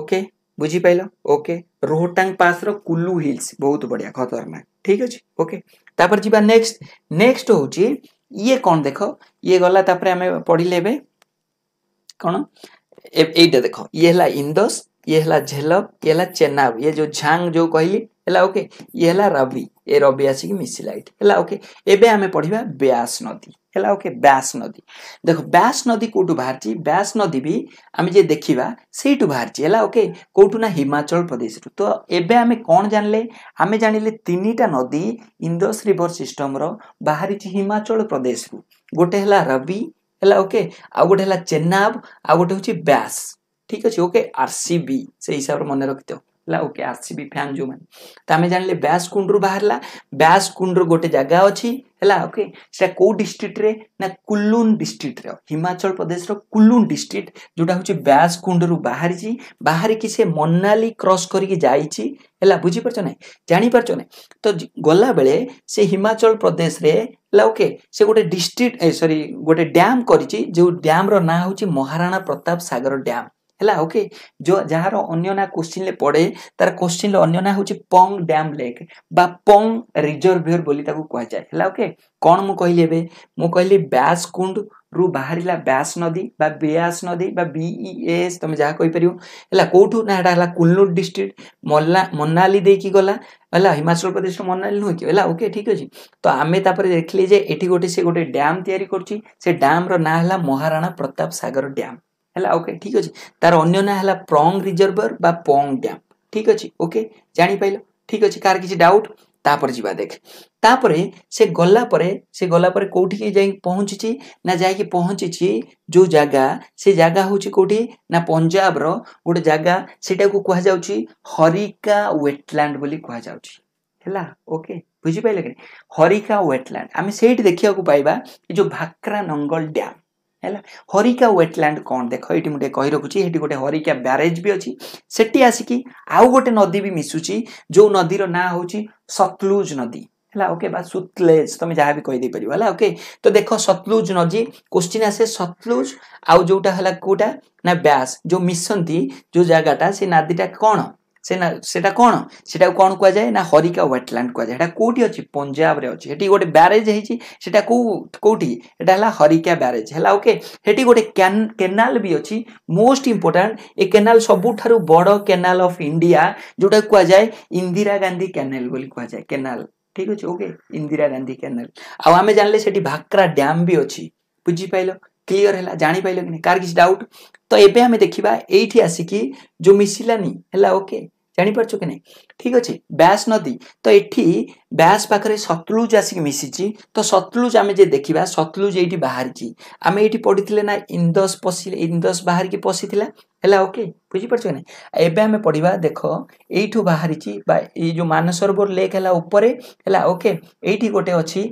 ଓକେ बुझी पाइला ओके रोहतांग पास रो कुल्लू हिल्स बहुत बढ़िया खतरनाक ठीक अच्छे ओके तापर जीबा नेक्स्ट नेक्स्ट होची ये कोन देखो ये गला तापर हमें पढ़ी लेबे कोन एटा देखो ये हला इंदस ये हला झेलब ये हला चेनाब ये जो झांग जो कहली हला ओके ये हला रवि ए रवि आसी मिसिलाइट हला ओके एबे हमें पढ़िबा ब्यास नदी ହେଲା ଓକେ ବ୍ୟାସ୍ ନଦୀ ଦେଖ ବ୍ୟାସ୍ ନଦୀ କେଉଁଠୁ ବାହାରିଛି ବ୍ୟାସ୍ ନଦୀ ବି ଆମେ ଯିଏ ଦେଖିବା ସେଇଠୁ ବାହାରିଛି ହେଲା ଓକେ କେଉଁଠୁ ନା ହିମାଚଳ ପ୍ରଦେଶରୁ ତ ଏବେ ଆମେ କ'ଣ ଜାଣିଲେ ଆମେ ଜାଣିଲେ ତିନିଟା ନଦୀ ଇନ୍ଦୋସ ରିଭର୍ ସିଷ୍ଟମ୍ର ବାହାରିଛି ହିମାଚଳ ପ୍ରଦେଶରୁ ଗୋଟେ ହେଲା ରବି ହେଲା ଓକେ ଆଉ ଗୋଟେ ହେଲା ଚେନ୍ନାବ ଆଉ ଗୋଟେ ହେଉଛି ବ୍ୟାସ୍ ଠିକ୍ ଅଛି ଓକେ ଆର୍ ସି ବି ସେଇ ହିସାବରେ ମନେ ରଖିଥାଉ ହେଲା ଓକେ ଆସିବି ଫ୍ୟାନ୍ ଯେଉଁମାନେ ତ ଆମେ ଜାଣିଲେ ବ୍ୟାସ କୁଣ୍ଡରୁ ବାହାରିଲା ବ୍ୟାସ କୁଣ୍ଡର ଗୋଟେ ଜାଗା ଅଛି ହେଲା ଓକେ ସେଟା କେଉଁ ଡିଷ୍ଟ୍ରିକ୍ଟରେ ନା କୁଲୁନ୍ ଡିଷ୍ଟ୍ରିକ୍ଟରେ ହିମାଚଳ ପ୍ରଦେଶର କୁଲୁନ୍ ଡିଷ୍ଟ୍ରିକ୍ଟ ଯେଉଁଟା ହେଉଛି ବ୍ୟାସ କୁଣ୍ଡରୁ ବାହାରିଛି ବାହାରିକି ସେ ମନାଲି କ୍ରସ୍ କରିକି ଯାଇଛି ହେଲା ବୁଝିପାରୁଛ ନାହିଁ ଜାଣିପାରୁଛ ନାହିଁ ତ ଗଲାବେଳେ ସେ ହିମାଚଳ ପ୍ରଦେଶରେ ହେଲା ଓକେ ସେ ଗୋଟେ ଡିଷ୍ଟ୍ରିକ୍ଟ ସରି ଗୋଟେ ଡ୍ୟାମ୍ କରିଛି ଯେଉଁ ଡ୍ୟାମ୍ର ନାଁ ହେଉଛି ମହାରାଣା ପ୍ରତାପ ସାଗର ଡ୍ୟାମ୍ ହେଲା ଓକେ ଯାହାର ଅନ୍ୟ ନାଁ କୋଶ୍ଚିନ୍ରେ ପଡ଼େ ତାର କୋଶ୍ଚିନ୍ର ଅନ୍ୟ ନାଁ ହେଉଛି ପଙ୍ଗ ଡ୍ୟାମ୍ ଲେକ୍ ବା ପଙ୍ଗ ରିଜର୍ଭିୟର ବୋଲି ତାକୁ କୁହାଯାଏ ହେଲା ଓକେ କ'ଣ ମୁଁ କହିଲି ଏବେ ମୁଁ କହିଲି ବ୍ୟାସ୍ କୁଣ୍ଡ ରୁ ବାହାରିଲା ବ୍ୟାସ୍ ନଦୀ ବା ବ୍ୟାସ୍ ନଦୀ ବା ବିଇଏସ୍ ତମେ ଯାହା କହିପାରିବ ହେଲା କେଉଁଠୁ ନା ଏଇଟା ହେଲା କୁଲନୁଟ ଡିଷ୍ଟ୍ରିକ୍ଟ ମଲ୍ଲା ମନାଲି ଦେଇକି ଗଲା ହେଲା ହିମାଚଳ ପ୍ରଦେଶର ମନାଲି ନୁହେଁ କି ହେଲା ଓକେ ଠିକ୍ ଅଛି ତ ଆମେ ତାପରେ ଦେଖିଲେ ଯେ ଏଠି ଗୋଟେ ସେ ଗୋଟେ ଡ୍ୟାମ୍ ତିଆରି କରୁଛି ସେ ଡ୍ୟାମ୍ର ନାଁ ହେଲା ମହାରାଣା ପ୍ରତାପ ସାଗର ଡ୍ୟାମ୍ है ओके ठीक अच्छे तार ना है प्रंग रिजर्वर बा पंग डैम ठीक अच्छे ओके जापाल ठीक अच्छे कार किसी डाउट तापर जीवा देख तापर से गलापर से गलापर कौटी जा पहुंची ना जा पहुँची जो जगह से जगह हूँ कौटी ना पंजाब रोटे जगह से करिका व्वेटलैंड कहला ओके बुझीपाल हरिका व्वेटलैंड आम से देखा पाइबा जो भाक्रा नंगल ड्याम ହେଲା ହରିକା ୱେଟଲ୍ୟାଣ୍ଡ କ'ଣ ଦେଖ ଏଇଠି ମୁଁ ଟିକେ କହି ରଖୁଛି ଏଇଠି ଗୋଟେ ହରିକା ବ୍ୟାରେଜ୍ ବି ଅଛି ସେଠି ଆସିକି ଆଉ ଗୋଟେ ନଦୀ ବି ମିଶୁଛି ଯେଉଁ ନଦୀର ନାଁ ହେଉଛି ସତଲୁଜ ନଦୀ ହେଲା ଓକେ ବା ସୁତଲେଜ ତମେ ଯାହା ବି କହିଦେଇପାରିବ ହେଲା ଓକେ ତ ଦେଖ ସତଲୁଜ ନଦୀ କୋଶ୍ଚିନ୍ ଆସେ ସତଲୁଜ ଆଉ ଯେଉଁଟା ହେଲା କେଉଁଟା ନା ବ୍ୟାସ ଯେଉଁ ମିଶନ୍ତି ଯେଉଁ ଜାଗାଟା ସେ ନଦୀଟା କ'ଣ ସେନା ସେଟା କ'ଣ ସେଟାକୁ କ'ଣ କୁହାଯାଏ ନା ହରିକା ୱେଟଲ୍ୟାଣ୍ଡ କୁହାଯାଏ ସେଟା କେଉଁଠି ଅଛି ପଞ୍ଜାବରେ ଅଛି ସେଠି ଗୋଟେ ବ୍ୟାରେଜ୍ ହେଇଛି ସେଟା କେଉଁ କେଉଁଠି ଏଟା ହେଲା ହରିକା ବ୍ୟାରେଜ୍ ହେଲା ଓକେ ସେଠି ଗୋଟେ କେନାଲ ବି ଅଛି ମୋଷ୍ଟ ଇମ୍ପୋର୍ଟାଣ୍ଟ ଏ କେନାଲ ସବୁଠାରୁ ବଡ଼ କେନାଲ ଅଫ୍ ଇଣ୍ଡିଆ ଯେଉଁଟା କୁହାଯାଏ ଇନ୍ଦିରା ଗାନ୍ଧୀ କେନାଲ ବୋଲି କୁହାଯାଏ କେନାଲ ଠିକ୍ ଅଛି ଓକେ ଇନ୍ଦିରା ଗାନ୍ଧୀ କେନାଲ ଆଉ ଆମେ ଜାଣିଲେ ସେଠି ଭାକ୍ରା ଡ୍ୟାମ୍ ବି ଅଛି ବୁଝିପାରିଲ क्लीयर है जानी पाइल कि नहीं कार किसी डाउट तो एबे आम देखा ये आसिकी जो मिसिलानी है ओके ଜାଣିପାରୁଛ କି ନାହିଁ ଠିକ୍ ଅଛି ବ୍ୟାସ୍ ନଦୀ ତ ଏଠି ବ୍ୟାସ୍ ପାଖରେ ସତଲୁଜ ଆସିକି ମିଶିଛି ତ ସତଲୁଜ ଆମେ ଯେ ଦେଖିବା ସତଲୁଜ ଏଇଠି ବାହାରିଛି ଆମେ ଏଇଠି ପଢ଼ିଥିଲେ ନା ଇନ୍ଦସ୍ ପଶିଲେ ଇନ୍ଦସ୍ ବାହାରିକି ପଶିଥିଲା ହେଲା ଓକେ ବୁଝିପାରୁଛ କି ନାହିଁ ଏବେ ଆମେ ପଢ଼ିବା ଦେଖ ଏଇଠୁ ବାହାରିଛି ବା ଏଇ ଯେଉଁ ମାନସରୋବର ଲେକ୍ ହେଲା ଉପରେ ହେଲା ଓକେ ଏଇଠି ଗୋଟେ ଅଛି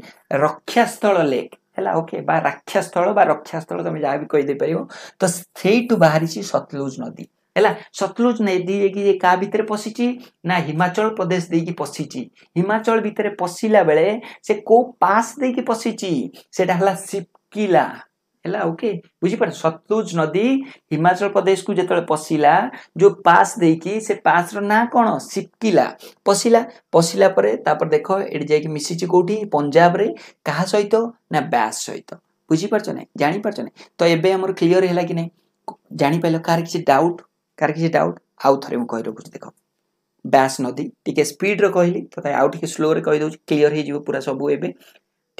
ରକ୍ଷାସ୍ଥଳ ଲେକ୍ ହେଲା ଓକେ ବା ରାକ୍ଷାସ୍ଥଳ ବା ରକ୍ଷାସ୍ଥଳ ତମେ ଯାହା ବି କହିଦେଇପାରିବ ତ ସେଇଠୁ ବାହାରିଛି ସତଲୁଜ ନଦୀ ହେଲା ସତଲୁଜ ନଦୀ ଯାଇକି କାହା ଭିତରେ ପଶିଛି ନା ହିମାଚଳ ପ୍ରଦେଶ ଦେଇକି ପଶିଛି ହିମାଚଳ ଭିତରେ ପଶିଲା ବେଳେ ସେ କୋଉ ପାସ୍ ଦେଇକି ପଶିଛି ସେଇଟା ହେଲା ସିପକିଲା ହେଲା ଓକେ ବୁଝିପାର ସତଲୁଜ ନଦୀ ହିମାଚଳ ପ୍ରଦେଶକୁ ଯେତେବେଳେ ପଶିଲା ଯେଉଁ ପାସ୍ ଦେଇକି ସେ ପାସ୍ର ନାଁ କ'ଣ ସିପକିଲା ପଶିଲା ପଶିଲା ପରେ ତାପରେ ଦେଖ ଏଠି ଯାଇକି ମିଶିଛି କେଉଁଠି ପଞ୍ଜାବରେ କାହା ସହିତ ନା ବ୍ୟାସ୍ ସହିତ ବୁଝିପାରୁଛ ନାହିଁ ଜାଣିପାରୁଛ ନାହିଁ ତ ଏବେ ଆମର କ୍ଲିଅର ହେଲା କି ନାହିଁ ଜାଣିପାରିଲ କାହାର କିଛି ଡାଉଟ୍ କାହାର କିଛି ଡାଉଟ୍ ଆଉ ଥରେ ମୁଁ କହି ରଖୁଛି ଦେଖ ବ୍ୟାସ୍ ନଦୀ ଟିକେ ସ୍ପିଡ଼୍ରେ କହିଲି ତଥାପି ଆଉ ଟିକେ ସ୍ଲୋରେ କହିଦେଉଛି କ୍ଲିଅର ହେଇଯିବ ପୁରା ସବୁ ଏବେ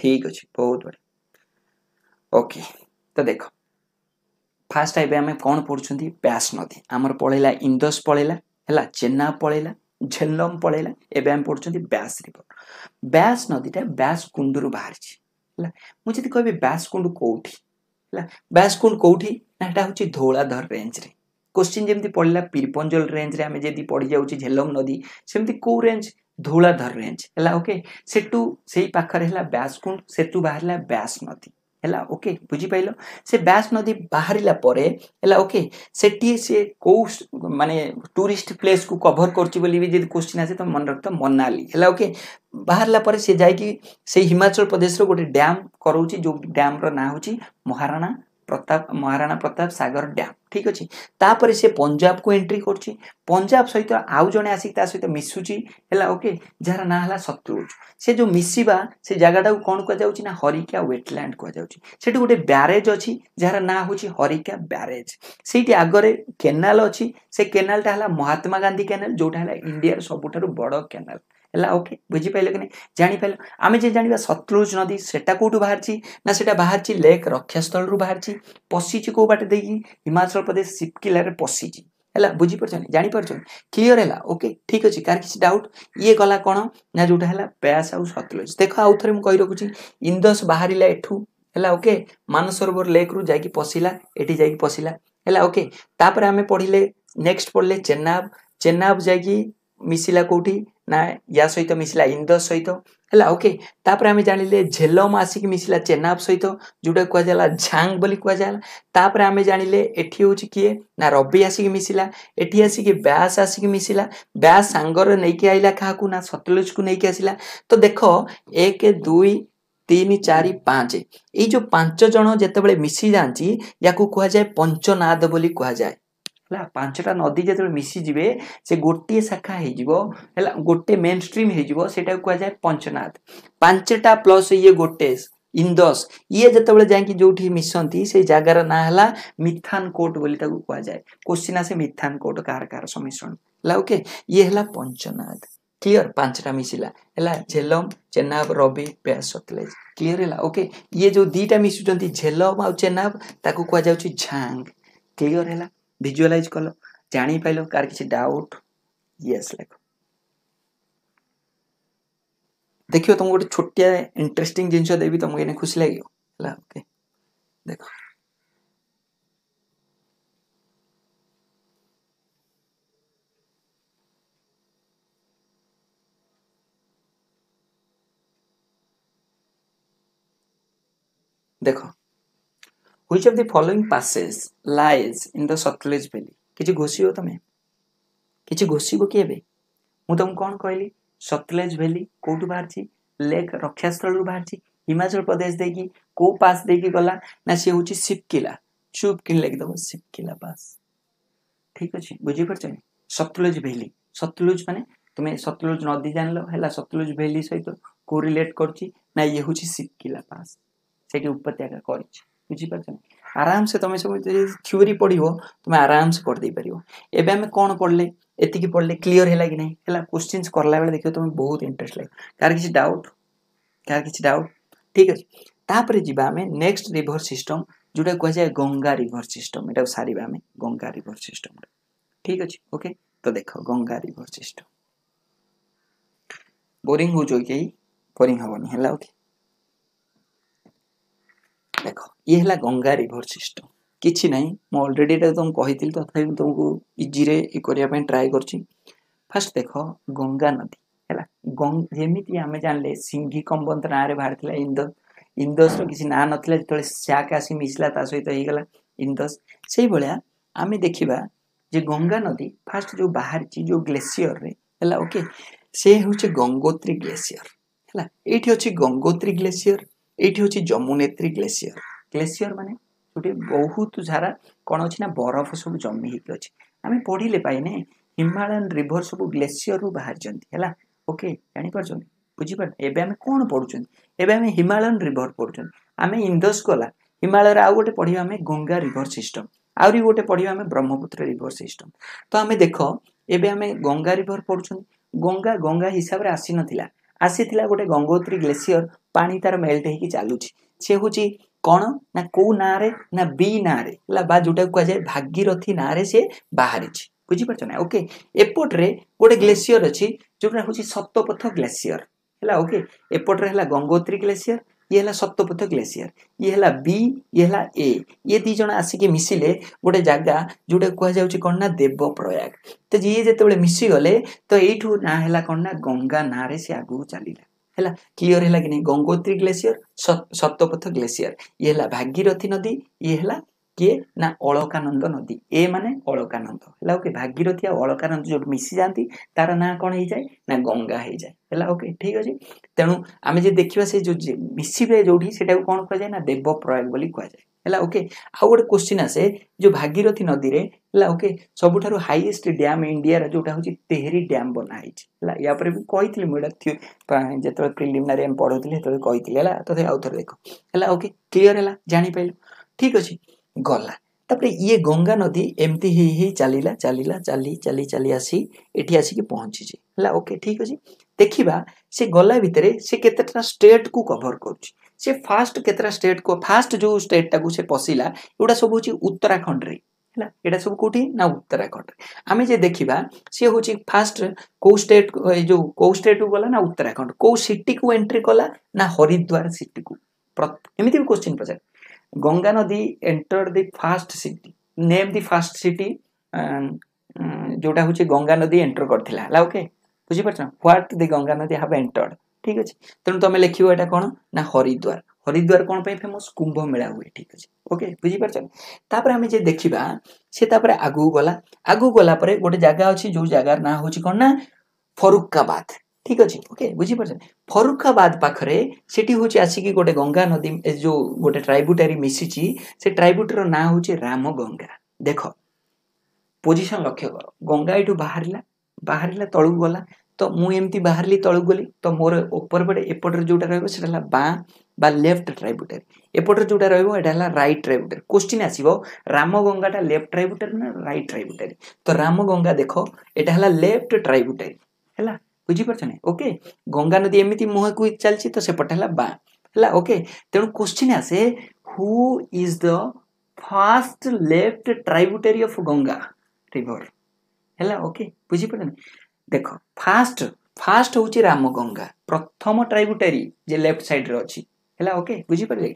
ଠିକ୍ ଅଛି ବହୁତ ବଢ଼ିଆ ଓକେ तो देख फास्ट एम कौन पढ़ुंट ब्यास नदी आमर पलैला इंदोस पलैला है चेन्ना पलैला झेलम एवं आम पढ़ुंट ब्यास रिवर ब्यास नदीटा ब्यास कुंडू बाहरी मुझे तो कह ब्यास कुंड कौटी है ब्यास कुंड कौटी ना यहाँ हूँ धौलाधर रेंज रे क्वेश्चन जमी पड़ा पीरपंजल रेज रे आम जी पढ़ी जाऊँ झेलम नदी सेमती कौ रेज धौलाधर रेंज है ओके सेठ से ब्यास कुंड से बाहर ब्यास नदी ହେଲା ଓକେ ବୁଝିପାରିଲ ସେ ବ୍ୟାସ୍ ନଦୀ ବାହାରିଲା ପରେ ହେଲା ଓକେ ସେଠି ସେ କେଉଁ ମାନେ ଟୁରିଷ୍ଟ ପ୍ଲେସ୍କୁ କଭର କରୁଛି ବୋଲି ବି ଯଦି କୋଶ୍ଚିନ୍ ଆସେ ତ ମନେ ରଖିଥ ମନାଲି ହେଲା ଓକେ ବାହାରିଲା ପରେ ସେ ଯାଇକି ସେଇ ହିମାଚଳ ପ୍ରଦେଶର ଗୋଟେ ଡ୍ୟାମ୍ କରାଉଛି ଯେଉଁ ଡ୍ୟାମ୍ର ନାଁ ହେଉଛି ମହାରାଣା প্রতাপ মহারাণা প্রতাপ সাগর ড্যাম ঠিক ଅଛି ତାପରେ ସେ ପଞ୍ଜାବକୁ ଏଣ୍ଟ୍ରି କରୁଛି ପଞ୍ଜାବ ସହିତ ଆଉ ଜଣେ ଆସିକି ତା ସହିତ ମିଶୁଛି ହେଲା ଓକେ ଯାହାର ନାଁ ହେଲା ଶତ୍ରୁଘ୍ନ ସେ ଯେଉଁ ମିଶିବା ସେ ଜାଗାଟାକୁ କ'ଣ କୁହାଯାଉଛି ନା ହରିକା ୱେଟଲ୍ୟାଣ୍ଡ କୁହାଯାଉଛି ସେଠି ଗୋଟେ ବ୍ୟାରେଜ୍ ଅଛି ଯାହାର ନାଁ ହେଉଛି ହରିକା ବ୍ୟାରେଜ୍ ସେଇଠି ଆଗରେ କେନାଲ ଅଛି ସେ କେନାଲଟା ହେଲା ମହାତ୍ମା ଗାନ୍ଧୀ କେନାଲ ଯେଉଁଟା ହେଲା ଇଣ୍ଡିଆର ସବୁଠାରୁ ବଡ଼ କେନାଲ ହେଲା ଓକେ ବୁଝିପାରିଲ କି ନାହିଁ ଜାଣିପାରିଲ ଆମେ ଯେ ଜାଣିବା ସତଲୁଜ ନଦୀ ସେଟା କେଉଁଠୁ ବାହାରିଛି ନା ସେଟା ବାହାରିଛି ଲେକ୍ ରକ୍ଷାସ୍ଥଳରୁ ବାହାରିଛି ପଶିଛି କେଉଁ ବାଟ ଦେଇକି ହିମାଚଳ ପ୍ରଦେଶ ସିପକିଲାରେ ପଶିଛି ହେଲା ବୁଝିପାରୁଛନ୍ତି ଜାଣିପାରୁଛନ୍ତି କ୍ଲିଅର ହେଲା ଓକେ ଠିକ୍ ଅଛି କାହାର କିଛି ଡାଉଟ୍ ଇଏ ଗଲା କ'ଣ ନା ଯେଉଁଟା ହେଲା ବ୍ୟାସ୍ ଆଉ ସତଲୁଜ ଦେଖ ଆଉ ଥରେ ମୁଁ କହି ରଖୁଛି ଇନ୍ଦସ୍ ବାହାରିଲା ଏଠୁ ହେଲା ଓକେ ମାନସରୋବର ଲେକ୍ରୁ ଯାଇକି ପଶିଲା ଏଠି ଯାଇକି ପଶିଲା ହେଲା ଓକେ ତାପରେ ଆମେ ପଢ଼ିଲେ ନେକ୍ସଟ ପଢ଼ିଲେ ଚେନ୍ନାବ ଚେନ୍ନାବ ଯାଇକି ମିଶିଲା କେଉଁଠି ନା ୟା ସହିତ ମିଶିଲା ଇନ୍ଦୋସ୍ ସହିତ ହେଲା ଓକେ ତାପରେ ଆମେ ଜାଣିଲେ ଝେଲମ ଆସିକି ମିଶିଲା ଚେନାବ୍ ସହିତ ଯେଉଁଟା କୁହାଯାଏଲା ଝାଙ୍ଗ ବୋଲି କୁହାଯାଏଲା ତାପରେ ଆମେ ଜାଣିଲେ ଏଠି ହେଉଛି କିଏ ନା ରବି ଆସିକି ମିଶିଲା ଏଠି ଆସିକି ବ୍ୟାସ୍ ଆସିକି ମିଶିଲା ବ୍ୟାସ୍ ସାଙ୍ଗରେ ନେଇକି ଆଇଲା କାହାକୁ ନା ସତଲୁଜକୁ ନେଇକି ଆସିଲା ତ ଦେଖ ଏକ ଦୁଇ ତିନି ଚାରି ପାଞ୍ଚ ଏଇ ଯେଉଁ ପାଞ୍ଚ ଜଣ ଯେତେବେଳେ ମିଶିଯାଆନ୍ତି ୟାକୁ କୁହାଯାଏ ପଞ୍ଚନାଦ ବୋଲି କୁହାଯାଏ ला पांचटा नदी जो मिसीजी से गोटे शाखा हो गोटे मेन स्ट्रीम होटा कह जाए पंचनाथ पांचटा प्लस ये गोटे इंदस ये जिते बोठ मिसंती से जगार ना है मिथान कोट बोली कहुए क्वेश्चन आसे मिथान कोट कार कार समिश्रण ओके ये है पंचनाद क्लीयर पांचटा मिसला झेलम चेनाब रबी प्या सतलेज क्लीयर है ओके ये जो दीटा मिसुच्च झेलम आ चेनाब ताक झांग क्लीयर है भिजुआलाइज कल जापाइल कार किसी डाउट यस लेख देखियो तुमको गोटे छोटिया इंटरेस्टिंग जिनस देवी तुमको इन्हें खुश लगे ओके देख देखो which of the following passes lies in the Satluj valley କିଛି ଘୋଷିବ ତମେ କିଛି ଘୋଷିବ କି ଏବେ ମୁଁ ତମକୁ କ'ଣ କହିଲି ସତଲେଜ ଭ୍ୟାଲି କେଉଁଠୁ ବାହାରିଛି ଲେକ୍ ରକ୍ଷାସ୍ଥଳରୁ ବାହାରିଛି ହିମାଚଳ ପ୍ରଦେଶ ଦେଇକି କେଉଁ ପାସ୍ ଦେଇକି ଗଲା ନା ସିଏ ହେଉଛି ସିପକିଲା ଚୁପ୍ କିଣି ଲେଖିଦେବ ସିପକିଲା ପାସ୍ ଠିକ୍ ଅଛି ବୁଝିପାରୁଛନ୍ତି ସତଲୁଜ ଭ୍ୟାଲି ସତଲୁଜ ମାନେ ତୁମେ ସତଲୁଜ ନଦୀ ଜାଣିଲ ହେଲା ସତଲୁଜ ଭ୍ୟାଲି ସହିତ କୋଉ ରିଲେଟ୍ କରୁଛି ନା ଇଏ ହେଉଛି ସିପକିଲା ପାସ୍ ସେଠି ଉପତ୍ୟକା କରିଛି ବୁଝିପାରୁଛ ଆରାମସେ ତମେ ସବୁ ଯଦି ଥିଓରି ପଢ଼ିବ ତୁମେ ଆରାମସେ କରିଦେଇ ପାରିବ ଏବେ ଆମେ କ'ଣ ପଢ଼ିଲେ ଏତିକି ପଢ଼ିଲେ କ୍ଲିଅର୍ ହେଲା କି ନାହିଁ ହେଲା କୋଶ୍ଚିନ୍ସ କଲା ବେଳେ ଦେଖିବ ତୁମେ ବହୁତ ଇଣ୍ଟରେଷ୍ଟ ଲାଗିବ କାହାର କିଛି ଡାଉଟ୍ କାହାର କିଛି ଡାଉଟ୍ ଠିକ୍ ଅଛି ତାପରେ ଯିବା ଆମେ ନେକ୍ସଟ ରିଭର୍ ସିଷ୍ଟମ୍ ଯେଉଁଟା କୁହାଯାଏ ଗଙ୍ଗା ରିଭର୍ ସିଷ୍ଟମ୍ ଏଟାକୁ ସାରିବା ଆମେ ଗଙ୍ଗା ରିଭର୍ ସିଷ୍ଟମ୍ଟା ଠିକ୍ ଅଛି ଓକେ ତ ଦେଖ ଗଙ୍ଗା ରିଭର୍ ସିଷ୍ଟମ୍ ବୋରିଂ ହେଉଛ କେହି ବୋରିଂ ହେବନି ହେଲା ଓକେ ଇଏ ହେଲା ଗଙ୍ଗା ରିଭର୍ ସିଷ୍ଟମ୍ କିଛି ନାହିଁ ମୁଁ ଅଲରେଡ଼ି ଏଇଟା ତୁମକୁ କହିଥିଲି ତଥାପି ମୁଁ ତୁମକୁ ଇଜିରେ ଇଏ କରିବା ପାଇଁ ଟ୍ରାଏ କରୁଛି ଫାର୍ଷ୍ଟ ଦେଖ ଗଙ୍ଗା ନଦୀ ହେଲା ଯେମିତି ଆମେ ଜାଣିଲେ ସିଂଘି କମ୍ବନ୍ତ ନାଁରେ ବାହାରିଥିଲା ଇନ୍ଦୋର ଇନ୍ଦୋସ୍ର କିଛି ନାଁ ନଥିଲା ଯେତେବେଳେ ଶ୍ୟାକ୍ ଆସି ମିଶିଲା ତା ସହିତ ହେଇଗଲା ଇନ୍ଦୋସ୍ ସେଇଭଳିଆ ଆମେ ଦେଖିବା ଯେ ଗଙ୍ଗା ନଦୀ ଫାର୍ଷ୍ଟ ଯେଉଁ ବାହାରିଛି ଯେଉଁ ଗ୍ଲେସିୟରରେ ହେଲା ଓକେ ସେ ହେଉଛି ଗଙ୍ଗୋତ୍ରୀ ଗ୍ଲେସିୟର ହେଲା ଏଇଠି ଅଛି ଗଙ୍ଗୋତ୍ରୀ ଗ୍ଲେସିୟର ଏଇଠି ହେଉଛି ଯମୁନେତ୍ରୀ ଗ୍ଲେସିୟର ଗ୍ଲେସିୟର ମାନେ ଗୋଟେ ବହୁତ ସାରା କ'ଣ ଅଛି ନା ବରଫ ସବୁ ଜମି ହେଇକି ଅଛି ଆମେ ପଢ଼ିଲେ ପାଇନେ ହିମାଳୟନ ରିଭର ସବୁ ଗ୍ଲେସିୟରରୁ ବାହାରିଛନ୍ତି ହେଲା ଓକେ ଜାଣିପାରୁଛନ୍ତି ବୁଝିପାରୁ ଏବେ ଆମେ କ'ଣ ପଢ଼ୁଛନ୍ତି ଏବେ ଆମେ ହିମାଳୟନ ରିଭର ପଢ଼ୁଛନ୍ତି ଆମେ ଇନ୍ଦୋସ ଗଲା ହିମାଳୟରେ ଆଉ ଗୋଟେ ପଢ଼ିବା ଆମେ ଗଙ୍ଗା ରିଭର ସିଷ୍ଟମ ଆହୁରି ଗୋଟେ ପଢ଼ିବା ଆମେ ବ୍ରହ୍ମପୁତ୍ର ରିଭର ସିଷ୍ଟମ ତ ଆମେ ଦେଖ ଏବେ ଆମେ ଗଙ୍ଗା ରିଭର ପଢ଼ୁଛନ୍ତି ଗଙ୍ଗା ଗଙ୍ଗା ହିସାବରେ ଆସିନଥିଲା ଆସିଥିଲା ଗୋଟେ ଗଙ୍ଗୋତ୍ରୀ ଗ୍ଲେସିୟର ପାଣି ତାର ମେଲ୍ଟ ହେଇକି ଚାଲୁଛି ସେ ହେଉଛି କ'ଣ ନା କେଉଁ ନାଁରେ ନା ବି ନାଁରେ ହେଲା ବା ଯେଉଁଟାକୁ କୁହାଯାଏ ଭାଗିରଥୀ ନାଁରେ ସେ ବାହାରିଛି ବୁଝିପାରୁଛ ନା ଓକେ ଏପଟରେ ଗୋଟେ ଗ୍ଲେସିୟର ଅଛି ଯେଉଁଟା ହେଉଛି ସତପଥ ଗ୍ଲେସିୟର ହେଲା ଓକେ ଏପଟରେ ହେଲା ଗଙ୍ଗୋତ୍ରୀ ଗ୍ଲେସିୟର ଇଏ ହେଲା ସତପଥ ଗ୍ଲେସିୟର ଇଏ ହେଲା ବି ଇଏ ହେଲା ଏ ଇଏ ଦୁଇ ଜଣ ଆସିକି ମିଶିଲେ ଗୋଟେ ଜାଗା ଯେଉଁଟା କୁହାଯାଉଛି କ'ଣ ନା ଦେବପ୍ରୟାଗ ତ ଇଏ ଯେତେବେଳେ ମିଶିଗଲେ ତ ଏଇଠୁ ନାଁ ହେଲା କ'ଣ ନା ଗଙ୍ଗା ନାଁରେ ସେ ଆଗକୁ ଚାଲିଲା ହେଲା କ୍ଲିଅର ହେଲା କି ନାହିଁ ଗଙ୍ଗୋତ୍ରୀ ଗ୍ଲେସିୟର ସପ୍ତପଥ ଗ୍ଲେସିୟର ଇଏ ହେଲା ଭାଗିରଥୀ ନଦୀ ଇଏ ହେଲା କିଏ ନା ଅଳକାନନ୍ଦ ନଦୀ ଏ ମାନେ ଅଳକାନନ୍ଦ ହେଲା ଓକେ ଭାଗିରଥୀ ଆଉ ଅଳକାନନ୍ଦ ଯୋଉଠି ମିଶିଯାଆନ୍ତି ତାର ନାଁ କ'ଣ ହେଇଯାଏ ନା ଗଙ୍ଗା ହେଇଯାଏ ହେଲା ଓକେ ଠିକ୍ ଅଛି ତେଣୁ ଆମେ ଯଦି ଦେଖିବା ସେ ଯୋଉ ମିଶିବେ ଯୋଉଠି ସେଟାକୁ କ'ଣ କୁହାଯାଏ ନା ଦେବ ଦେବପ୍ରୟାଗ ବୋଲି କୁହାଯାଏ ହେଲା ଓକେ ଆଉ ଗୋଟେ କ୍ୱେଶ୍ଚିନ୍ ଆସେ ଯେଉଁ ଭାଗିରଥୀ ନଦୀରେ ହେଲା ଓକେ ସବୁଠାରୁ ହାଇଏଷ୍ଟ ଡ୍ୟାମ୍ ଇଣ୍ଡିଆର ଯେଉଁଟା ହେଉଛି ତେହେରୀ ଡ୍ୟାମ୍ ବନା ହେଇଛି ହେଲା ୟା ପରେ ମୁଁ କହିଥିଲି ମୁଁ ଏଇଟା ଯେତେବେଳେ ପ୍ରିଲିମିନାରୀ ଆମେ ପଢ଼ଉଥିଲି ସେତେବେଳେ କହିଥିଲି ହେଲା ତଥାପି ଆଉ ଥରେ ଦେଖ ହେଲା ଓକେ କ୍ଲିଅର୍ ହେଲା ଜାଣିପାରିଲୁ ଠିକ୍ ଅଛି ଗଲା ତାପରେ ଇଏ ଗଙ୍ଗା ନଦୀ ଏମିତି ହେଇ ହେଇ ଚାଲିଲା ଚାଲିଲା ଚାଲି ଚାଲି ଚାଲି ଆସି ଏଠି ଆସିକି ପହଞ୍ଚିଛି ହେଲା ଓକେ ଠିକ୍ ଅଛି ଦେଖିବା ସେ ଗଲା ଭିତରେ ସେ କେତେଟା ଷ୍ଟେଟ୍କୁ କଭର୍ କରୁଛି ସେ ଫାର୍ଷ୍ଟ କେତେଟା ଷ୍ଟେଟ୍କୁ ଫାର୍ଷ୍ଟ ଯେଉଁ ଷ୍ଟେଟ୍ଟାକୁ ସେ ପଶିଲା ଏଗୁଡ଼ା ସବୁ ହେଉଛି ଉତ୍ତରାଖଣ୍ଡରେ ହେଲା ଏଇଟା ସବୁ କେଉଁଠି ନା ଉତ୍ତରାଖଣ୍ଡରେ ଆମେ ଯେ ଦେଖିବା ସିଏ ହେଉଛି ଫାର୍ଷ୍ଟ କେଉଁ ଷ୍ଟେଟ୍ ଏ ଯେଉଁ କେଉଁ ଷ୍ଟେଟ୍କୁ ଗଲା ନା ଉତ୍ତରାଖଣ୍ଡ କେଉଁ ସିଟିକୁ ଏଣ୍ଟ୍ରି କଲା ନା ହରିଦ୍ୱାର ସିଟିକୁ ଏମିତି ବି କୋଶ୍ଚିନ୍ ପଚାରେ ଗଙ୍ଗା ନଦୀ enter the first city name the first city ଯେଉଁଟା ହେଉଛି ଗଙ୍ଗା ନଦୀ ଏଣ୍ଟର କରିଥିଲା ହେଲା ଓକେ বুঝিপারছ what the Ganga nadi have এন্টর্ড ঠিক আছে তেমন তুমি লেখিব এটা কোণ না হরিদ্বার হরিদ্বার কোণ পাই ফেমস কুম্ভ মেলা হুয়ে ঠিক আছে ওকে বুঝিপারছ তাপরে আমি যে দেখিবা সে তাপরে আগুক গলা আগুক গলা পরে গোটে জায়গা অছি যে জায়গার না হচ্ছে কোণ না ফরুকাবাদ ঠিক আছে ওকে বুঝিপারছ ফরুকাবাদ পাখে সেটি হচ্ছে আসিকি গোটে গঙ্গা নদী যে গোটে ট্রাইবুটারি মিশিছি সে ট্রাইবুটার না হচ্ছে রামগঙ্গা দেখ পজিশন লক্ষ্য কর গঙ্গা এটু বাহারা ବାହାରିଲା ତଳକୁ ଗଲା ତ ମୁଁ ଏମିତି ବାହାରିଲି ତଳକୁ ଗଲି ତ ମୋର ଉପର ପଟେ ଏପଟରେ ଯେଉଁଟା ରହିବ ସେଇଟା ହେଲା ବାଁ ବା ଲେଫ୍ଟ ଟ୍ରାଇବୁଟାରୀ ଏପଟରେ ଯେଉଁଟା ରହିବ ଏଇଟା ହେଲା ରାଇଟ୍ ଟ୍ରାଇବୁଟାରୀ କୋଶ୍ଚିନ୍ ଆସିବ ରାମଗଙ୍ଗାଟା ଲେଫ୍ଟ ଟ୍ରାଇବୁଟାରୀ ନା ରାଇଟ୍ ଟ୍ରାଇବୁଟାରୀ ତ ରାମଗଙ୍ଗା ଦେଖ ଏଇଟା ହେଲା ଲେଫ୍ଟ ଟ୍ରାଇବୁଟାରୀ ହେଲା ବୁଝିପାରୁଛ ନା ଓକେ ଗଙ୍ଗା ନଦୀ ଏମିତି ମୁହଁକୁ ଚାଲିଛି ତ ସେପଟେ ହେଲା ବାଁ ହେଲା ଓକେ ତେଣୁ କୋଶ୍ଚିନ୍ ଆସେ who is the first left tributary of Ganga river ହେଲା ଓକେ ବୁଝିପାରିଲେ ଦେଖ ଫାଷ୍ଟ ଫାଷ୍ଟ ହେଉଛି ରାମଗଙ୍ଗା ପ୍ରଥମ ଟ୍ରାଇବୁଟାରୀ ଯେ ଲେଫ୍ଟ ସାଇଡ଼୍ରେ ଅଛି ହେଲା ଓକେ ବୁଝିପାରିଲେ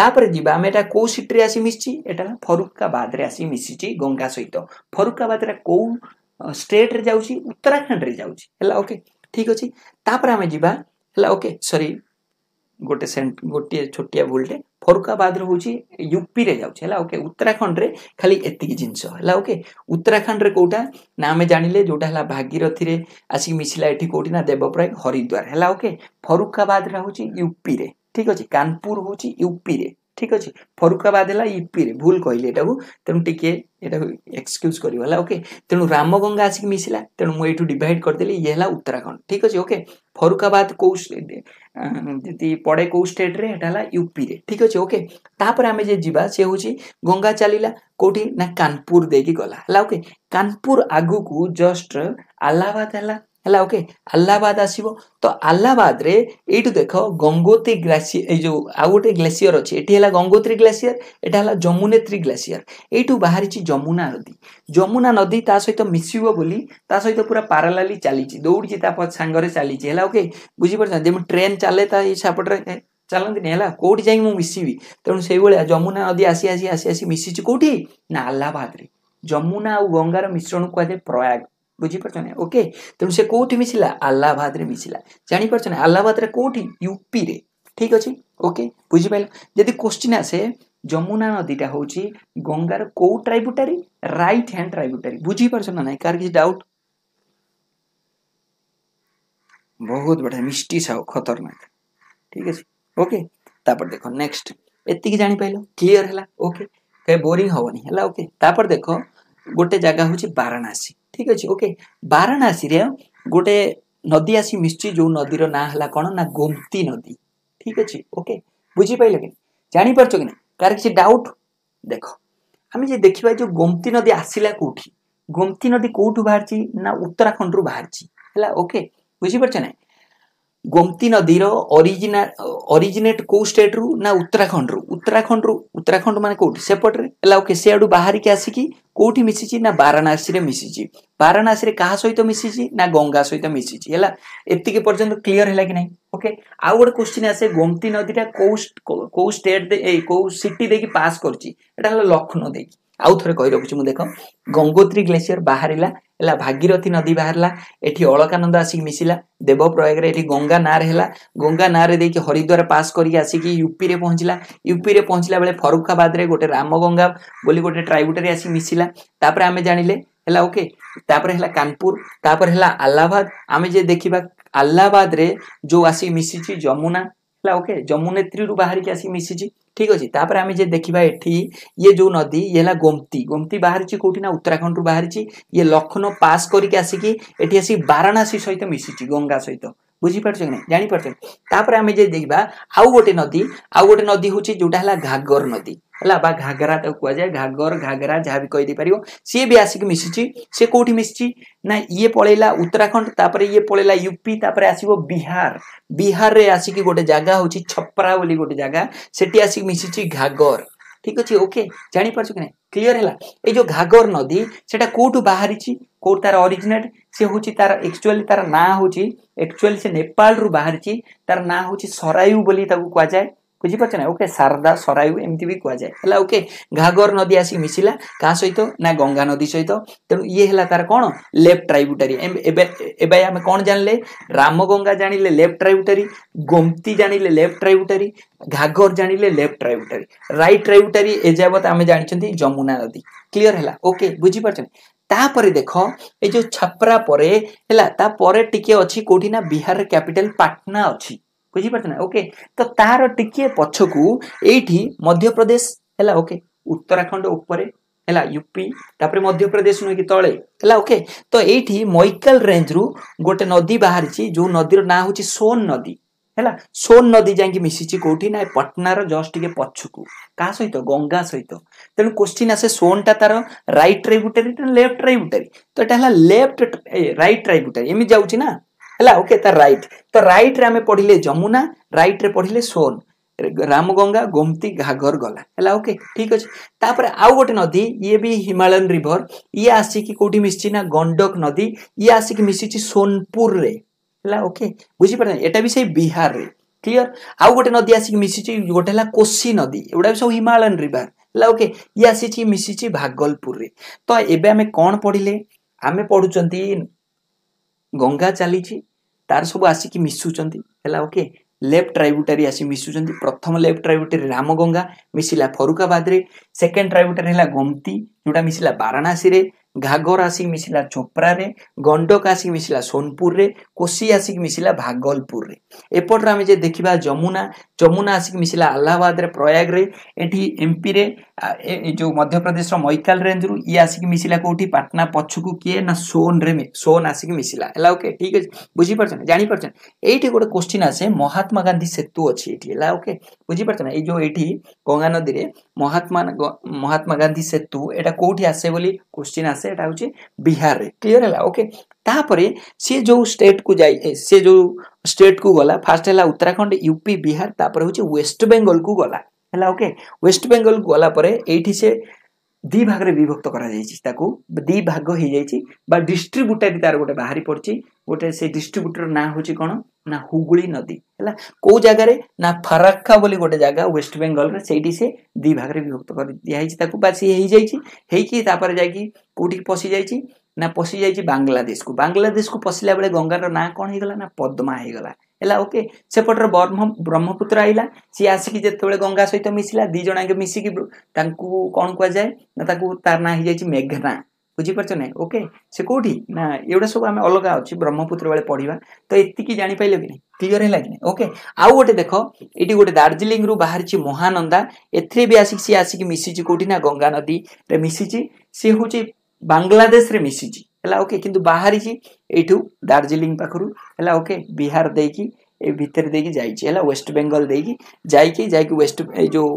ତାପରେ ଯିବା ଆମେ ଏଇଟା କେଉଁ ସିଟ୍ରେ ଆସି ମିଶିଛି ଏଇଟା ଫରୁକାବାଦରେ ଆସି ମିଶିଛି ଗଙ୍ଗା ସହିତ ଫରୁକାବାଦରେ କେଉଁ ଷ୍ଟେଟ୍ରେ ଯାଉଛି ଉତ୍ତରାଖଣ୍ଡରେ ଯାଉଛି ହେଲା ଓକେ ଠିକ୍ ଅଛି ତାପରେ ଆମେ ଯିବା ହେଲା ଓକେ ସରି ଗୋଟେ ଗୋଟିଏ ଛୋଟିଆ ଭୁଲଟେ ଫରୁକାବାଦର ହେଉଛି ୟୁପିରେ ଯାଉଛି ହେଲା ଓକେ ଉତ୍ତରାଖଣ୍ଡରେ ଖାଲି ଏତିକି ଜିନିଷ ହେଲା ଓକେ ଉତ୍ତରାଖଣ୍ଡରେ କେଉଁଟା ନା ଆମେ ଜାଣିଲେ ଯେଉଁଟା ହେଲା ଭାଗିରଥୀରେ ଆସିକି ମିଶିଲା ଏଠି କେଉଁଠି ନା ଦେବପ୍ରାୟ ହରିଦ୍ୱାର ହେଲା ଓକେ ଫରୁକାବାଦଟା ହେଉଛି ୟୁପିରେ ଠିକ୍ ଅଛି କାନପୁର ହେଉଛି ୟୁପିରେ ঠিক ଅଛି ଫରୁକାବାଦ ହେଲା ଇପିରେ ଭୁଲ କହିଲି ଏଟାକୁ ତେଣୁ ଟିକେ ଏଟାକୁ ଏକ୍ସକ୍ୟୁଜ୍ କରିବ ହେଲା ଓକେ ତେଣୁ ରାମଗଙ୍ଗା ଆସିକି ମିଶିଲା ତେଣୁ ମୁଁ ଏଇଠୁ ଡିଭାଇଡ଼ କରିଦେଲି ଇଏ ହେଲା ଉତ୍ତରାଖଣ୍ଡ ଠିକ୍ ଅଛି ଓକେ ଫରୁକାବାଦ କେଉଁ ଯଦି ପଡ଼େ କେଉଁ ଷ୍ଟେଟ୍ରେ ଏଟା ହେଲା ୟୁପିରେ ଠିକ୍ ଅଛି ଓକେ ତାପରେ ଆମେ ଯେ ଯିବା ସେ ହେଉଛି ଗଙ୍ଗା ଚାଲିଲା କେଉଁଠି ନା କାନପୁର ଦେଇକି ଗଲା ହେଲା ଓକେ କାନପୁର ଆଗକୁ ଜଷ୍ଟ ଆହ୍ଲାବାଦ ହେଲା ହେଲା ଓକେ ଆହ୍ଲାବାଦ ଆସିବ ତ ଆହ୍ଲାବାଦରେ ଏଇଠୁ ଦେଖ ଗଙ୍ଗୋତ୍ରୀ ଗ୍ଲାସିୟର ଏଇ ଯେଉଁ ଆଉ ଗୋଟେ ଗ୍ଲାସିୟର ଅଛି ଏଠି ହେଲା ଗଙ୍ଗୋତ୍ରୀ ଗ୍ଲାସିୟର ଏଇଟା ହେଲା ଯମୁନେତ୍ରୀ ଗ୍ଲାସିୟର ଏଇଠୁ ବାହାରିଛି ଯମୁନା ନଦୀ ଯମୁନା ନଦୀ ତା ସହିତ ମିଶିବ ବୋଲି ତା ସହିତ ପୁରା ପାରାଲାଲି ଚାଲିଛି ଦୌଡ଼ିଛି ତା ସାଙ୍ଗରେ ଚାଲିଛି ହେଲା ଓକେ ବୁଝିପାରୁଛନ୍ତି ଯେମିତି ଟ୍ରେନ୍ ଚାଲେ ତା ଏଇ ସାପଟରେ ଚାଲନ୍ତିନି ହେଲା କେଉଁଠି ଯାଇ ମୁଁ ମିଶିବି ତେଣୁ ସେଇଭଳିଆ ଯମୁନା ନଦୀ ଆସି ଆସି ଆସି ଆସି ମିଶିଛି କେଉଁଠି ନା ଆହ୍ଲାବାଦରେ ଯମୁନା ଆଉ ଗଙ୍ଗାର ମିଶ୍ରଣ କୁହାଯାଏ ପ୍ରୟାଗ ବୁଝିପାରୁଛନ୍ତି ଓକେ ତେଣୁ ସେ କେଉଁଠି ମିଶିଲା ଆହ୍ଲାବାଦରେ ମିଶିଲା ଜାଣିପାରୁଛନ୍ତି ଆହ୍ଲାବାଦରେ କେଉଁଠି ୟୁପିରେ ଠିକ୍ ଅଛି ଓକେ ବୁଝିପାରିଲ ଯଦି କୋଶ୍ଚିନ୍ ଆସେ ଯମୁନା ନଦୀଟା ହେଉଛି ଗଙ୍ଗାର କେଉଁ ଟ୍ରାଇବୁଟାରୀ ରାଇଟ୍ ହ୍ୟାଣ୍ଡ ଟ୍ରାଇବୁଟାରୀ ବୁଝିପାରୁଛ ନା ନାହିଁ କାହାର କିଛି ଡାଉଟ୍ ବହୁତ ବଢ଼ିଆ ମିଷ୍ଟି ସାହୁ ଖତରନାକ ଠିକ୍ ଅଛି ଓକେ ତାପରେ ଦେଖ ନେକ୍ସଟ ଏତିକି ଜାଣିପାରିଲ କ୍ଲିଅର ହେଲା ଓକେ କେ ବୋରିଂ ହେବନି ହେଲା ଓକେ ତାପରେ ଦେଖ ଗୋଟେ ଜାଗା ହେଉଛି ବାରାଣାସୀ ଠିକ୍ ଅଛି ଓକେ ବାରାଣାସୀରେ ଗୋଟେ ନଦୀ ଆସି ମିଶୁଛି ଯେଉଁ ନଦୀର ନାଁ ହେଲା କ'ଣ ନା ଗୋମତି ନଦୀ ଠିକ୍ ଅଛି ଓକେ ବୁଝିପାରିଲ କି ଜାଣିପାରୁଛ କି ନା କାହାର କିଛି ଡାଉଟ୍ ଦେଖ ଆମେ ଯଦି ଦେଖିବା ଯେଉଁ ଗୋମତି ନଦୀ ଆସିଲା କେଉଁଠି ଗୋମତି ନଦୀ କେଉଁଠୁ ବାହାରିଛି ନା ଉତ୍ତରାଖଣ୍ଡରୁ ବାହାରିଛି ହେଲା ଓକେ ବୁଝିପାରୁଛ ନା ଗୋମତି ନଦୀର ଅରିଜିନା ଅରିଜିନେଟ୍ କେଉଁ ଷ୍ଟେଟ୍ରୁ ନା ଉତ୍ତରାଖଣ୍ଡରୁ ଉତ୍ତରାଖଣ୍ଡରୁ ଉତ୍ତରାଖଣ୍ଡ ମାନେ କେଉଁଠି ସେପଟରେ ହେଲା ଓକେ ସେଆଡ଼ୁ ବାହାରିକି ଆସିକି କୋଉଠି ମିଶିଛି ନା ବାରାଣାସୀରେ ମିଶିଛି ବାରଣାସୀରେ କାହା ସହିତ ମିଶିଛି ନା ଗଙ୍ଗା ସହିତ ମିଶିଛି ହେଲା ଏତିକି ପର୍ଯ୍ୟନ୍ତ କ୍ଲିଅର ହେଲା କି ନାହିଁ ଓକେ ଆଉ ଗୋଟେ କ୍ୱେଶ୍ଚିନ୍ ଆସେ ଗୋମତି ନଦୀଟା କେଉଁ କେଉଁ ଷ୍ଟେଟ୍ କୋଉ ସିଟି ଦେଇକି ପାସ୍ କରିଛି ଏଇଟା ହେଲା ଲକ୍ଷ୍ନୌ ଦେଇକି ଆଉ ଥରେ କହି ରଖୁଛି ମୁଁ ଦେଖ ଗଙ୍ଗୋତ୍ରୀ ଗ୍ଲେସିୟର ବାହାରିଲା ହେଲା ଭାଗିରଥୀ ନଦୀ ବାହାରିଲା ଏଠି ଅଳକାନନ୍ଦ ଆସିକି ମିଶିଲା ଦେବପ୍ରୟାଗରେ ଏଠି ଗଙ୍ଗା ନାଁରେ ହେଲା ଗଙ୍ଗା ନାଁରେ ଦେଇକି ହରିଦ୍ୱାର ପାସ୍ କରିକି ଆସିକି ୟୁପିରେ ପହଞ୍ଚିଲା ୟୁପିରେ ପହଞ୍ଚିଲା ବେଳେ ଫରୁଖାବାଦରେ ଗୋଟେ ରାମଗଙ୍ଗା ବୋଲି ଗୋଟେ ଟ୍ରାଇବୁଟାରୀ ଆସି ମିଶିଲା ତାପରେ ଆମେ ଜାଣିଲେ ହେଲା ଓକେ ତାପରେ ହେଲା କାନପୁର ତାପରେ ହେଲା ଆହ୍ଲାବାଦ ଆମେ ଯେ ଦେଖିବା ଆହ୍ଲାବାଦରେ ଯୋଉ ଆସିକି ମିଶିଛି ଯମୁନା ହେଲା ଓକେ ଯମୁନେତ୍ରୀରୁ ବାହାରିକି ଆସିକି ମିଶିଛି ଠିକ୍ ଅଛି ତାପରେ ଆମେ ଯେ ଦେଖିବା ଏଠି ଇଏ ଯେଉଁ ନଦୀ ଇଏ ହେଲା ଗୋମତି ଗୋମତି ବାହାରିଛି କେଉଁଠି ନା ଉତ୍ତରାଖଣ୍ଡରୁ ବାହାରିଛି ଇଏ ଲକ୍ଷ୍ନୌ ପାସ୍ କରିକି ଆସିକି ଏଠି ଆସିକି ବାରାଣାସୀ ସହିତ ମିଶିଛି ଗଙ୍ଗା ସହିତ ବୁଝିପାରୁଛ କି ନାହିଁ ଜାଣିପାରୁଛ ତାପରେ ଆମେ ଯେ ଦେଖିବା ଆଉ ଗୋଟେ ନଦୀ ଆଉ ଗୋଟେ ନଦୀ ହେଉଛି ଯେଉଁଟା ହେଲା ଘାଗର ନଦୀ है घाघरा जाए घाघर घाघरा जहाँ भी कहीदे पार सी भी आसिक मिशि से कौटी मिशि ना ये पलैला उत्तराखंड तापर ये पलैला यूपी तापर आसो बिहार बिहार में आसिक गोटे जगह हूँ छपरा बोली गोटे जगह से आसिक मिशि घागर ठीक अच्छे ओके जापार कि ना क्लीयर है ये घाघर नदी से कौटू बाहरी कौट तार अरिजिनेट सी हूँ तार एक्चुअली तार ना हूँ एक्चुअली से नेपाल रू बाहरी तार ना हूँ सरायू बोली कह ବୁଝିପାରୁଛ ନା ଓକେ ଶାରଦା ସରାୟୁ ଏମିତି ବି କୁହାଯାଏ ହେଲା ଓକେ ଘାଗର ନଦୀ ଆସି ମିଶିଲା କାହା ସହିତ ନା ଗଙ୍ଗା ନଦୀ ସହିତ ତେଣୁ ଇଏ ହେଲା ତାର କ'ଣ ଲେଫ୍ଟ ଟ୍ରାଇବୁଟାରୀ ଏବେ ଏବେ ଆମେ କ'ଣ ଜାଣିଲେ ରାମଗଙ୍ଗା ଜାଣିଲେ ଲେଫ୍ଟ ଟ୍ରାଇବୁଟାରୀ ଗୋମତି ଜାଣିଲେ ଲେଫ୍ଟ ଟ୍ରାଇବୁଟାରୀ ଘାଗର ଜାଣିଲେ ଲେଫ୍ଟ ଟ୍ରାଇବୁଟାରୀ ରାଇଟ୍ ଟ୍ରାଇବୁଟାରୀ ଏ ଯାବତ ଆମେ ଜାଣିଛନ୍ତି ଯମୁନା ନଦୀ କ୍ଲିଅର ହେଲା ଓକେ ବୁଝିପାରୁଛନ୍ତି ତାପରେ ଦେଖ ଏ ଯୋଉ ଛାପ୍ରା ପରେ ହେଲା ତାପରେ ଟିକେ ଅଛି କୋଉଠି ନା ବିହାର କ୍ୟାପିଟାଲ ପାଟନା ଅଛି ବୁଝିପାରୁଛ ନା ଓକେ ତ ତାର ଟିକିଏ ପଛକୁ ଏଇଠି ମଧ୍ୟପ୍ରଦେଶ ହେଲା ଓକେ ଉତ୍ତରାଖଣ୍ଡ ଉପରେ ହେଲା ୟୁପି ତାପରେ ମଧ୍ୟପ୍ରଦେଶ ନୁହେଁ କି ତଳେ ହେଲା ଓକେ ତ ଏଇଠି ମୈକାଲ ରେଞ୍ଜରୁ ଗୋଟେ ନଦୀ ବାହାରିଛି ଯେଉଁ ନଦୀର ନାଁ ହେଉଛି ସୋନ ନଦୀ ହେଲା ସୋନ ନଦୀ ଯାଇକି ମିଶିଛି କୋଉଠି ନା ପଟନାର ଜଷ୍ଟ ଟିକେ ପଛକୁ କାହା ସହିତ ଗଙ୍ଗା ସହିତ ତେଣୁ କୋଶ୍ଚିନ୍ ଆସେ ସୋନଟା ତାର ରାଇଟ୍ ଟ୍ରାଇବୁଟାରୀ ଲେଫ୍ଟ ଟ୍ରାଇବୁଟାରୀ ତ ଏଟା ହେଲା ଲେଫ୍ଟ ରାଇଟ୍ ଟ୍ରାଇବୁଟାରୀ ଏମିତି ଯାଉଛି ନା ହେଲା ଓକେ ତା ରାଇଟ୍ ତ ରାଇଟ୍ରେ ଆମେ ପଢ଼ିଲେ ଯମୁନା ରାଇଟ୍ରେ ପଢ଼ିଲେ ସୋନ୍ ରାମଗଙ୍ଗା ଗୋମତି ଘାଘର ଗଲା ହେଲା ଓକେ ଠିକ୍ ଅଛି ତାପରେ ଆଉ ଗୋଟେ ନଦୀ ଇଏ ବି ହିମାଳୟନ ରିଭର ଇଏ ଆସିକି କୋଉଠି ମିଶିଛି ନା ଗଣ୍ଡକ ନଦୀ ଇଏ ଆସିକି ମିଶିଛି ସୋନପୁରରେ ହେଲା ଓକେ ବୁଝିପାରିଲେ ଏଟା ବି ସେଇ ବିହାରରେ କ୍ଲିଅର ଆଉ ଗୋଟେ ନଦୀ ଆସିକି ମିଶିଛି ଗୋଟେ ହେଲା କୋଶି ନଦୀ ଏଗୁଡ଼ା ବି ସବୁ ହିମାଳୟନ ରିଭର ହେଲା ଓକେ ଇଏ ଆସିଛି ମିଶିଛି ଭାଗଲପୁରରେ ତ ଏବେ ଆମେ କ'ଣ ପଢ଼ିଲେ ଆମେ ପଢ଼ୁଛନ୍ତି ଗଙ୍ଗା ଚାଲିଛି ତାର ସବୁ ଆସିକି ମିଶୁଛନ୍ତି ହେଲା ଓକେ ଲେଫ୍ଟ ଟ୍ରାଇବ୍ୟୁଟାରୀ ଆସି ମିଶୁଛନ୍ତି ପ୍ରଥମ ଲେଫ୍ଟ ଟ୍ରାଇବ୍ୟୁଟାରୀ ରାମଗଙ୍ଗା ମିଶିଲା ଫରୁକାବାଦରେ ସେକେଣ୍ଡ ଟ୍ରାଇବ୍ୟୁଟାରୀ ହେଲା ଗୋମତି ଯେଉଁଟା ମିଶିଲା ବାରାଣାସୀରେ ଘାଗର ଆସିକି ମିଶିଲା ଚୋପ୍ରାରେ ଗଣ୍ଡକ ଆସିକି ମିଶିଲା ସୋନପୁରରେ କୋଶି ଆସିକି ମିଶିଲା ଭାଗଲପୁରରେ ଏପଟରେ ଆମେ ଯେ ଦେଖିବା ଯମୁନା ଯମୁନା ଆସିକି ମିଶିଲା ଆହ୍ଲାବାଦରେ ପ୍ରୟାଗରେ ଏଠି ଏମ୍ପିରେ ଏ ଯେଉଁ ମଧ୍ୟପ୍ରଦେଶର ମୈକାଲ ରେଞ୍ଜରୁ ଇଏ ଆସିକି ମିଶିଲା କେଉଁଠି ପାଟନା ପଛକୁ କିଏ ନା ସୋନରେ ସୋନ୍ ଆସିକି ମିଶିଲା ହେଲା ଓକେ ଠିକ୍ ଅଛି ବୁଝିପାରୁଛନ୍ତି ଜାଣିପାରୁଛନ୍ତି ଏଇଠି ଗୋଟେ କୋଶ୍ଚିନ୍ ଆସେ ମହାତ୍ମା ଗାନ୍ଧୀ ସେତୁ ଅଛି ଏଠି ହେଲା ଓକେ ବୁଝିପାରୁଛନ୍ତି ଏଇ ଯେଉଁ ଏଇଠି ଗଙ୍ଗା ନଦୀରେ ମହାତ୍ମା ମହାତ୍ମା ଗାନ୍ଧୀ ସେତୁ ଏଇଟା କେଉଁଠି ଆସେ ବୋଲି କୋଶ୍ଚିନ୍ ଆସେ ଏଇଟା ହେଉଛି ବିହାରରେ କ୍ଲିଅର ହେଲା ଓକେ ତାପରେ ସିଏ ଯେଉଁ ଷ୍ଟେଟ୍କୁ ଯାଇ ସେ ଯେଉଁ ଷ୍ଟେଟ୍କୁ ଗଲା ଫାର୍ଷ୍ଟ ହେଲା ଉତ୍ତରାଖଣ୍ଡ ୟୁପି ବିହାର ତାପରେ ହେଉଛି ୱେଷ୍ଟ ବେଙ୍ଗଲକୁ ଗଲା ହେଲା ଓକେ ୱେଷ୍ଟବେଙ୍ଗଲକୁ ଗଲା ପରେ ଏଇଠି ସେ ଦୁଇ ଭାଗରେ ବିଭକ୍ତ କରାଯାଇଛି ତାକୁ ଦୁଇ ଭାଗ ହେଇଯାଇଛି ବା ଡିଷ୍ଟ୍ରିବ୍ୟୁଟର ତାର ଗୋଟେ ବାହାରି ପଡ଼ିଛି ଗୋଟେ ସେ ଡିଷ୍ଟ୍ରିବ୍ୟୁଟର ନାଁ ହେଉଛି କ'ଣ ନା ହୁଗୁଳି ନଦୀ ହେଲା କେଉଁ ଜାଗାରେ ନା ଫାରାକ୍କା ବୋଲି ଗୋଟେ ଜାଗା ୱେଷ୍ଟବେଙ୍ଗଲରେ ସେଇଠି ସେ ଦୁଇ ଭାଗରେ ବିଭକ୍ତ କରି ଦିଆହେଇଛି ତାକୁ ବା ସିଏ ହେଇଯାଇଛି ହେଇକି ତାପରେ ଯାଇକି କେଉଁଠିକି ପଶିଯାଇଛି ନା ପଶିଯାଇଛି ବାଂଲାଦେଶକୁ ବାଂଲାଦେଶକୁ ପଶିଲା ବେଳେ ଗଙ୍ଗାର ନାଁ କ'ଣ ହେଇଗଲା ନା ପଦ୍ମା ହେଇଗଲା है ओके सेपटर ब्रह्म ब्रह्मपुत्र आईला सी आसिक जितेबाद गंगा सहित मिसला दिजा मिसिक कौन कह जाए ना तार ना हो जाए मेघना बुझीपारे ओके से कौटी ना युवा सब आम अलग अच्छे ब्रह्मपुत्र बेले पढ़ा तो ये जापारे कि नहीं क्लीयर है कि ओके आउ गोटे देख ये गोटे दार्जिलिंग रू बाहरी महानंदा एथे भी आसिक सी आसिक मिसीच कौटी ना गंगा नदी में सी हूँ बांग्लादेश मिसीच ହେଲା ଓକେ କିନ୍ତୁ ବାହାରିଛି ଏଇଠୁ ଦାର୍ଜିଲିଂ ପାଖରୁ ହେଲା ଓକେ ବିହାର ଦେଇକି ଏ ଭିତରେ ଦେଇକି ଯାଇଛି ହେଲା ୱେଷ୍ଟବେଙ୍ଗଲ ଦେଇକି ଯାଇକି ଯାଇକି ୱେଷ୍ଟ ଏ ଯେଉଁ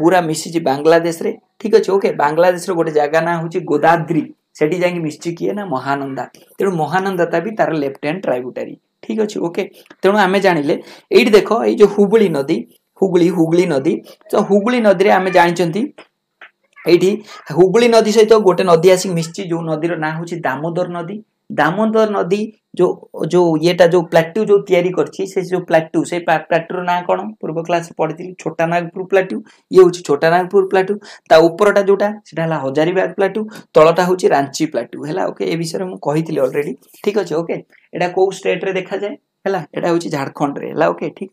ପୁରା ମିଶିଛି ବାଂଲାଦେଶରେ ଠିକ୍ ଅଛି ଓକେ ବାଂଲାଦେଶର ଗୋଟେ ଜାଗା ନାଁ ହେଉଛି ଗୋଦାଦ୍ରି ସେଠି ଯାଇକି ମିଶିଛି କିଏ ନା ମହାନନ୍ଦା ତେଣୁ ମହାନନ୍ଦାତା ବି ତାର ଲେଫ୍ଟ ହ୍ୟାଣ୍ଡ ଟ୍ରାଇବୁଟାରୀ ଠିକ୍ ଅଛି ଓକେ ତେଣୁ ଆମେ ଜାଣିଲେ ଏଇଠି ଦେଖ ଏଇ ଯେଉଁ ହୁଗୁଳି ନଦୀ ହୁଗୁଳି ହୁଗୁଳି ନଦୀ ତ ହୁଗୁଳି ନଦୀରେ ଆମେ ଜାଣିଛନ୍ତି ଏଇଠି ହୁଗୁଳି ନଦୀ ସହିତ ଗୋଟେ ନଦୀ ଆସି ମିଶିଛି ଯେଉଁ ନଦୀର ନାଁ ହେଉଛି ଦାମୋଦର ନଦୀ ଦାମୋଦର ନଦୀ ଯେଉଁ ଯେଉଁ ଇଏଟା ଯେଉଁ ପ୍ଲାଟ୍ୟୁ ଯେଉଁ ତିଆରି କରିଛି ସେ ଯେଉଁ ପ୍ଲାଟ୍ୟୁ ସେ ପ୍ଲାଟ୍ୟୁର ନାଁ କ'ଣ ପୂର୍ବ କ୍ଲାସ୍ରେ ପଢ଼ିଥିଲି ନାଗପୁର ପ୍ଲାଟ୍ୟୁ ଇଏ ହେଉଛି ନାଗପୁର ପ୍ଲାଟ୍ୟୁ ତା ଉପରଟା ଯେଉଁଟା ସେଟା ହେଲା ହଜାରିବାଗ ପ୍ଲାଟ୍ୟୁ ତଳଟା ହେଉଛି ରାଞ୍ଚି ପ୍ଲାଟ୍ୟୁ ହେଲା ଓକେ ଏ ବିଷୟରେ ମୁଁ କହିଥିଲି ଅଲରେଡ଼ି ଠିକ୍ ଅଛି ଓକେ ଏଇଟା କେଉଁ ଷ୍ଟେଟରେ ଦେଖାଯାଏ ହେଲା ଏଇଟା ହେଉଛି ଝାଡ଼ଖଣ୍ଡରେ ହେଲା ଓକେ ଠିକ୍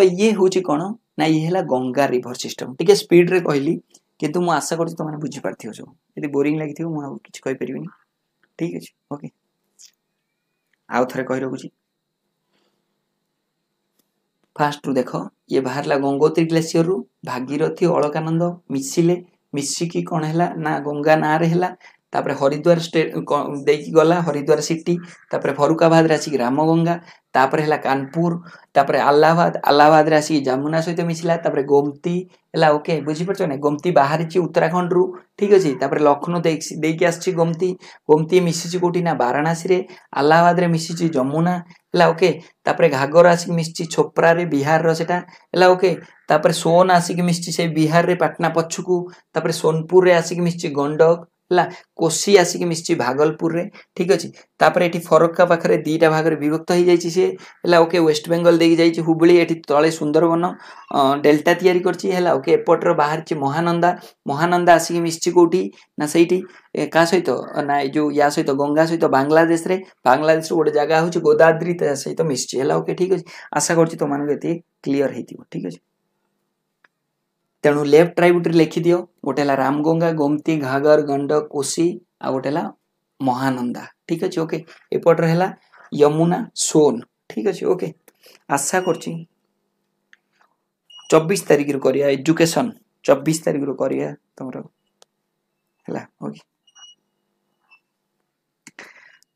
ତ ଇଏ ହେଉଛି କ'ଣ ନା ଇଏ ହେଲା ଗଙ୍ଗା ରିଭର ସିଷ୍ଟମ୍ ଟିକେ ସ୍ପିଡ଼ରେ କହିଲି କିନ୍ତୁ ମୁଁ ଆଶା କରୁଛି ତୁମେ ବୁଝିପାରିଥିବ ସବୁ ଯଦି ବୋରିଂ ଲାଗିଥିବ ମୁଁ ଆଉ କିଛି କହିପାରିବିନି ଠିକ୍ ଅଛି ଓକେ ଆଉ ଥରେ କହି ରଖୁଛି ଫାର୍ଷ୍ଟରୁ ଦେଖ ଇଏ ବାହାରିଲା ଗଙ୍ଗୋତ୍ରୀ ଗ୍ଲେସିୟରରୁ ଭାଗିରଥୀ ଅଳକାନନ୍ଦ ମିଶିଲେ ମିଶିକି କ'ଣ ହେଲା ନା ଗଙ୍ଗା ନାଁରେ ହେଲା ତାପରେ ହରିଦ୍ୱାର ଷ୍ଟେଟ୍ ଦେଇକି ଗଲା ହରିଦ୍ୱାର ସିଟି ତାପରେ ଫରୁକାବାଦରେ ଆସିକି ରାମଗଙ୍ଗା ତାପରେ ହେଲା କାନପୁର ତାପରେ ଆହ୍ଲାବାଦ ଆହ୍ଲାବାଦରେ ଆସିକି ଯମୁନା ସହିତ ମିଶିଲା ତାପରେ ଗୋମତି ହେଲା ଓକେ ବୁଝିପାରୁଛ ନା ଗୋମତି ବାହାରିଛି ଉତ୍ତରାଖଣ୍ଡରୁ ଠିକ୍ ଅଛି ତାପରେ ଲକ୍ଷ୍ନୌ ଦେଇକି ଆସିଛି ଗୋମତି ଗୋମତି ମିଶିଛି କେଉଁଠି ନା ବାରାଣାସୀରେ ଆହ୍ଲାବାଦରେ ମିଶିଛି ଯମୁନା ହେଲା ଓକେ ତାପରେ ଘାଗର ଆସିକି ମିଶିଛି ଛୋପ୍ରାରେ ବିହାରର ସେଟା ହେଲା ଓକେ ତାପରେ ସୋନ ଆସିକି ମିଶିଛି ସେ ବିହାରରେ ପାଟନା ପଛକୁ ତାପରେ ସୋନପୁରରେ ଆସିକି ମିଶିଛି ଗଣ୍ଡକ ହେଲା କୋଶି ଆସିକି ମିଶିଛି ଭାଗଲପୁରରେ ଠିକ୍ ଅଛି ତାପରେ ଏଠି ଫରକ୍କା ପାଖରେ ଦୁଇଟା ଭାଗରେ ବିଭକ୍ତ ହେଇଯାଇଛି ସିଏ ହେଲା ଓକେ ୱେଷ୍ଟବେଙ୍ଗଲ ଦେଇକି ଯାଇଛି ହୁବଳି ଏଠି ତଳେ ସୁନ୍ଦରବନ ଡେଲ୍ଟା ତିଆରି କରିଛି ହେଲା ଓକେ ଏପଟର ବାହାରିଛି ମହାନନ୍ଦା ମହାନନ୍ଦା ଆସିକି ମିଶିଛି କେଉଁଠି ନା ସେଇଠି କାହା ସହିତ ନା ଏଇ ଯେଉଁ ୟା ସହିତ ଗଙ୍ଗା ସହିତ ବାଂଲାଦେଶରେ ବାଂଲାଦେଶର ଗୋଟେ ଜାଗା ହେଉଛି ଗୋଦାଦ୍ରୀ ତା ସହିତ ମିଶିଛି ହେଲା ଓକେ ଠିକ୍ ଅଛି ଆଶା କରୁଛି ତୁମମାନଙ୍କୁ ଏତିକି କ୍ଲିଅର୍ ହେଇଥିବ ଠିକ୍ ଅଛି ତେଣୁ ଲେଫ୍ଟ ଟ୍ରାଇବ୍ୟୁଟାରୀ ଲେଖିଦିଅ ଗୋଟେ ହେଲା ରାମଗଙ୍ଗା ଗୋମତି ଘାଗର ଗଣ୍ଡ କୋଶି ଆଉ ଗୋଟେ ହେଲା ମହାନନ୍ଦା ଠିକ୍ ଅଛି ଓକେ ଏପଟରେ ହେଲା ୟମୁନା ସୋନ୍ ଠିକ୍ ଅଛି ଓକେ ଆଶା କରୁଛି ଚବିଶ ତାରିଖରୁ କରିବା ଏଜୁକେସନ୍ ଚବିଶ ତାରିଖରୁ କରିବା ତୁମର ହେଲା ଓକେ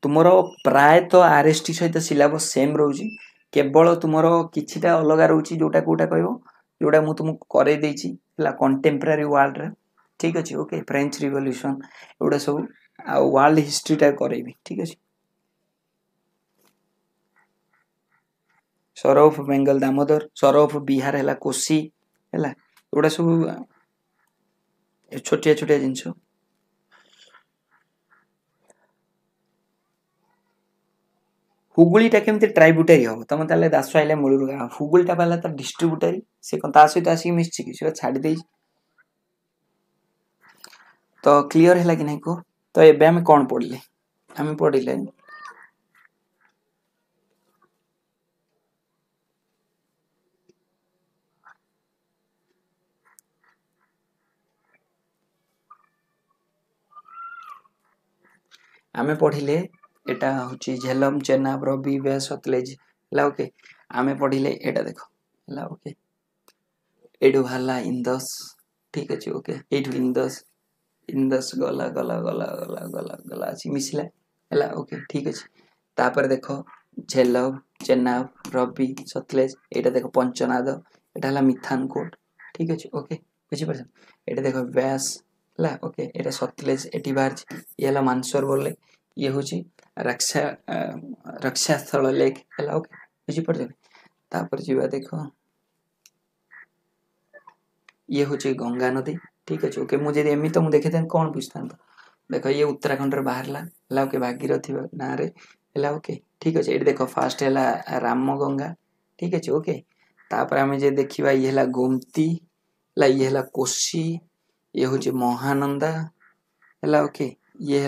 ତୁମର ପ୍ରାୟତଃ ଆର୍ ଏସ୍ ଟି ସହିତ ସିଲାବସ୍ ସେମ୍ ରହୁଛି କେବଳ ତୁମର କିଛିଟା ଅଲଗା ରହୁଛି ଯେଉଁଟା କେଉଁଟା କହିବ ଯେଉଁଟା ମୁଁ ତୁମକୁ କରେଇ ଦେଇଛି ହେଲା କଣ୍ଟେମ୍ପରାରୀ ୱାର୍ଲଡ଼ରେ ଠିକ୍ ଅଛି ଓକେ ଫ୍ରେଞ୍ଚ ରିଭଲ୍ୟୁସନ୍ ଏଗୁଡ଼ା ସବୁ ଆଉ ୱାର୍ଲଡ଼ ହିଷ୍ଟ୍ରିଟା କରେଇବି ଠିକ୍ ଅଛି ସରଫ ବେଙ୍ଗଲ ଦାମୋଦର ସରଫ ବିହାର ହେଲା କୋଶି ହେଲା ଏଗୁଡ଼ା ସବୁ ଛୋଟିଆ ଛୋଟିଆ ଜିନିଷ हुगुल ट्राइब्युटारी हम तुम तेल दास आइए मूल गाँव हुगुलटा पाला तर से कौन सहित आसिक मिशि कि सी छाड़ तो क्लीयर है कि नहीं कह तो ये कौन पढ़ले आम पढ़ले आम पढ़ले এটা হচ্ছে ঝেলম চেনাব রবি বে সতলেজ ହେଲା ଓକେ ଆମେ ପଢ଼ିଲେ ଏଇଟା ଦେଖ ହେଲା ଓକେ ଏଇଠୁ ବାହାରିଲା ଇନ୍ଦସ୍ ଠିକ୍ ଅଛି ଓକେ ଏଇଠୁ ଇନ୍ଦସ୍ ଇନ୍ଦସ୍ ଗଲା ଗଲା ଗଲା ଗଲା ଗଲା ଗଲା ଅଛି ମିଶିଲା ହେଲା ଓକେ ଠିକ୍ ଅଛି ତାପରେ ଦେଖ ଝେଲଭ ଚେନାବ ରବି ସତଲେଜ ଏଇଟା ଦେଖ ପଞ୍ଚନାଦ ଏଇଟା ହେଲା ମିଥାନ କୋଟ ଠିକ୍ ଅଛି ଓକେ ବୁଝିପାରୁଛ ଏଇଟା ଦେଖ ବ୍ୟାସ ହେଲା ଓକେ ଏଇଟା ସତଲେଜ ଏଠି ବାହାରିଛି ଇଏ ହେଲା ମାନସର ବୋଲେ ये हूँ रक्षा रक्षा स्थल लेक है ओके बुझीपे देख ये हूँ गंगा नदी ठीक अच्छे ओके मुझे एम तो मुझे देखी कौन बुझता तो? देख ये उत्तराखंड बाहर ला ओके भागीरथ ना ओके ठीक अच्छे ये देख फास्ट है राम गंगा ठीक अच्छे ओके आम जे देखा ये है ये है कोशी ये हूँ महानंदा है ओके ये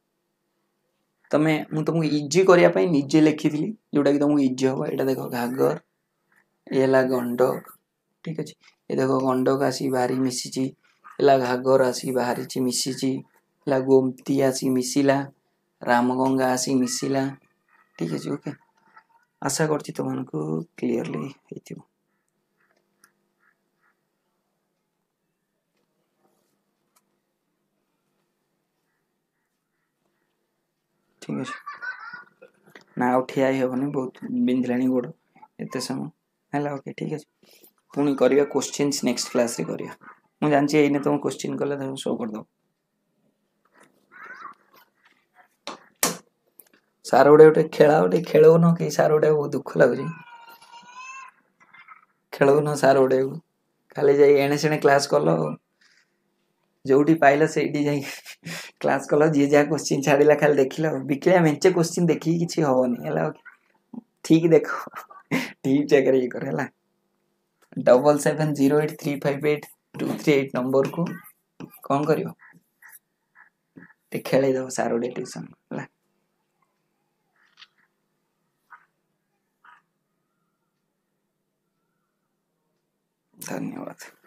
તમે હું તમને ઈઝી કરી આપાઈ નીચે લખી દીલી જોડા કે તમને ઈઝી હોવા એ દેખો ઘાગર એલા ગંડક ઠીક છે એ દેખો ગંડક આસી વારી મિસ્સીજી એલા ઘાગર આસી વારી ચી મિસ્સીજી લા ગોમતી આસી મિસિલા રામ ગંગા આસી મિસિલા ઠીક છે ઓકે આશા કરતી તો તમને ક્લિયરલી થઈ દીધું ଠିକ୍ ଅଛି ନା ଆଉ ଠିଆ ହେଇ ହେବନି ବହୁତ ବିନ୍ଧିଲାଣି ଗୋଡ଼ ଏତେ ସମୟ ହେଲା ଓକେ ଠିକ୍ ଅଛି ପୁଣି କରିବା କୋଶ୍ଚିନ୍ସ ନେକ୍ସଟ କ୍ଲାସ୍ରେ କରିବା ମୁଁ ଜାଣିଛି ଏଇନେ ତୁମ କୋଶ୍ଚିନ୍ କଲେ ତୁମେ ସୋ କରିଦେବ ସାର୍ ଗୋଟେ ଗୋଟେ ଖେଳ ଗୋଟେ ଖେଳଉନ କି ସାର୍ ଗୋଟେ ବହୁତ ଦୁଃଖ ଲାଗୁଛି ଖେଳଉନ ସାର୍ ଗୋଟେକୁ ଖାଲି ଯାଇ ଏଣେ ସେଣେ କ୍ଲାସ୍ କଲ ଆଉ ଯେଉଁଠି ପାଇଲ ସେଇଠି ଯାଇ କ୍ଲାସ୍ କଲ ଯିଏ ଯାହା କୋଶ୍ଚିନ୍ ଛାଡ଼ିଲା ଖାଲି ଦେଖିଲ ବିକିଲା ମେଞ୍ଚେ କୋଶ୍ଚିନ୍ ଦେଖିକି କିଛି ହେବନି ହେଲା ଓକେ ଠିକ୍ ଦେଖ ଠିକ୍ ଜାଗାରେ ଇଏ କର ହେଲା double seven zero eight three five eight two three eight ନମ୍ବରକୁ କ'ଣ କରିବ ଟିକେ ଖେଳେଇ ଦେବ ସାର୍ ଗୋଟେ ଟ୍ୟୁସନ୍ ହେଲା धन्यवाद